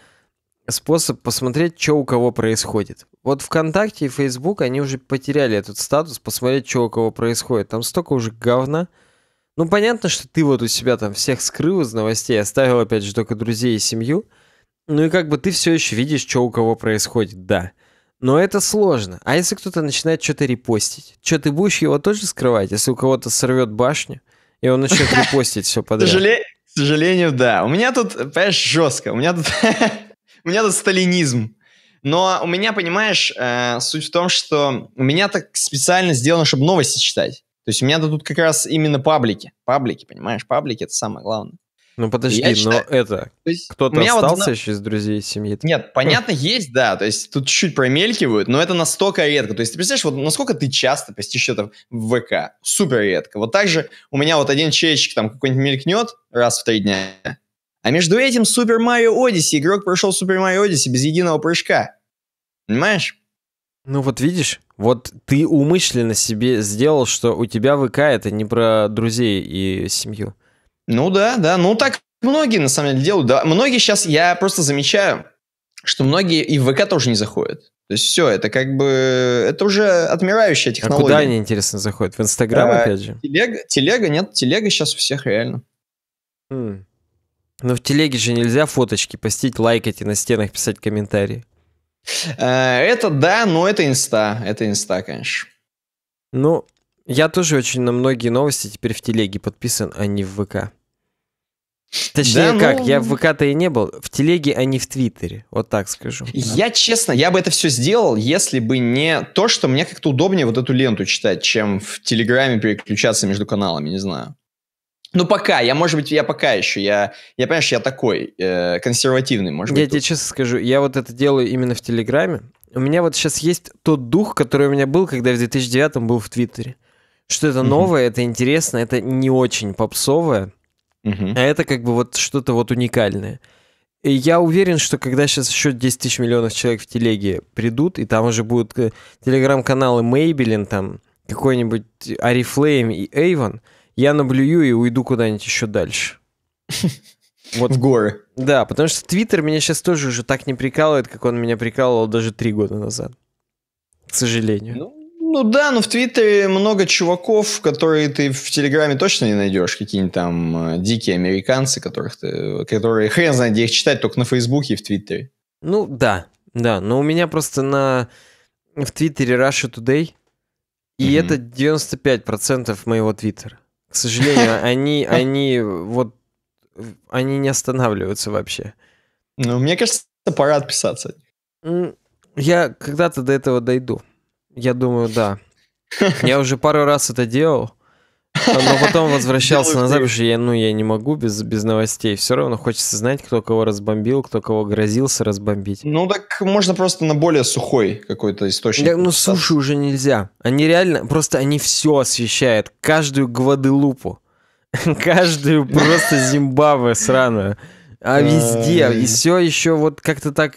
способ посмотреть, что у кого происходит. Вот ВКонтакте и Фейсбук, они уже потеряли этот статус, посмотреть, что у кого происходит. Там столько уже говна. Ну, понятно, что ты вот у себя там всех скрыл из новостей, оставил, опять же, только друзей и семью. Ну и как бы ты все еще видишь, что у кого происходит, да. Но это сложно. А если кто-то начинает что-то репостить? Что, ты будешь его тоже скрывать, если у кого-то сорвет башню? И он начнет репостить все подряд. К сожалению, да. У меня тут, понимаешь, жестко. У меня тут, [laughs] у меня тут сталинизм. Но у меня, понимаешь, э, суть в том, что у меня так специально сделано, чтобы новости читать. То есть у меня тут как раз именно паблики. Паблики, понимаешь, паблики это самое главное. Ну подожди, я считаю, но это есть, кто-то остался вот, еще из друзей семьи? Нет, [laughs] понятно, есть, да. То есть тут чуть-чуть промелькивают, но это настолько редко. То есть ты представляешь, вот насколько ты часто постишь это в ВК? Супер редко. Вот так же у меня вот один чайчик там какой-нибудь мелькнет раз в три дня, а между этим Супер Марио Одиссе игрок прошел Супер Марио Одиссе без единого прыжка. Понимаешь? Ну вот видишь, вот ты умышленно себе сделал, что у тебя ВК это не про друзей и семью. Ну да, да. Ну так многие на самом деле делают. Да. Многие сейчас, я просто замечаю, что многие и в ВК тоже не заходят. То есть все, это как бы, это уже отмирающая технология. А куда они, интересно, заходят? В Инстаграм, а, опять же? Телега, телега, нет, телега сейчас у всех реально. Хм. Но в телеге же нельзя фоточки постить, лайкать и на стенах писать комментарии. А, это да, но это инста, это инста, конечно. Ну, я тоже очень на многие новости теперь в телеге подписан, а не в ВК. Точнее, да, ну... как, я ну. в ВК-то и не был, в телеге, а не в Твиттере, вот так скажу. Я честно, я бы это все сделал, если бы не то, что мне как-то удобнее вот эту ленту читать, чем в Телеграме переключаться между каналами, не знаю. Ну, пока, я, может быть, я пока еще, я, я понимаешь, я такой, э, консервативный, может я быть. Я тебе тут. честно скажу, я вот это делаю именно в Телеграме, у меня вот сейчас есть тот дух, который у меня был, когда я в 2009 был в Твиттере. Что это новое, mm-hmm. это интересно, это не очень попсовое, Угу. А это как бы вот что-то вот уникальное. И я уверен, что когда сейчас еще 10 тысяч миллионов человек в телеге придут, и там уже будут э, телеграм-каналы Мейбелин, там какой-нибудь Арифлейм и Эйвон, я наблюю и уйду куда-нибудь еще дальше. [laughs] Вот. В горы. Да, потому что Твиттер меня сейчас тоже уже так не прикалывает, как он меня прикалывал даже три года назад. К сожалению. Ну, ну да, но в Твиттере много чуваков, которые ты в Телеграме точно не найдешь. Какие-нибудь там э, дикие американцы, которых ты, которые хрен знает, где их читать, только на Фейсбуке и в Твиттере. Ну да, да, но у меня просто на в Твиттере Russia Today, и mm-hmm. это 95% моего Твиттера. К сожалению, [laughs] они, они вот, они не останавливаются вообще. Ну, мне кажется, пора отписаться. Я когда-то до этого дойду. Я думаю, да. [laughs] Я уже пару раз это делал. Но потом [laughs] возвращался назад, потому что я, ну, я не могу без, без новостей. Все равно хочется знать, кто кого разбомбил, кто кого грозился разбомбить. Ну, так можно просто на более сухой какой-то источник. Да, ну, суши уже нельзя. Они реально, просто они все освещают. Каждую Гваделупу. [laughs] Каждую просто Зимбабве сраную. А везде. И все еще вот как-то так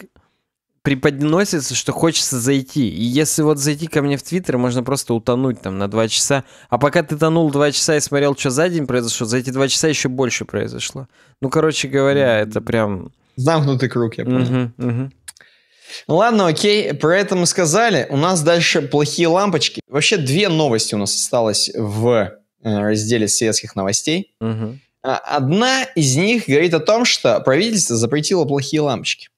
преподносится, что хочется зайти. И если вот зайти ко мне в Твиттер, можно просто утонуть там на два часа. А пока ты тонул два часа и смотрел, что за день произошло, за эти два часа еще больше произошло. Ну, короче говоря, это прям... Замкнутый круг, я понял. Угу, угу. Ладно, окей, про это мы сказали. У нас дальше плохие лампочки. Вообще две новости у нас осталось в э, разделе светских новостей. Угу. Одна из них говорит о том, что правительство запретило плохие лампочки.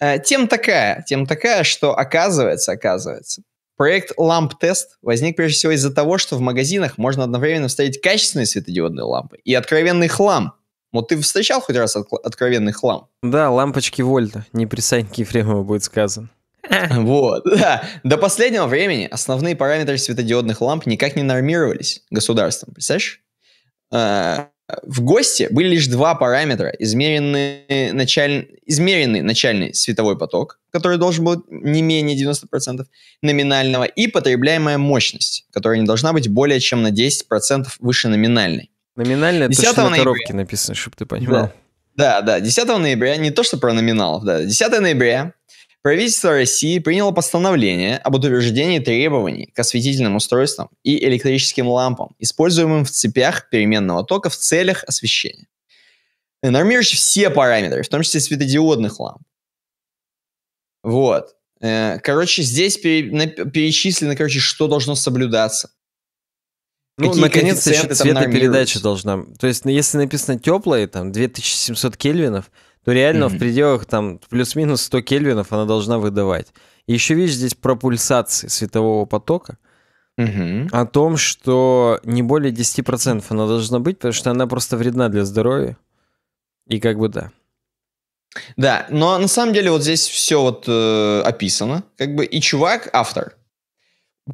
Э, тем такая, тем такая, что оказывается, оказывается, проект Lamp Test возник прежде всего из-за того, что в магазинах можно одновременно встретить качественные светодиодные лампы и откровенный хлам. Вот ты встречал хоть раз откровенный хлам? Да, лампочки Вольта, не присань к [laughs] будет сказан. [laughs] Вот, [laughs] да. До последнего времени основные параметры светодиодных ламп никак не нормировались государством, представляешь? Э, в ГОСТе были лишь два параметра, измеренный, начальный, измеренный начальный световой поток, который должен быть не менее 90% номинального, и потребляемая мощность, которая не должна быть более чем на 10% выше номинальной. Номинальная. это на ноября... коробке написано, чтобы ты понимал. Да. да, да, 10 ноября, не то что про номинал, да, 10 ноября правительство России приняло постановление об утверждении требований к осветительным устройствам и электрическим лампам, используемым в цепях переменного тока в целях освещения. Нормирующий все параметры, в том числе светодиодных ламп. Вот. Э, короче, здесь перечислено, короче, что должно соблюдаться. Ну, наконец, еще цветопередача должна. То есть, если написано теплое, там, 2700 кельвинов, то реально mm-hmm. в пределах там плюс-минус 100 кельвинов она должна выдавать. И еще видишь здесь про пульсации светового потока, mm-hmm. о том, что не более 10% она должна быть, потому что она просто вредна для здоровья. И как бы да. Да, но на самом деле вот здесь все вот э, описано, как бы и чувак автор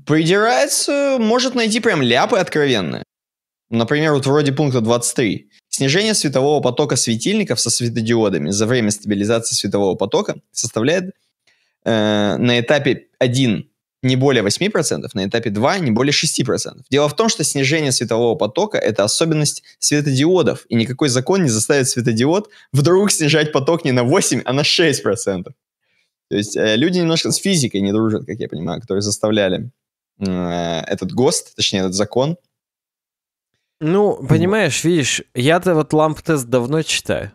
придирается, может найти прям ляпы откровенные. Например, вот вроде пункта 23. Снижение светового потока светильников со светодиодами за время стабилизации светового потока составляет э, на этапе 1 не более 8%, на этапе 2 не более 6%. Дело в том, что снижение светового потока – это особенность светодиодов, и никакой закон не заставит светодиод вдруг снижать поток не на 8, а на 6%. То есть э, люди немножко с физикой не дружат, как я понимаю, которые заставляли э, этот ГОСТ, точнее этот закон – ну, понимаешь, видишь, я-то вот ламп-тест давно читаю.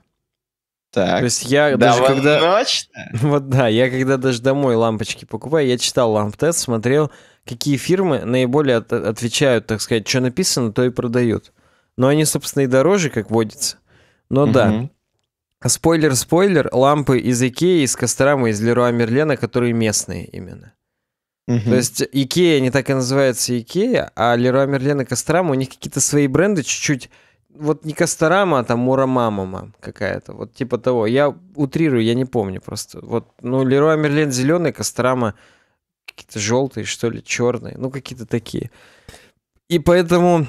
Так. То есть я даже когда... Ночно? [laughs] Вот да, я когда даже домой лампочки покупаю, я читал ламп-тест, смотрел, какие фирмы наиболее от- отвечают, так сказать, что написано, то и продают. Но они, собственно, и дороже, как водится. Но да. Спойлер-спойлер, лампы из Икеи, из Костромы, из Леруа Мерлена, которые местные именно. То есть Икея не так и называется Икея, а Леруа Мерлен и Касторама, у них какие-то свои бренды чуть-чуть вот не Касторама, а там Мурамамама какая-то, вот типа того. Я утрирую, я не помню просто. Вот, ну, Леруа Мерлен зеленый, Касторама какие-то желтые, что ли, черные, ну, какие-то такие. И поэтому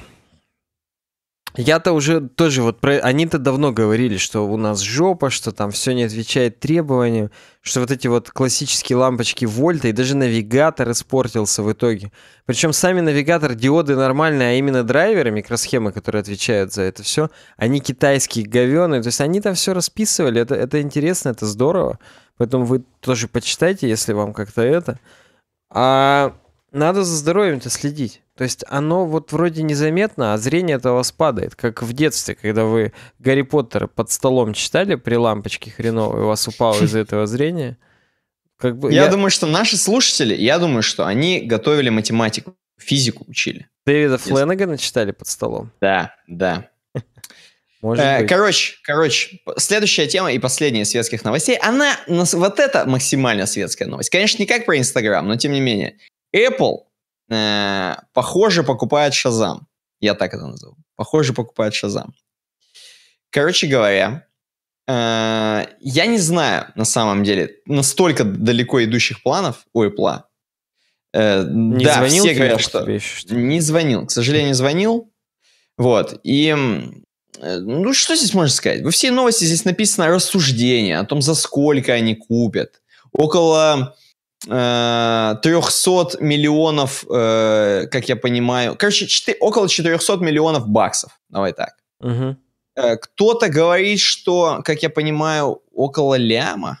я-то уже тоже вот про... Они-то давно говорили, что у нас жопа, что там все не отвечает требованиям, что вот эти вот классические лампочки вольта, и даже навигатор испортился в итоге. Причем сами навигатор, диоды нормальные, а именно драйверы, микросхемы, которые отвечают за это все, они китайские говеные. То есть они там все расписывали, это, это интересно, это здорово. Поэтому вы тоже почитайте, если вам как-то это. А надо за здоровьем-то следить. То есть оно вот вроде незаметно, а зрение этого спадает, как в детстве, когда вы Гарри Поттер под столом читали при лампочке хреновой, у вас упало из-за этого зрение. Как бы, я, я думаю, что наши слушатели, я думаю, что они готовили математику, физику учили. Дэвида Фленнегана читали под столом? Да, да. [laughs] Может э, быть. Короче, короче, следующая тема и последняя светских новостей. Она, вот это максимально светская новость. Конечно, не как про Инстаграм, но тем не менее. Apple Э, похоже покупает Шазам. Я так это назову. Похоже покупает Шазам. Короче говоря, э, я не знаю на самом деле настолько далеко идущих планов у Apple. Э, не да, звонил все говорят, что... Еще, что не звонил. К сожалению, звонил. Вот. И э, ну, что здесь можно сказать? Во всей новости здесь написано рассуждение о том, за сколько они купят. Около 300 э, миллионов, э, как я понимаю, короче, 4, около 400 миллионов баксов, давай так. Угу. Кто-то говорит, что, как я понимаю, около ляма,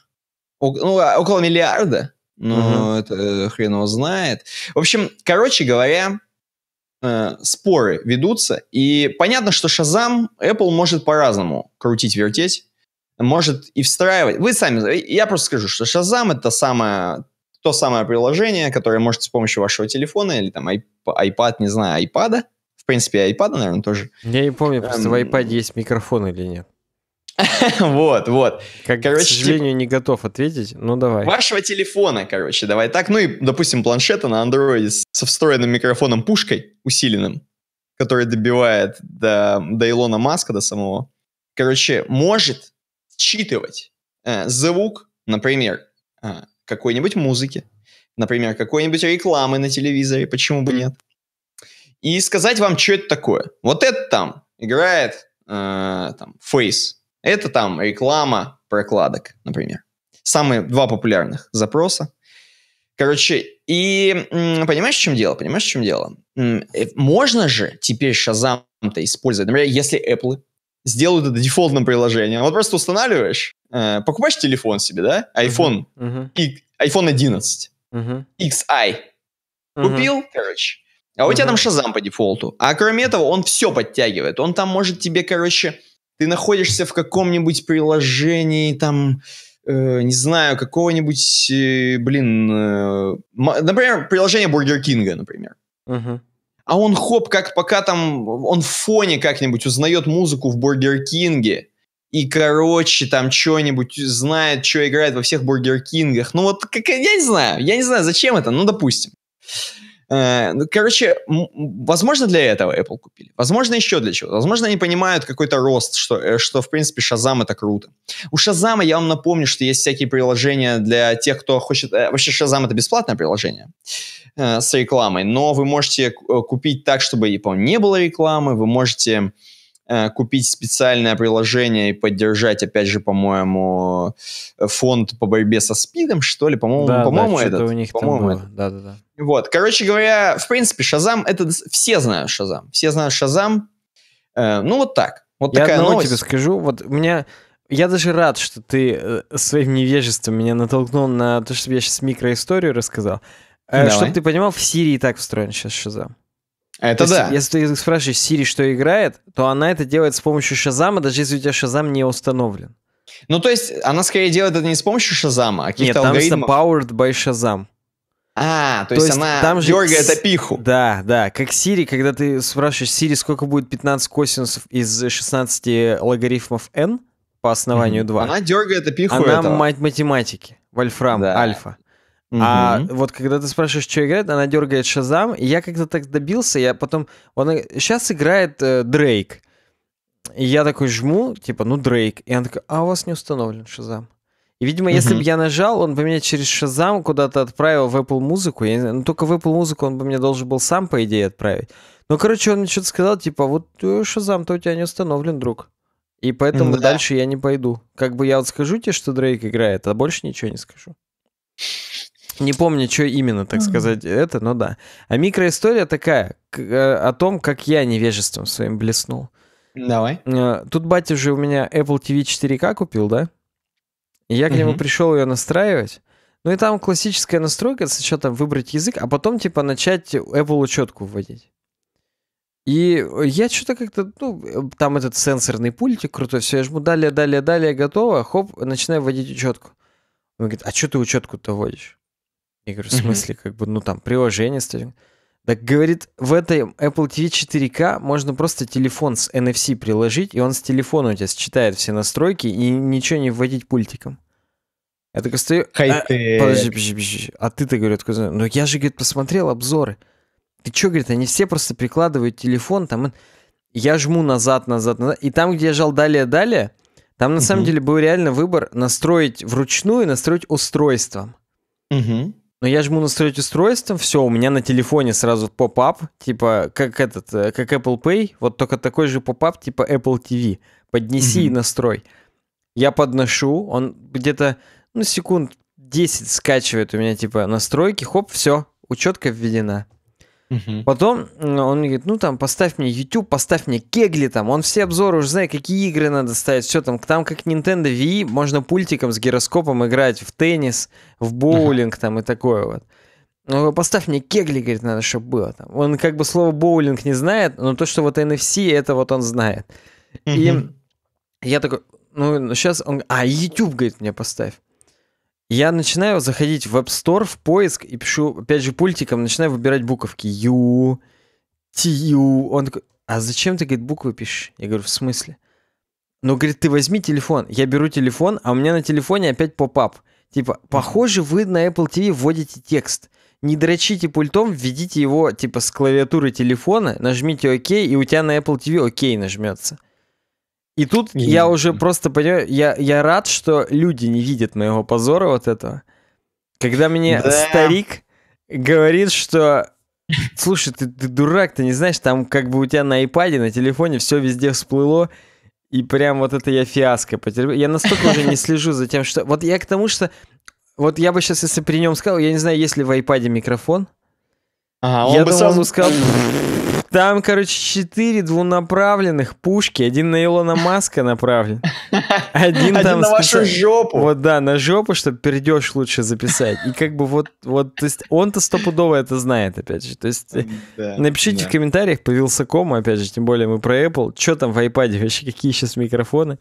ну, а, около миллиарда, но угу. это хрен его знает. В общем, короче говоря, споры ведутся, и понятно, что Шазам Apple может по-разному крутить, вертеть, может и встраивать. Вы сами, я просто скажу, что Шазам это самая то самое приложение, которое можете с помощью вашего телефона или там iPad, не знаю, iPad, в принципе, iPad, наверное, тоже. Я не помню, просто в iPad эм. есть микрофон или нет. [laughs] Вот, вот. Как, короче, к сожалению, типа, не готов ответить, ну давай. Вашего телефона, короче, давай так. Ну и, допустим, планшета на Android со встроенным микрофоном пушкой усиленным, который добивает до, до Илона Маска, до самого. Короче, может считывать э, звук, например, э, какой-нибудь музыки, например, какой-нибудь рекламы на телевизоре, почему бы нет, и сказать вам, что это такое. Вот это там играет э, там, Face, это там реклама прокладок, например. Самые два популярных запроса. Короче, и понимаешь, в чем дело? Понимаешь, в чем дело? Э, можно же теперь Шазам-то использовать. Например, если Apple сделают это дефолтным приложением. Вот просто устанавливаешь, э, покупаешь телефон себе, да, iPhone, uh-huh. И, iPhone 11, uh-huh. XI. Uh-huh. Купил, короче. А у тебя там Шазам по дефолту. А кроме этого, он все подтягивает. Он там может тебе, короче, ты находишься в каком-нибудь приложении, там, э, не знаю, какого-нибудь, э, блин, э, например, приложение Burger Кинга, например. Uh-huh а он хоп, как пока там он в фоне как-нибудь узнает музыку в Бургер Кинге, и, короче, там что-нибудь знает, что играет во всех Бургер Кингах. Ну вот, как, я не знаю, я не знаю, зачем это, ну, допустим. Э, ну, короче, возможно, для этого Apple купили. Возможно, еще для чего. Возможно, они понимают какой-то рост, что, э, что в принципе, Шазам это круто. У Шазама, я вам напомню, что есть всякие приложения для тех, кто хочет... Э, вообще, Шазам это бесплатное приложение. Uh, Э, с рекламой, но вы можете э, купить так, чтобы и, по не было рекламы, вы можете э, купить специальное приложение и поддержать, опять же, по-моему, фонд по борьбе со СПИДом, что ли, по-моему, да, по-моему, да, этот. у них по-моему, там Да, да, да. Вот, короче говоря, в принципе, Шазам, это все знают Шазам, все знают Шазам, э, ну вот так. Вот я такая одного новость. тебе скажу, вот у меня я даже рад, что ты своим невежеством меня натолкнул на то, что я сейчас микроисторию рассказал. Э, Чтобы ты понимал, в Сирии так встроен сейчас Шазам. Это да. если ты спрашиваешь Сири, что играет, то она это делает с помощью Шазама, даже если у тебя Шазам не установлен. Ну, то есть, она скорее делает это не с помощью Шазама, а каких-то Нет, там алгоритмов. powered by Шазам. А, то, то есть, есть она там дергает же... опиху. Да, да, как Сири, когда ты спрашиваешь Сири, сколько будет 15 косинусов из 16 логарифмов n по основанию mm-hmm. 2. Она дергает опиху Она этого. мать математики, Вольфрам, да. альфа. Угу. А вот когда ты спрашиваешь, что играет, она дергает Шазам, и я как-то так добился, я потом... Он... Сейчас играет э, Дрейк. И я такой жму, типа, ну Дрейк. И она такая, а у вас не установлен Шазам. И, видимо, угу. если бы я нажал, он бы меня через Шазам куда-то отправил в Apple музыку. Я ну, только в Apple музыку он бы мне должен был сам, по идее, отправить. Ну, короче, он мне что-то сказал, типа, вот э, Шазам-то у тебя не установлен, друг. И поэтому да. дальше я не пойду. Как бы я вот скажу тебе, что Дрейк играет, а больше ничего не скажу. Не помню, что именно, так сказать, это, но да. А микроистория такая, э, о том, как я невежеством своим блеснул. Давай. Э, тут батя же у меня Apple TV 4K купил, да? И я к нему пришел ее настраивать. Ну и там классическая настройка, сначала там выбрать язык, а потом типа начать Apple учетку вводить. И я что-то как-то, ну, э, там этот сенсорный пультик крутой, все, я жму далее, далее, далее, готово, хоп, начинаю вводить учетку. Он говорит, а что ты учетку-то вводишь? Я говорю, в смысле, как бы, ну там, приложение стоит. Так говорит, в этой Apple TV 4K можно просто телефон с NFC приложить, и он с телефона у тебя считает все настройки и ничего не вводить пультиком. Я такой стою... А, подожди, подожди, подожди. А ты-то, говорю, такой, Ну я же, говорит, посмотрел обзоры. Ты что, говорит, они все просто прикладывают телефон, там... Я жму назад, назад, назад. И там, где я жал далее-далее, там на угу. самом деле был реально выбор настроить вручную, настроить устройством. Угу. Но я жму настроить устройство, все, у меня на телефоне сразу поп-ап, типа как этот, э, как Apple Pay, вот только такой же поп-ап типа Apple TV. Поднеси mm-hmm. и настрой. Я подношу, он где-то, ну, секунд 10 скачивает у меня типа настройки, хоп, все, учетка введена. Угу. Потом он говорит, ну там, поставь мне YouTube, поставь мне кегли там, он все обзоры уже знает, какие игры надо ставить, все там, там как Nintendo Wii, можно пультиком с гироскопом играть в теннис, в боулинг угу. там и такое вот. Ну, поставь мне кегли, говорит, надо, чтобы было там. Он как бы слово боулинг не знает, но то, что вот NFC, это вот он знает. Угу. И я такой, ну сейчас ну, он, а YouTube, говорит, мне поставь. Я начинаю заходить в App Store, в поиск, и пишу, опять же, пультиком, начинаю выбирать буковки. Ю, тю. Он а зачем ты, говорит, буквы пишешь? Я говорю, в смысле? Ну, говорит, ты возьми телефон. Я беру телефон, а у меня на телефоне опять поп-ап. Типа, похоже, вы на Apple TV вводите текст. Не дрочите пультом, введите его, типа, с клавиатуры телефона, нажмите ОК, и у тебя на Apple TV ОК нажмется. И тут и... я уже просто понимаю, я, я рад, что люди не видят моего позора вот этого. Когда мне да. старик говорит, что слушай, ты, ты дурак, ты не знаешь, там как бы у тебя на iPad, на телефоне все везде всплыло, и прям вот это я фиаско потерпел. Я настолько уже не слежу за тем, что... Вот я к тому, что... Вот я бы сейчас, если при нем сказал, я не знаю, есть ли в iPad микрофон. Ага, он я бы думал, сразу... сказал... Там, короче, четыре двунаправленных пушки. Один на Илона Маска направлен. Один, там на вашу жопу. Вот да, на жопу, чтобы перейдешь лучше записать. И как бы вот, вот, то есть он-то стопудово это знает, опять же. То есть э, напишите в комментариях, по Вилсакому, опять же, тем более мы про Apple. Что там в iPad вообще, какие сейчас микрофоны?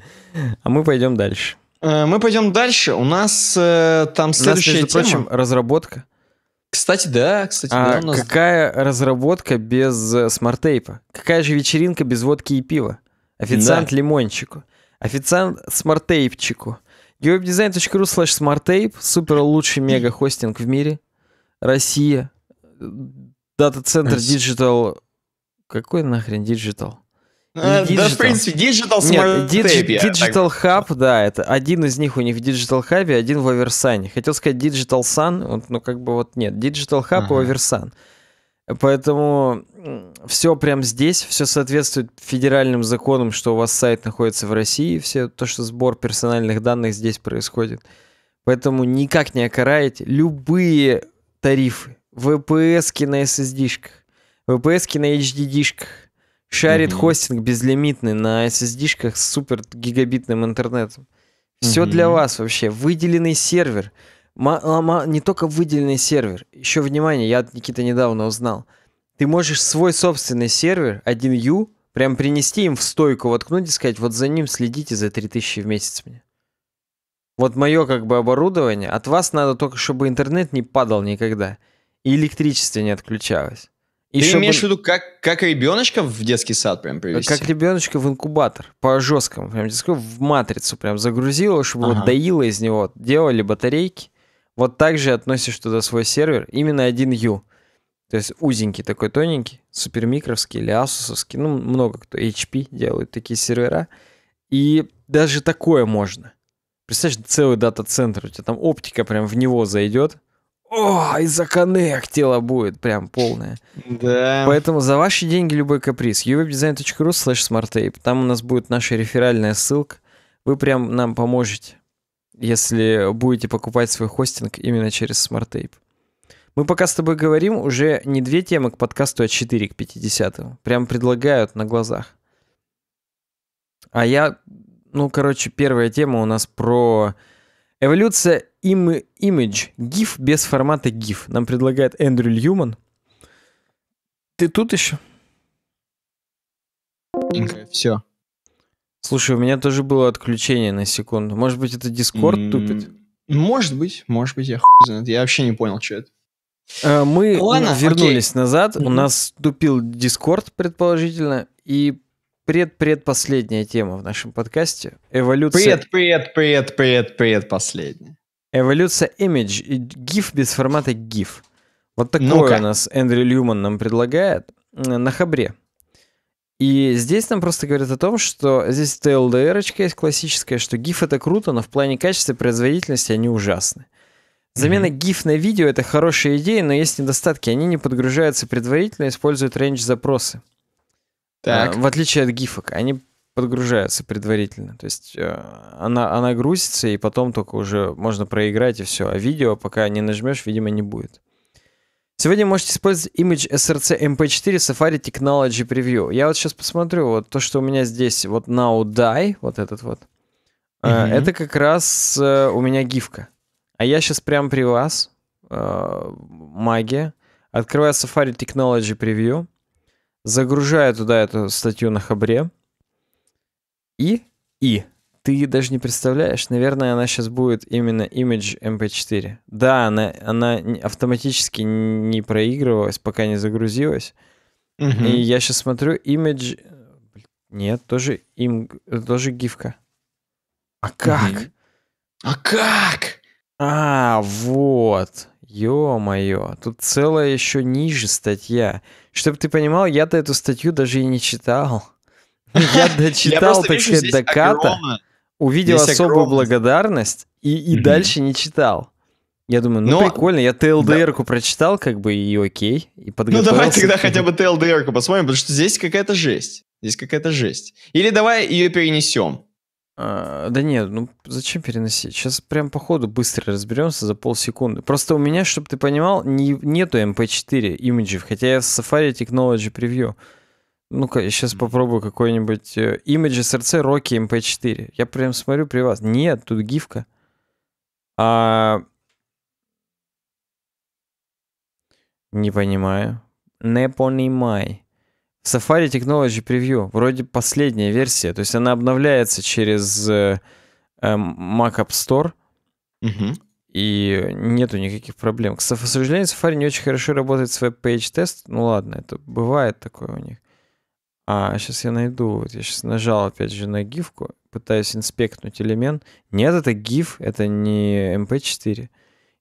А мы пойдем дальше. Э, мы пойдем дальше. У нас э, там следующая у нас, между тема. прочим, разработка. Кстати, да, кстати, а у нас... Какая разработка без э, смарт-тейпа? Какая же вечеринка без водки и пива? Официант да. лимончику, официант смарт-тейпчику. Webdesign.ru slash smarttape, супер лучший мега-хостинг в мире. Россия, дата-центр Digital... Какой нахрен Digital? Э, да, в принципе, Digital Smart Нет, Digi- Digital так... Hub, да, это один из них у них в Digital Hub, один в Oversun. Хотел сказать Digital Sun, вот, ну как бы вот нет, Digital Hub ага. и Oversun. Поэтому все прям здесь, все соответствует федеральным законам, что у вас сайт находится в России, все то, что сбор персональных данных здесь происходит. Поэтому никак не окараете любые тарифы. ВПСки на SSD-шках, ВПСки на HDD-шках, Шарит mm-hmm. хостинг безлимитный на SSD-шках с супер гигабитным интернетом. Все mm-hmm. для вас вообще. Выделенный сервер. М- а, не только выделенный сервер. Еще внимание, я от Никиты недавно узнал. Ты можешь свой собственный сервер 1U прям принести им в стойку, воткнуть и сказать, вот за ним следите за 3000 в месяц мне. Вот мое как бы оборудование, от вас надо только, чтобы интернет не падал никогда и электричество не отключалось. И Ты чтобы... имеешь в виду, как, как ребеночка в детский сад прям привезти? Как ребеночка в инкубатор, по жесткому, прям в матрицу прям загрузила, чтобы ага. вот доила из него, делали батарейки. Вот так же относишь туда свой сервер, именно один u То есть узенький такой, тоненький, супермикровский или асусовский, ну, много кто, HP делают такие сервера. И даже такое можно. Представляешь, целый дата-центр, у тебя там оптика прям в него зайдет, о, и законнектила будет прям полное. Да. Поэтому за ваши деньги любой каприз. uwebdesign.ru slash smarttape. Там у нас будет наша реферальная ссылка. Вы прям нам поможете, если будете покупать свой хостинг именно через SmartTape. Мы пока с тобой говорим уже не две темы к подкасту, а четыре к 50 Прям предлагают на глазах. А я, ну, короче, первая тема у нас про эволюция им, image, GIF без формата GIF. Нам предлагает Эндрю Льюман. Ты тут еще? Все. Слушай, у меня тоже было отключение на секунду. Может быть, это Дискорд тупит? Может быть, может быть, я хуй знает. Я вообще не понял, что это. Э, мы Ладно, вернулись окей. назад. У нас тупил Дискорд, предположительно, и предпредпоследняя тема в нашем подкасте. Эволюция. Пред-пред-пред-пред-последняя. Эволюция Image, GIF без формата GIF. Вот такое ну у нас Эндрю Люман нам предлагает э, на хабре. И здесь нам просто говорят о том, что здесь TLDR есть классическая, что GIF это круто, но в плане качества и производительности они ужасны. Замена mm-hmm. GIF на видео это хорошая идея, но есть недостатки. Они не подгружаются предварительно, используют range запросы. Так. А, в отличие от гифок. Они подгружается предварительно. То есть э, она, она грузится, и потом только уже можно проиграть, и все. А видео, пока не нажмешь, видимо, не будет. Сегодня можете использовать Image SRC MP4 Safari Technology Preview. Я вот сейчас посмотрю, вот то, что у меня здесь, вот Now Die, вот этот вот, mm-hmm. это как раз э, у меня гифка. А я сейчас прям при вас, магия, открываю Safari Technology Preview, загружаю туда эту статью на хабре, и, и, ты даже не представляешь, наверное, она сейчас будет именно Image MP4. Эм да, она, она автоматически не проигрывалась, пока не загрузилась. Угу. И я сейчас смотрю Image... Э, нет, тоже им тоже гифка. А как? Угу. А как? А, вот. Ё-моё, тут целая еще ниже статья. Чтобы ты понимал, я-то эту статью даже и не читал. Я [laughs] дочитал, так сказать, до ката, увидел особую благодарность и дальше не читал. Я думаю, ну Но... прикольно, я ТЛДР-ку да. прочитал, как бы, и окей, и подготовился. Ну давай тогда хотя бы ТЛДР-ку посмотрим, потому что здесь какая-то жесть. Здесь какая-то жесть. Или давай ее перенесем. А, да нет, ну зачем переносить? Сейчас прям по ходу быстро разберемся за полсекунды. Просто у меня, чтобы ты понимал, не, нету MP4 эм имиджев, хотя я в Safari Technology Preview. Ну-ка, я сейчас попробую какой-нибудь э, image SRC Rocky MP4. Я прям смотрю при вас. Нет, тут гифка. А... Не понимаю. Не понимай. Safari Technology Preview. Вроде последняя версия. То есть она обновляется через э, э, Mac App Store. Угу. И нету никаких проблем. К сожалению, Safari не очень хорошо работает с веб-пейдж-тест. Ну ладно, это бывает такое у них. А, сейчас я найду. вот Я сейчас нажал опять же на гифку, пытаюсь инспектнуть элемент. Нет, это GIF, это не MP4. Эм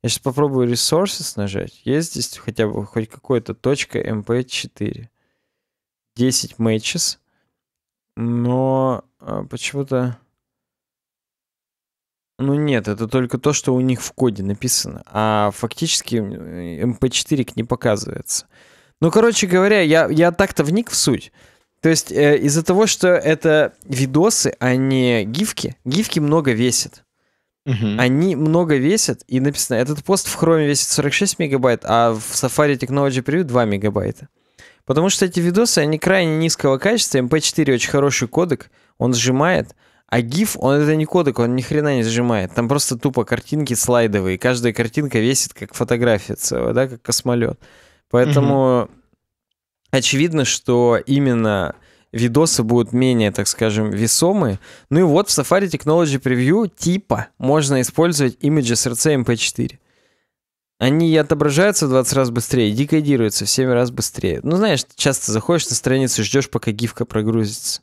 я сейчас попробую resources нажать. Есть здесь хотя бы хоть какой то точка MP4. 10 matches. Но а, почему-то... Ну нет, это только то, что у них в коде написано. А фактически MP4 эм не показывается. Ну, короче говоря, я, я так-то вник в суть. То есть э, из-за того, что это видосы, а не гифки, гифки много весят. Угу. Они много весят, и написано, этот пост в Chrome весит 46 мегабайт, а в Safari Technology Preview 2 мегабайта. Потому что эти видосы, они крайне низкого качества, MP4 эм очень хороший кодек, он сжимает, а GIF, он это не кодек, он ни хрена не сжимает. Там просто тупо картинки слайдовые. Каждая картинка весит как фотография целая, да, как космолет. Поэтому угу очевидно, что именно видосы будут менее, так скажем, весомые. Ну и вот в Safari Technology Preview типа можно использовать имиджи с RC MP4. Они отображаются в 20 раз быстрее, декодируются в 7 раз быстрее. Ну, знаешь, часто заходишь на страницу, ждешь, пока гифка прогрузится.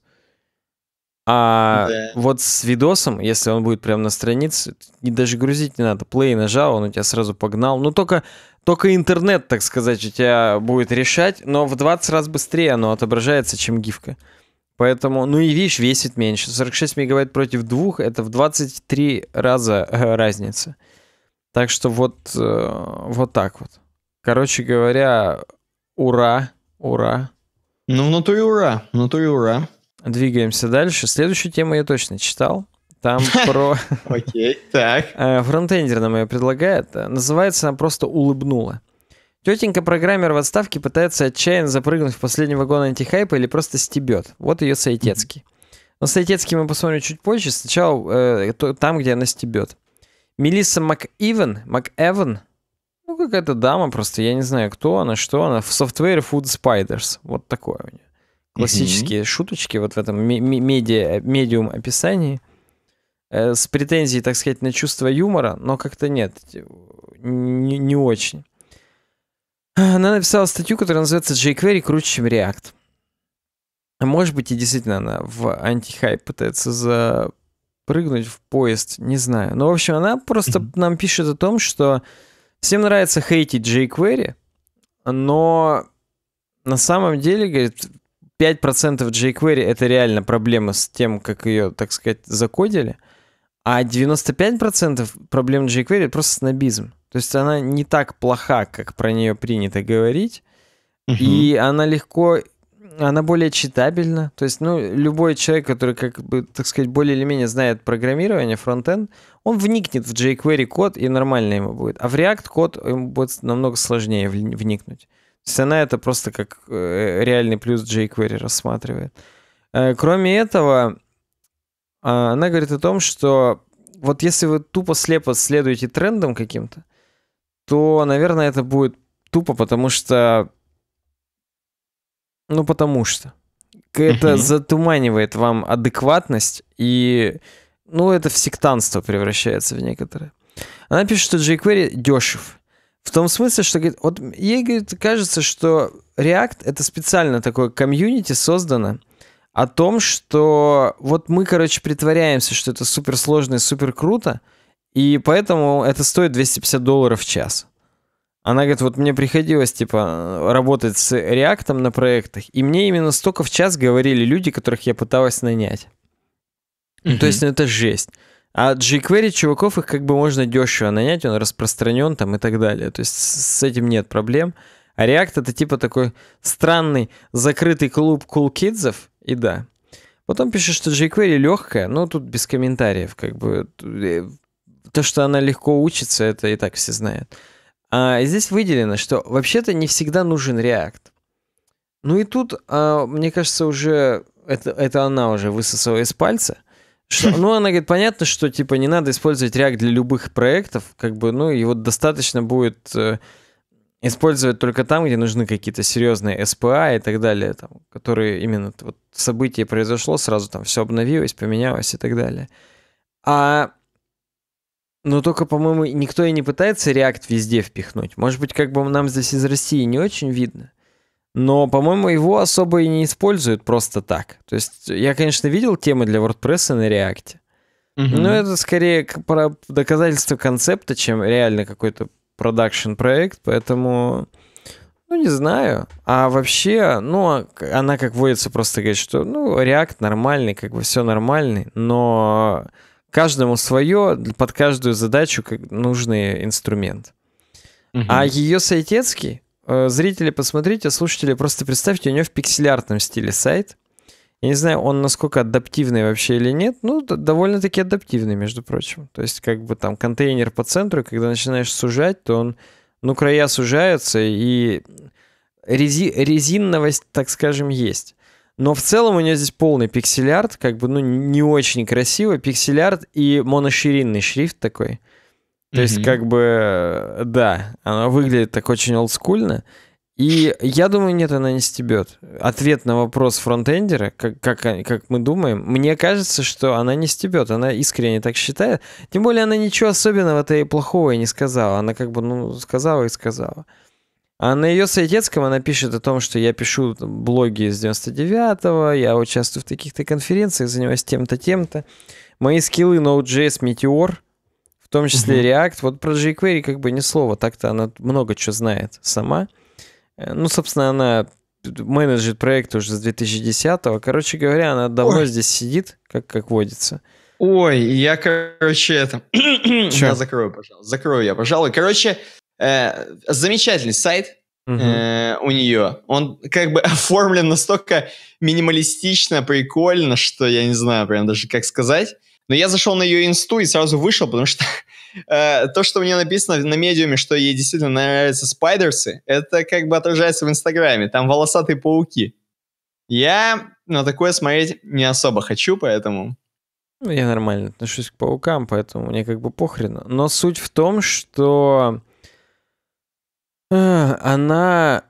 А да. вот с видосом, если он будет прямо на странице, даже грузить не надо. Плей нажал, он у тебя сразу погнал. Ну, только только интернет, так сказать, у тебя будет решать, но в 20 раз быстрее оно отображается, чем гифка. Поэтому, ну и видишь, весит меньше. 46 мегабайт против 2, это в 23 раза э, разница. Так что вот, э, вот так вот. Короче говоря, ура, ура. Ну, то и ура, то и ура. Двигаемся дальше. Следующую тему я точно читал. Там [laughs] про... Окей, так. [laughs] Э, фронтендер нам ее предлагает. Называется она просто «Улыбнула». Тетенька-программер в отставке пытается отчаянно запрыгнуть в последний вагон антихайпа или просто стебет. Вот ее Сайтецкий. Но Сайтецкий мы посмотрим чуть позже. Сначала э, там, где она стебет. Мелисса МакИвен, МакЭвен, ну какая-то дама просто, я не знаю, кто она, что она, в софтвере Food Spiders. Вот такое у нее. Классические mm-hmm. шуточки вот в этом э, медиум описании. Э, с претензией, так сказать, на чувство юмора, но как-то нет, не, не очень. Она написала статью, которая называется jQuery круче, чем React. Может быть, и действительно она в антихайп пытается запрыгнуть в поезд, не знаю. Но, в общем, она просто mm-hmm. нам пишет о том, что всем нравится хейтить jQuery, но на самом деле, говорит, 5% jQuery — это реально проблема с тем, как ее, так сказать, закодили. А 95% проблем jQuery — это просто снобизм. То есть она не так плоха, как про нее принято говорить. Угу. И она легко... Она более читабельна. То есть, ну, любой человек, который, как бы, так сказать, более или менее знает программирование, фронтенд, он вникнет в jQuery код, и нормально ему будет. А в React код ему будет намного сложнее вникнуть. То есть она это просто как э, реальный плюс jQuery рассматривает. Э, кроме этого, а, она говорит о том, что вот если вы тупо слепо следуете трендам каким-то, то, наверное, это будет тупо, потому что... Ну, потому что. Это uh-huh. затуманивает вам адекватность, и, ну, это в сектанство превращается в некоторое. Она пишет, что jQuery дешев. В том смысле, что, говорит, вот ей, говорит, кажется, что React — это специально такое комьюнити создано, о том, что вот мы, короче, притворяемся, что это супер сложно и супер круто, и поэтому это стоит 250 долларов в час. Она говорит, вот мне приходилось, типа, работать с реактом на проектах, и мне именно столько в час говорили люди, которых я пыталась нанять. Mm-hmm. то есть, ну, это жесть. А jQuery чуваков их как бы можно дешево нанять, он распространен там и так далее. То есть с этим нет проблем. А React это типа такой странный закрытый клуб кулкидзов, cool и да. Потом пишет, что jQuery легкая, но тут без комментариев, как бы. Э, то, что она легко учится, это и так все знают. А здесь выделено, что вообще-то не всегда нужен React. Ну и тут, а, мне кажется, уже это, это она уже высосала из пальца. Что, ну, она говорит, понятно, что типа не надо использовать React для любых проектов, как бы, ну, его достаточно будет э, использовать только там, где нужны какие-то серьезные СПА и так далее, там, которые именно вот событие произошло, сразу там все обновилось, поменялось и так далее. А но ну, только, по-моему, никто и не пытается React везде впихнуть. Может быть, как бы нам здесь из России не очень видно. Но, по-моему, его особо и не используют просто так. То есть я, конечно, видел темы для WordPress на React. Угу. Но это скорее про доказательство концепта, чем реально какой-то продакшн проект, поэтому ну, не знаю. А вообще, ну, а она, как водится, просто говорит, что, ну, React нормальный, как бы все нормальный, но каждому свое, под каждую задачу как нужный инструмент. Угу. А ее сайтецкий, э, зрители, посмотрите, слушатели, просто представьте, у нее в пикселярном стиле сайт, я не знаю, он насколько адаптивный вообще или нет. Ну, довольно-таки адаптивный, между прочим. То есть, как бы там контейнер по центру, когда начинаешь сужать, то он, ну, края сужаются, и рези, резиновость, так скажем, есть. Но в целом у нее здесь полный пиксель-арт, как бы, ну, не очень красиво. Пиксель-арт и моноширинный шрифт такой. То mm-hmm. есть, как бы, да, она выглядит так очень олдскульно. И я думаю, нет, она не стебет. Ответ на вопрос фронтендера, как, как, как мы думаем, мне кажется, что она не стебет. Она искренне так считает. Тем более, она ничего особенного-то и плохого не сказала. Она как бы, ну, сказала и сказала. А на ее советском она пишет о том, что я пишу блоги с 99-го, я участвую в таких-то конференциях, занимаюсь тем-то, тем-то. Мои скиллы Node.js, Meteor, в том числе React. Вот про jQuery как бы ни слова. Так-то она много чего знает сама. Э, ну, собственно, она менеджер проекта уже с 2010-го. Короче говоря, она давно Ой. здесь сидит, как, как водится. Ой, я, короче, это... я [clears throat] закрою, пожалуй. Закрою я, пожалуй. Короче, э, замечательный сайт угу. у нее. Он как бы [laughs] оформлен настолько минималистично, прикольно, что я не знаю прям даже как сказать. Но я зашел на ее инсту и сразу вышел, потому что [laughs] э, то, что мне написано на медиуме, что ей действительно нравятся спайдерсы, это как бы отражается в Инстаграме. Там волосатые пауки. Я на такое смотреть не особо хочу, поэтому... Ну, я нормально отношусь к паукам, поэтому мне как бы похрена. Но суть в том, что э, она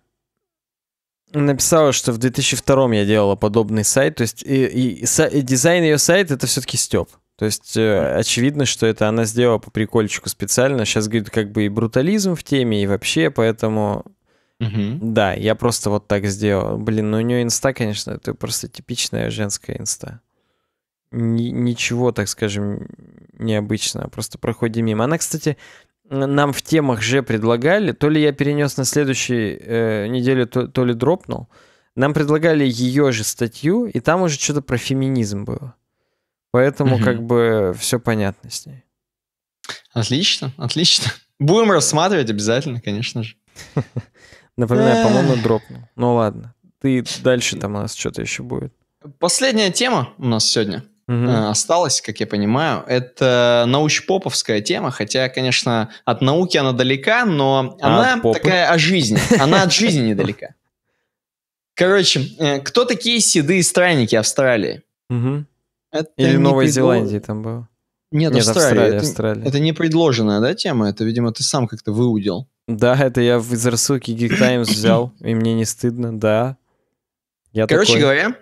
написала, что в 2002 я делала подобный сайт, то есть и, и, и, и дизайн ее сайта это все-таки Степ. То есть э, очевидно, что это она сделала по прикольчику специально. Сейчас, говорит, как бы и брутализм в теме, и вообще, поэтому... Угу. Да, я просто вот так сделал. Блин, ну у нее инста, конечно, это просто типичная женская инста. ни ничего, так скажем, необычного. Просто проходим мимо. Она, кстати, нам в темах же предлагали, то ли я перенес на следующую э, неделе, то, то ли дропнул. Нам предлагали ее же статью, и там уже что-то про феминизм было. Поэтому угу. как бы все понятно с ней. Отлично, отлично. Будем рассматривать обязательно, конечно же. [laughs] Напоминаю, по-моему, дропнул. Ну ладно. Ты дальше там у нас что-то еще будет. Последняя тема у нас сегодня э, осталась, как я понимаю. Это научпоповская тема, хотя, конечно, от науки она далека, но а она такая о жизни. Она от жизни недалека. [laughs] Короче, э, кто такие седые странники Австралии? Угу. Это Или Новой предло... Зеландии там было. Нет, Нет Австралия. Австралия, это, Австралия. Это не предложенная, да, тема? Это, видимо, ты сам как-то выудил. Да, это я в Изерсуке Geek Times взял, и мне не стыдно, да. Я Короче такой...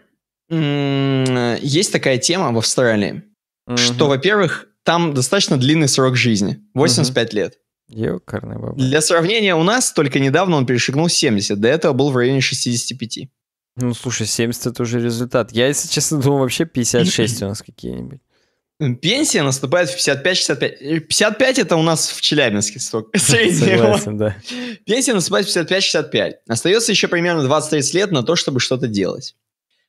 говоря, есть такая тема в Австралии, угу. что, во-первых, там достаточно длинный срок жизни, 85 угу. лет. Ёкарный баба. Для сравнения, у нас только недавно он перешагнул 70, до этого был в районе 65. Ну, слушай, 70 это уже результат. Я, если честно, думал, вообще 56 у нас какие-нибудь. Пенсия наступает в 55-65. 55 э, это у нас в Челябинске столько. [laughs] Согласен, да. Пенсия наступает в 55-65. Остается еще примерно 20-30 лет на то, чтобы что-то делать.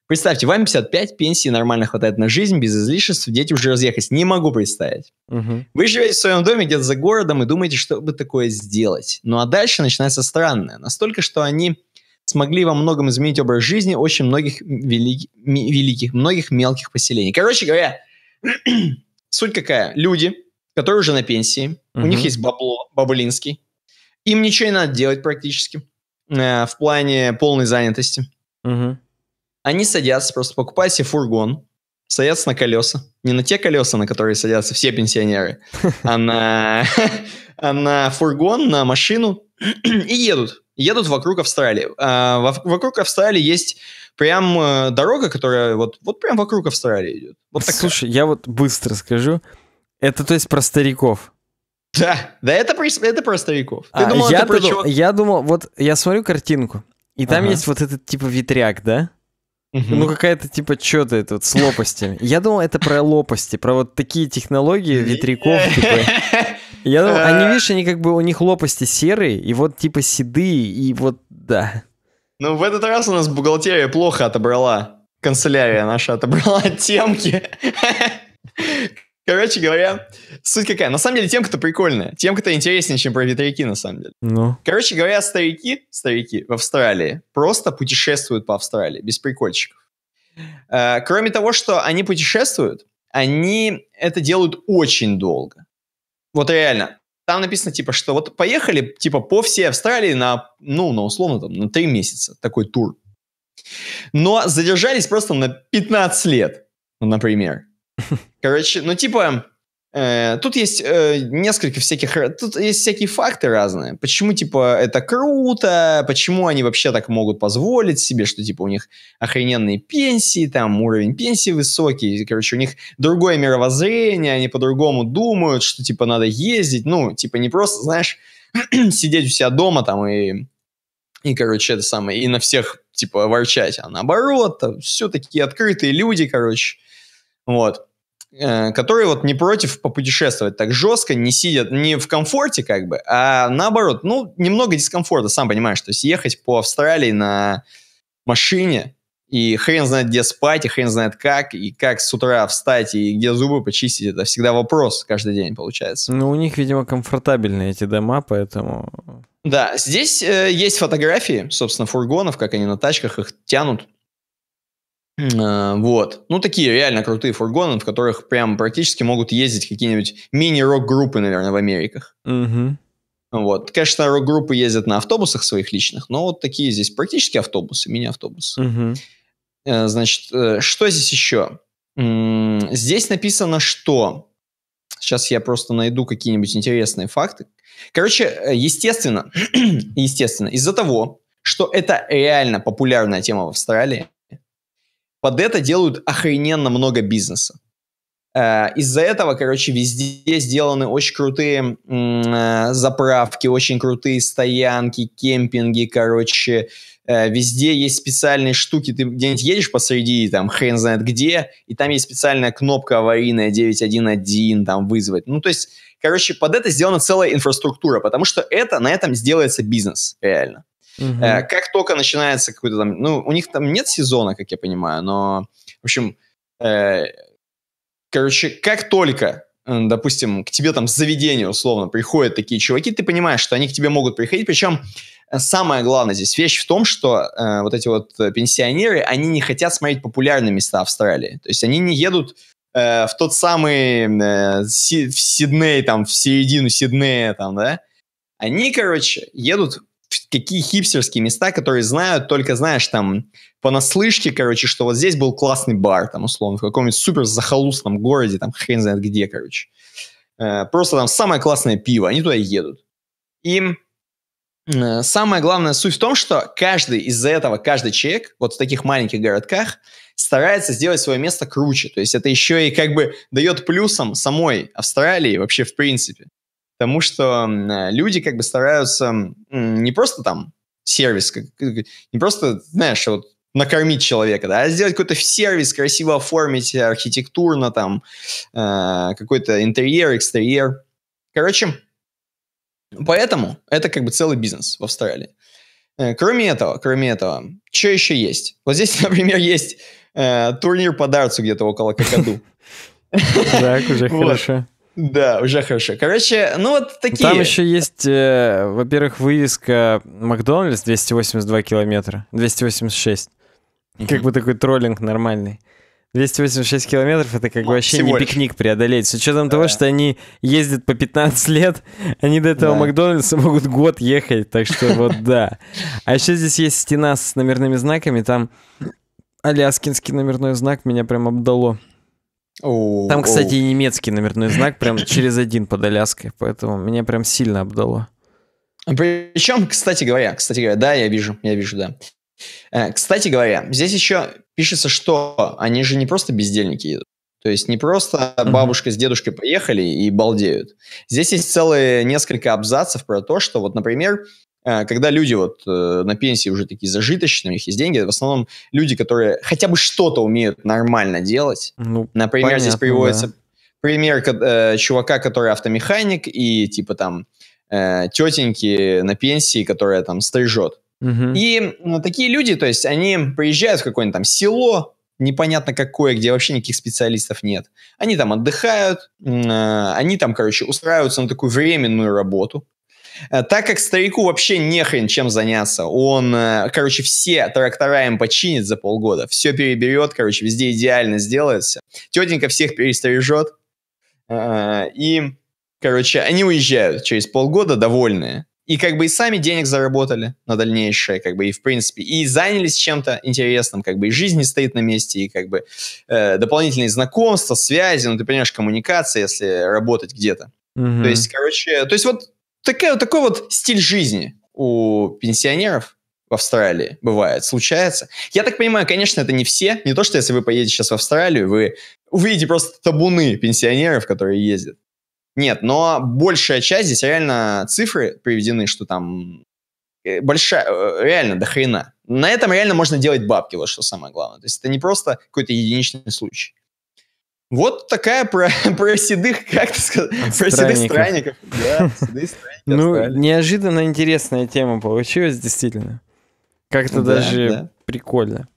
Представьте, вам 55, пенсии нормально хватает на жизнь, без излишеств, дети уже разъехались. Не могу представить. Угу. Вы живете в своем доме где-то за городом и думаете, что бы такое сделать. Ну а дальше начинается странное. Настолько, что они смогли во многом изменить образ жизни очень многих велик, великих, многих мелких поселений. Короче говоря, [clears throat] суть какая? Люди, которые уже на пенсии, угу. у них есть бабло, баблинский, им ничего не надо делать практически э, в плане полной занятости. Угу. Они садятся, просто покупают себе фургон, садятся на колеса. Не на те колеса, на которые садятся все пенсионеры, [laughs] а на, [laughs] а на фургон, на машину [clears throat] и едут едут вокруг Австралии. А, вокруг Австралии есть прям э, дорога, которая вот, вот прям вокруг Австралии идет. Вот такая. Слушай, я вот быстро скажу. Это то есть про стариков. Да, да, это про, это про стариков. Ты а, думал, я, это про чего? я думал, вот я смотрю картинку, и там ага. есть вот этот типа ветряк, да? Угу. Ну, какая-то типа что-то это вот, с лопастями. Я думал, это про лопасти, про вот такие технологии ветряков, типа. [laughs] Я думаю, они, э. видишь, они как бы, у них лопасти серые, и вот типа седые, и вот, да. Ну, в этот раз у нас бухгалтерия плохо отобрала. Канцелярия наша отобрала [laughs] темки. Короче говоря, суть какая. На самом деле, темка-то прикольная. Темка-то интереснее, чем про ветряки, на самом деле. Ну. Короче говоря, старики, старики в Австралии просто путешествуют по Австралии, без прикольчиков. Э, кроме того, что они путешествуют, они это делают очень долго. Вот реально. Там написано, типа, что вот поехали, типа, по всей Австралии на, ну, на условно, там, на 3 месяца такой тур. Но задержались просто на 15 лет, например. [laughs] Короче, ну, типа, Э, тут есть э, несколько всяких... Э, тут есть всякие факты разные. Почему, типа, это круто, почему они вообще так могут позволить себе, что, типа, у них охрененные пенсии, там, уровень пенсии высокий, короче, у них другое мировоззрение, они по-другому думают, что, типа, надо ездить, ну, типа, не просто, знаешь, [clears throat] сидеть у себя дома, там, и, и короче, это самое, и на всех, типа, ворчать, а наоборот, все такие открытые люди, короче, вот. Э, которые вот не против попутешествовать так жестко, не сидят не в комфорте как бы, а наоборот, ну, немного дискомфорта, сам понимаешь, то есть ехать по Австралии на машине, и хрен знает, где спать, и хрен знает как, и как с утра встать, и где зубы почистить, это всегда вопрос каждый день получается. Ну, у них, видимо, комфортабельные эти дома, поэтому... Да, здесь э, есть фотографии, собственно, фургонов, как они на тачках их тянут, Э, вот. Ну, такие реально крутые фургоны, в которых прям практически могут ездить какие-нибудь мини-рок-группы, наверное, в Америках. Угу. Вот. Конечно, рок-группы ездят на автобусах своих личных, но вот такие здесь практически автобусы, мини-автобусы. Угу. Значит, э, что здесь еще? Здесь написано, что... Сейчас я просто найду какие-нибудь интересные факты. Короче, естественно, [clears throat] естественно, из-за того, что это реально популярная тема в Австралии, под это делают охрененно много бизнеса. Э, из-за этого, короче, везде сделаны очень крутые э, заправки, очень крутые стоянки, кемпинги, короче. Э, везде есть специальные штуки. Ты где-нибудь едешь посреди, там, хрен знает где, и там есть специальная кнопка аварийная 911, там, вызвать. Ну, то есть, короче, под это сделана целая инфраструктура, потому что это, на этом сделается бизнес, реально. Угу. Э, как только начинается какой-то там... Ну, у них там нет сезона, как я понимаю, но... В общем, э, короче, как только э, допустим, к тебе там с заведения условно приходят такие чуваки, ты понимаешь, что они к тебе могут приходить, причем э, самая главная здесь вещь в том, что э, вот эти вот э, пенсионеры, они не хотят смотреть популярные места Австралии, то есть они не едут э, в тот самый э, си, в Сидней, там, в середину Сиднея, там, да, они, короче, едут какие хипстерские места, которые знают только, знаешь, там, понаслышке, короче, что вот здесь был классный бар, там, условно, в каком-нибудь супер захолустном городе, там, хрен знает где, короче. Э, просто там самое классное пиво, они туда едут. И э, самая главная суть в том, что каждый из-за этого, каждый человек вот в таких маленьких городках старается сделать свое место круче. То есть это еще и как бы дает плюсом самой Австралии вообще в принципе тому что э, люди как бы стараются не просто там сервис, не просто, знаешь, вот накормить человека, да, а сделать какой-то сервис, красиво оформить архитектурно, там, э, какой-то интерьер, экстерьер. Короче, поэтому это как бы целый бизнес в Австралии. Э, кроме этого, кроме этого, что еще есть? Вот здесь, [laughs] например, есть э, турнир по дартсу где-то около [laughs] Какаду. Так, уже хорошо. Да, уже хорошо. Короче, ну вот такие... Там еще есть, э, во-первых, вывеска Макдональдс 282 километра, 286. как бы такой троллинг нормальный. 286 километров это как бы ну, вообще не пикник преодолеть. С учетом того, что они ездят по 15 лет, [laughs] они до этого Макдональдса могут год ехать, так что вот [laughs] да. А еще здесь есть стена с номерными знаками, там аляскинский номерной знак меня прям обдало. Там, кстати, и немецкий номерной знак прям через один под Аляской, поэтому меня прям сильно обдало. А Причем, кстати говоря, кстати говоря, да, я вижу, я вижу, да. Э, кстати говоря, здесь еще пишется, что они же не просто бездельники едут. То есть не просто бабушка с дедушкой поехали и балдеют. Здесь есть целые несколько абзацев про то, что вот, например, Э, когда люди вот э, на пенсии уже такие зажиточные, у них есть деньги, в основном люди, которые хотя бы что-то умеют нормально делать. Ну, Например, понятно, здесь приводится да. пример э, чувака, который автомеханик, и типа там э, тетеньки на пенсии, которая там стрижет. Угу. И ну, такие люди, то есть они приезжают в какое-нибудь там село, непонятно какое, где вообще никаких специалистов нет. Они там отдыхают, э, они там, короче, устраиваются на такую временную работу, Э, так как старику вообще не хрен чем заняться, он, э, короче, все трактора им починит за полгода, все переберет, короче, везде идеально сделается. Тетенька всех перестережет, э, и, короче, они уезжают через полгода довольные. И как бы и сами денег заработали на дальнейшее, как бы и в принципе, и занялись чем-то интересным, как бы и жизнь не стоит на месте, и как бы э, дополнительные знакомства, связи, ну ты понимаешь, коммуникация, если работать где-то. Угу. То есть, короче, то есть вот такая, вот такой вот стиль жизни у пенсионеров в Австралии бывает, случается. Я так понимаю, конечно, это не все. Не то, что если вы поедете сейчас в Австралию, вы увидите просто табуны пенсионеров, которые ездят. Нет, но большая часть здесь реально цифры приведены, что там э, большая, э, реально до хрена. На этом реально можно делать бабки, вот что самое главное. То есть это не просто какой-то единичный случай. Вот такая про, [laughs] про седых, как ты сказал, про седых странников. Да, седые [laughs] странники Ну, неожиданно интересная тема получилась, действительно. Как-то да, даже да. прикольно.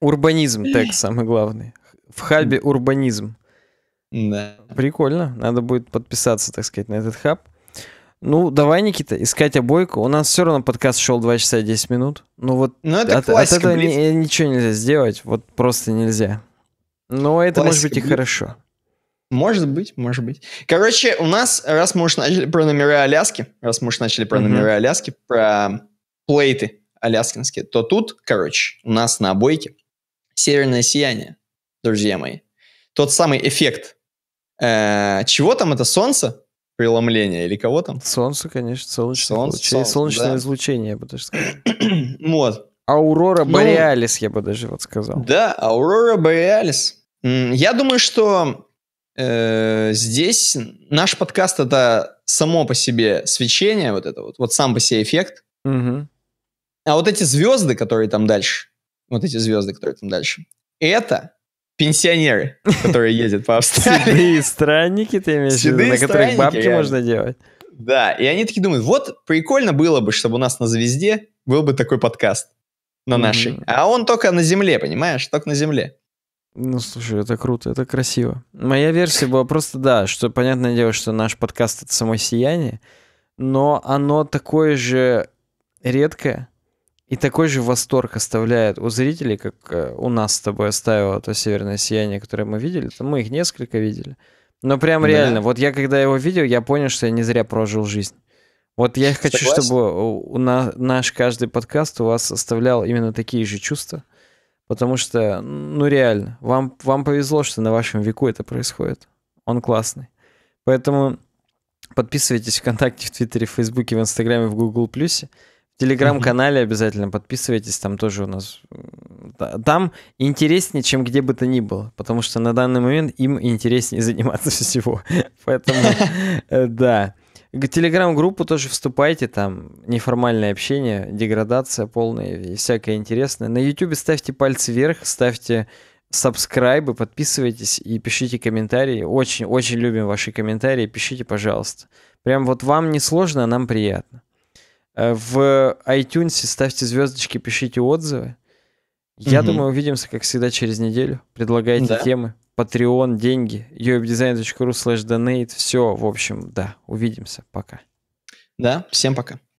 Урбанизм, так [clears throat] самый главный. В хабе урбанизм. Да. Прикольно. Надо будет подписаться, так сказать, на этот хаб. Ну, давай, Никита, искать обойку. У нас все равно подкаст шел 2 часа 10 минут. Ну вот ну, это от, классика, от этого ни, ничего нельзя сделать. Вот просто нельзя. Но это Классика может быть и хорошо. Может быть, может быть. Короче, у нас, раз мы уж начали про номера Аляски, раз мы уж начали про mm-hmm. номера Аляски, про плейты аляскинские, то тут, короче, у нас на обойке северное сияние, друзья мои. Тот самый эффект. Э-э- чего там это? Солнце? Преломление или кого там? Солнце, конечно, солнечное, солнце, луч... солнечное да. излучение, я бы даже сказал. [clears throat] вот. Аурора Бориалис, ну, я бы даже вот сказал. Да, Аурора Бориалис. Я думаю, что э, здесь наш подкаст это само по себе свечение, вот это вот, вот сам по себе эффект. Угу. А вот эти звезды, которые там дальше, вот эти звезды, которые там дальше, это пенсионеры, которые ездят по Австралии. Седые странники, ты имеешь в виду, на которых бабки можно делать. Да, и они такие думают, вот прикольно было бы, чтобы у нас на «Звезде» был бы такой подкаст на нашей. А он только на земле, понимаешь? Только на земле. Ну, слушай, это круто, это красиво. Моя версия была просто, да, что, понятное дело, что наш подкаст — это само сияние, но оно такое же редкое и такой же восторг оставляет у зрителей, как э, у нас с тобой оставило то северное сияние, которое мы видели. мы их несколько видели. Но прям да. реально, вот я когда его видел, я понял, что я не зря прожил жизнь. Вот я хочу, Согласен? чтобы у, у, на, наш каждый подкаст у вас оставлял именно такие же чувства. Потому что, ну реально, вам, вам повезло, что на вашем веку это происходит. Он классный. Поэтому подписывайтесь ВКонтакте, в Твиттере, в Фейсбуке, в Инстаграме, в Гугл Плюсе. В Телеграм-канале обязательно подписывайтесь, там тоже у нас... Там интереснее, чем где бы то ни было, потому что на данный момент им интереснее заниматься [laughs] всего. Поэтому, [laughs] э, да. Телеграм-группу тоже вступайте, там неформальное общение, деградация полная и всякое интересное. На YouTube ставьте пальцы вверх, ставьте сабскрайбы, подписывайтесь и пишите комментарии. Очень-очень любим ваши комментарии, пишите, пожалуйста. Прям вот вам не сложно, а нам приятно. Э, в iTunes ставьте звездочки, пишите отзывы. Я угу. думаю, увидимся, как всегда, через неделю. Предлагайте да. темы. Patreon, деньги, uwebdesign.ru slash donate. Все, в общем, да, увидимся, пока. Да, всем пока.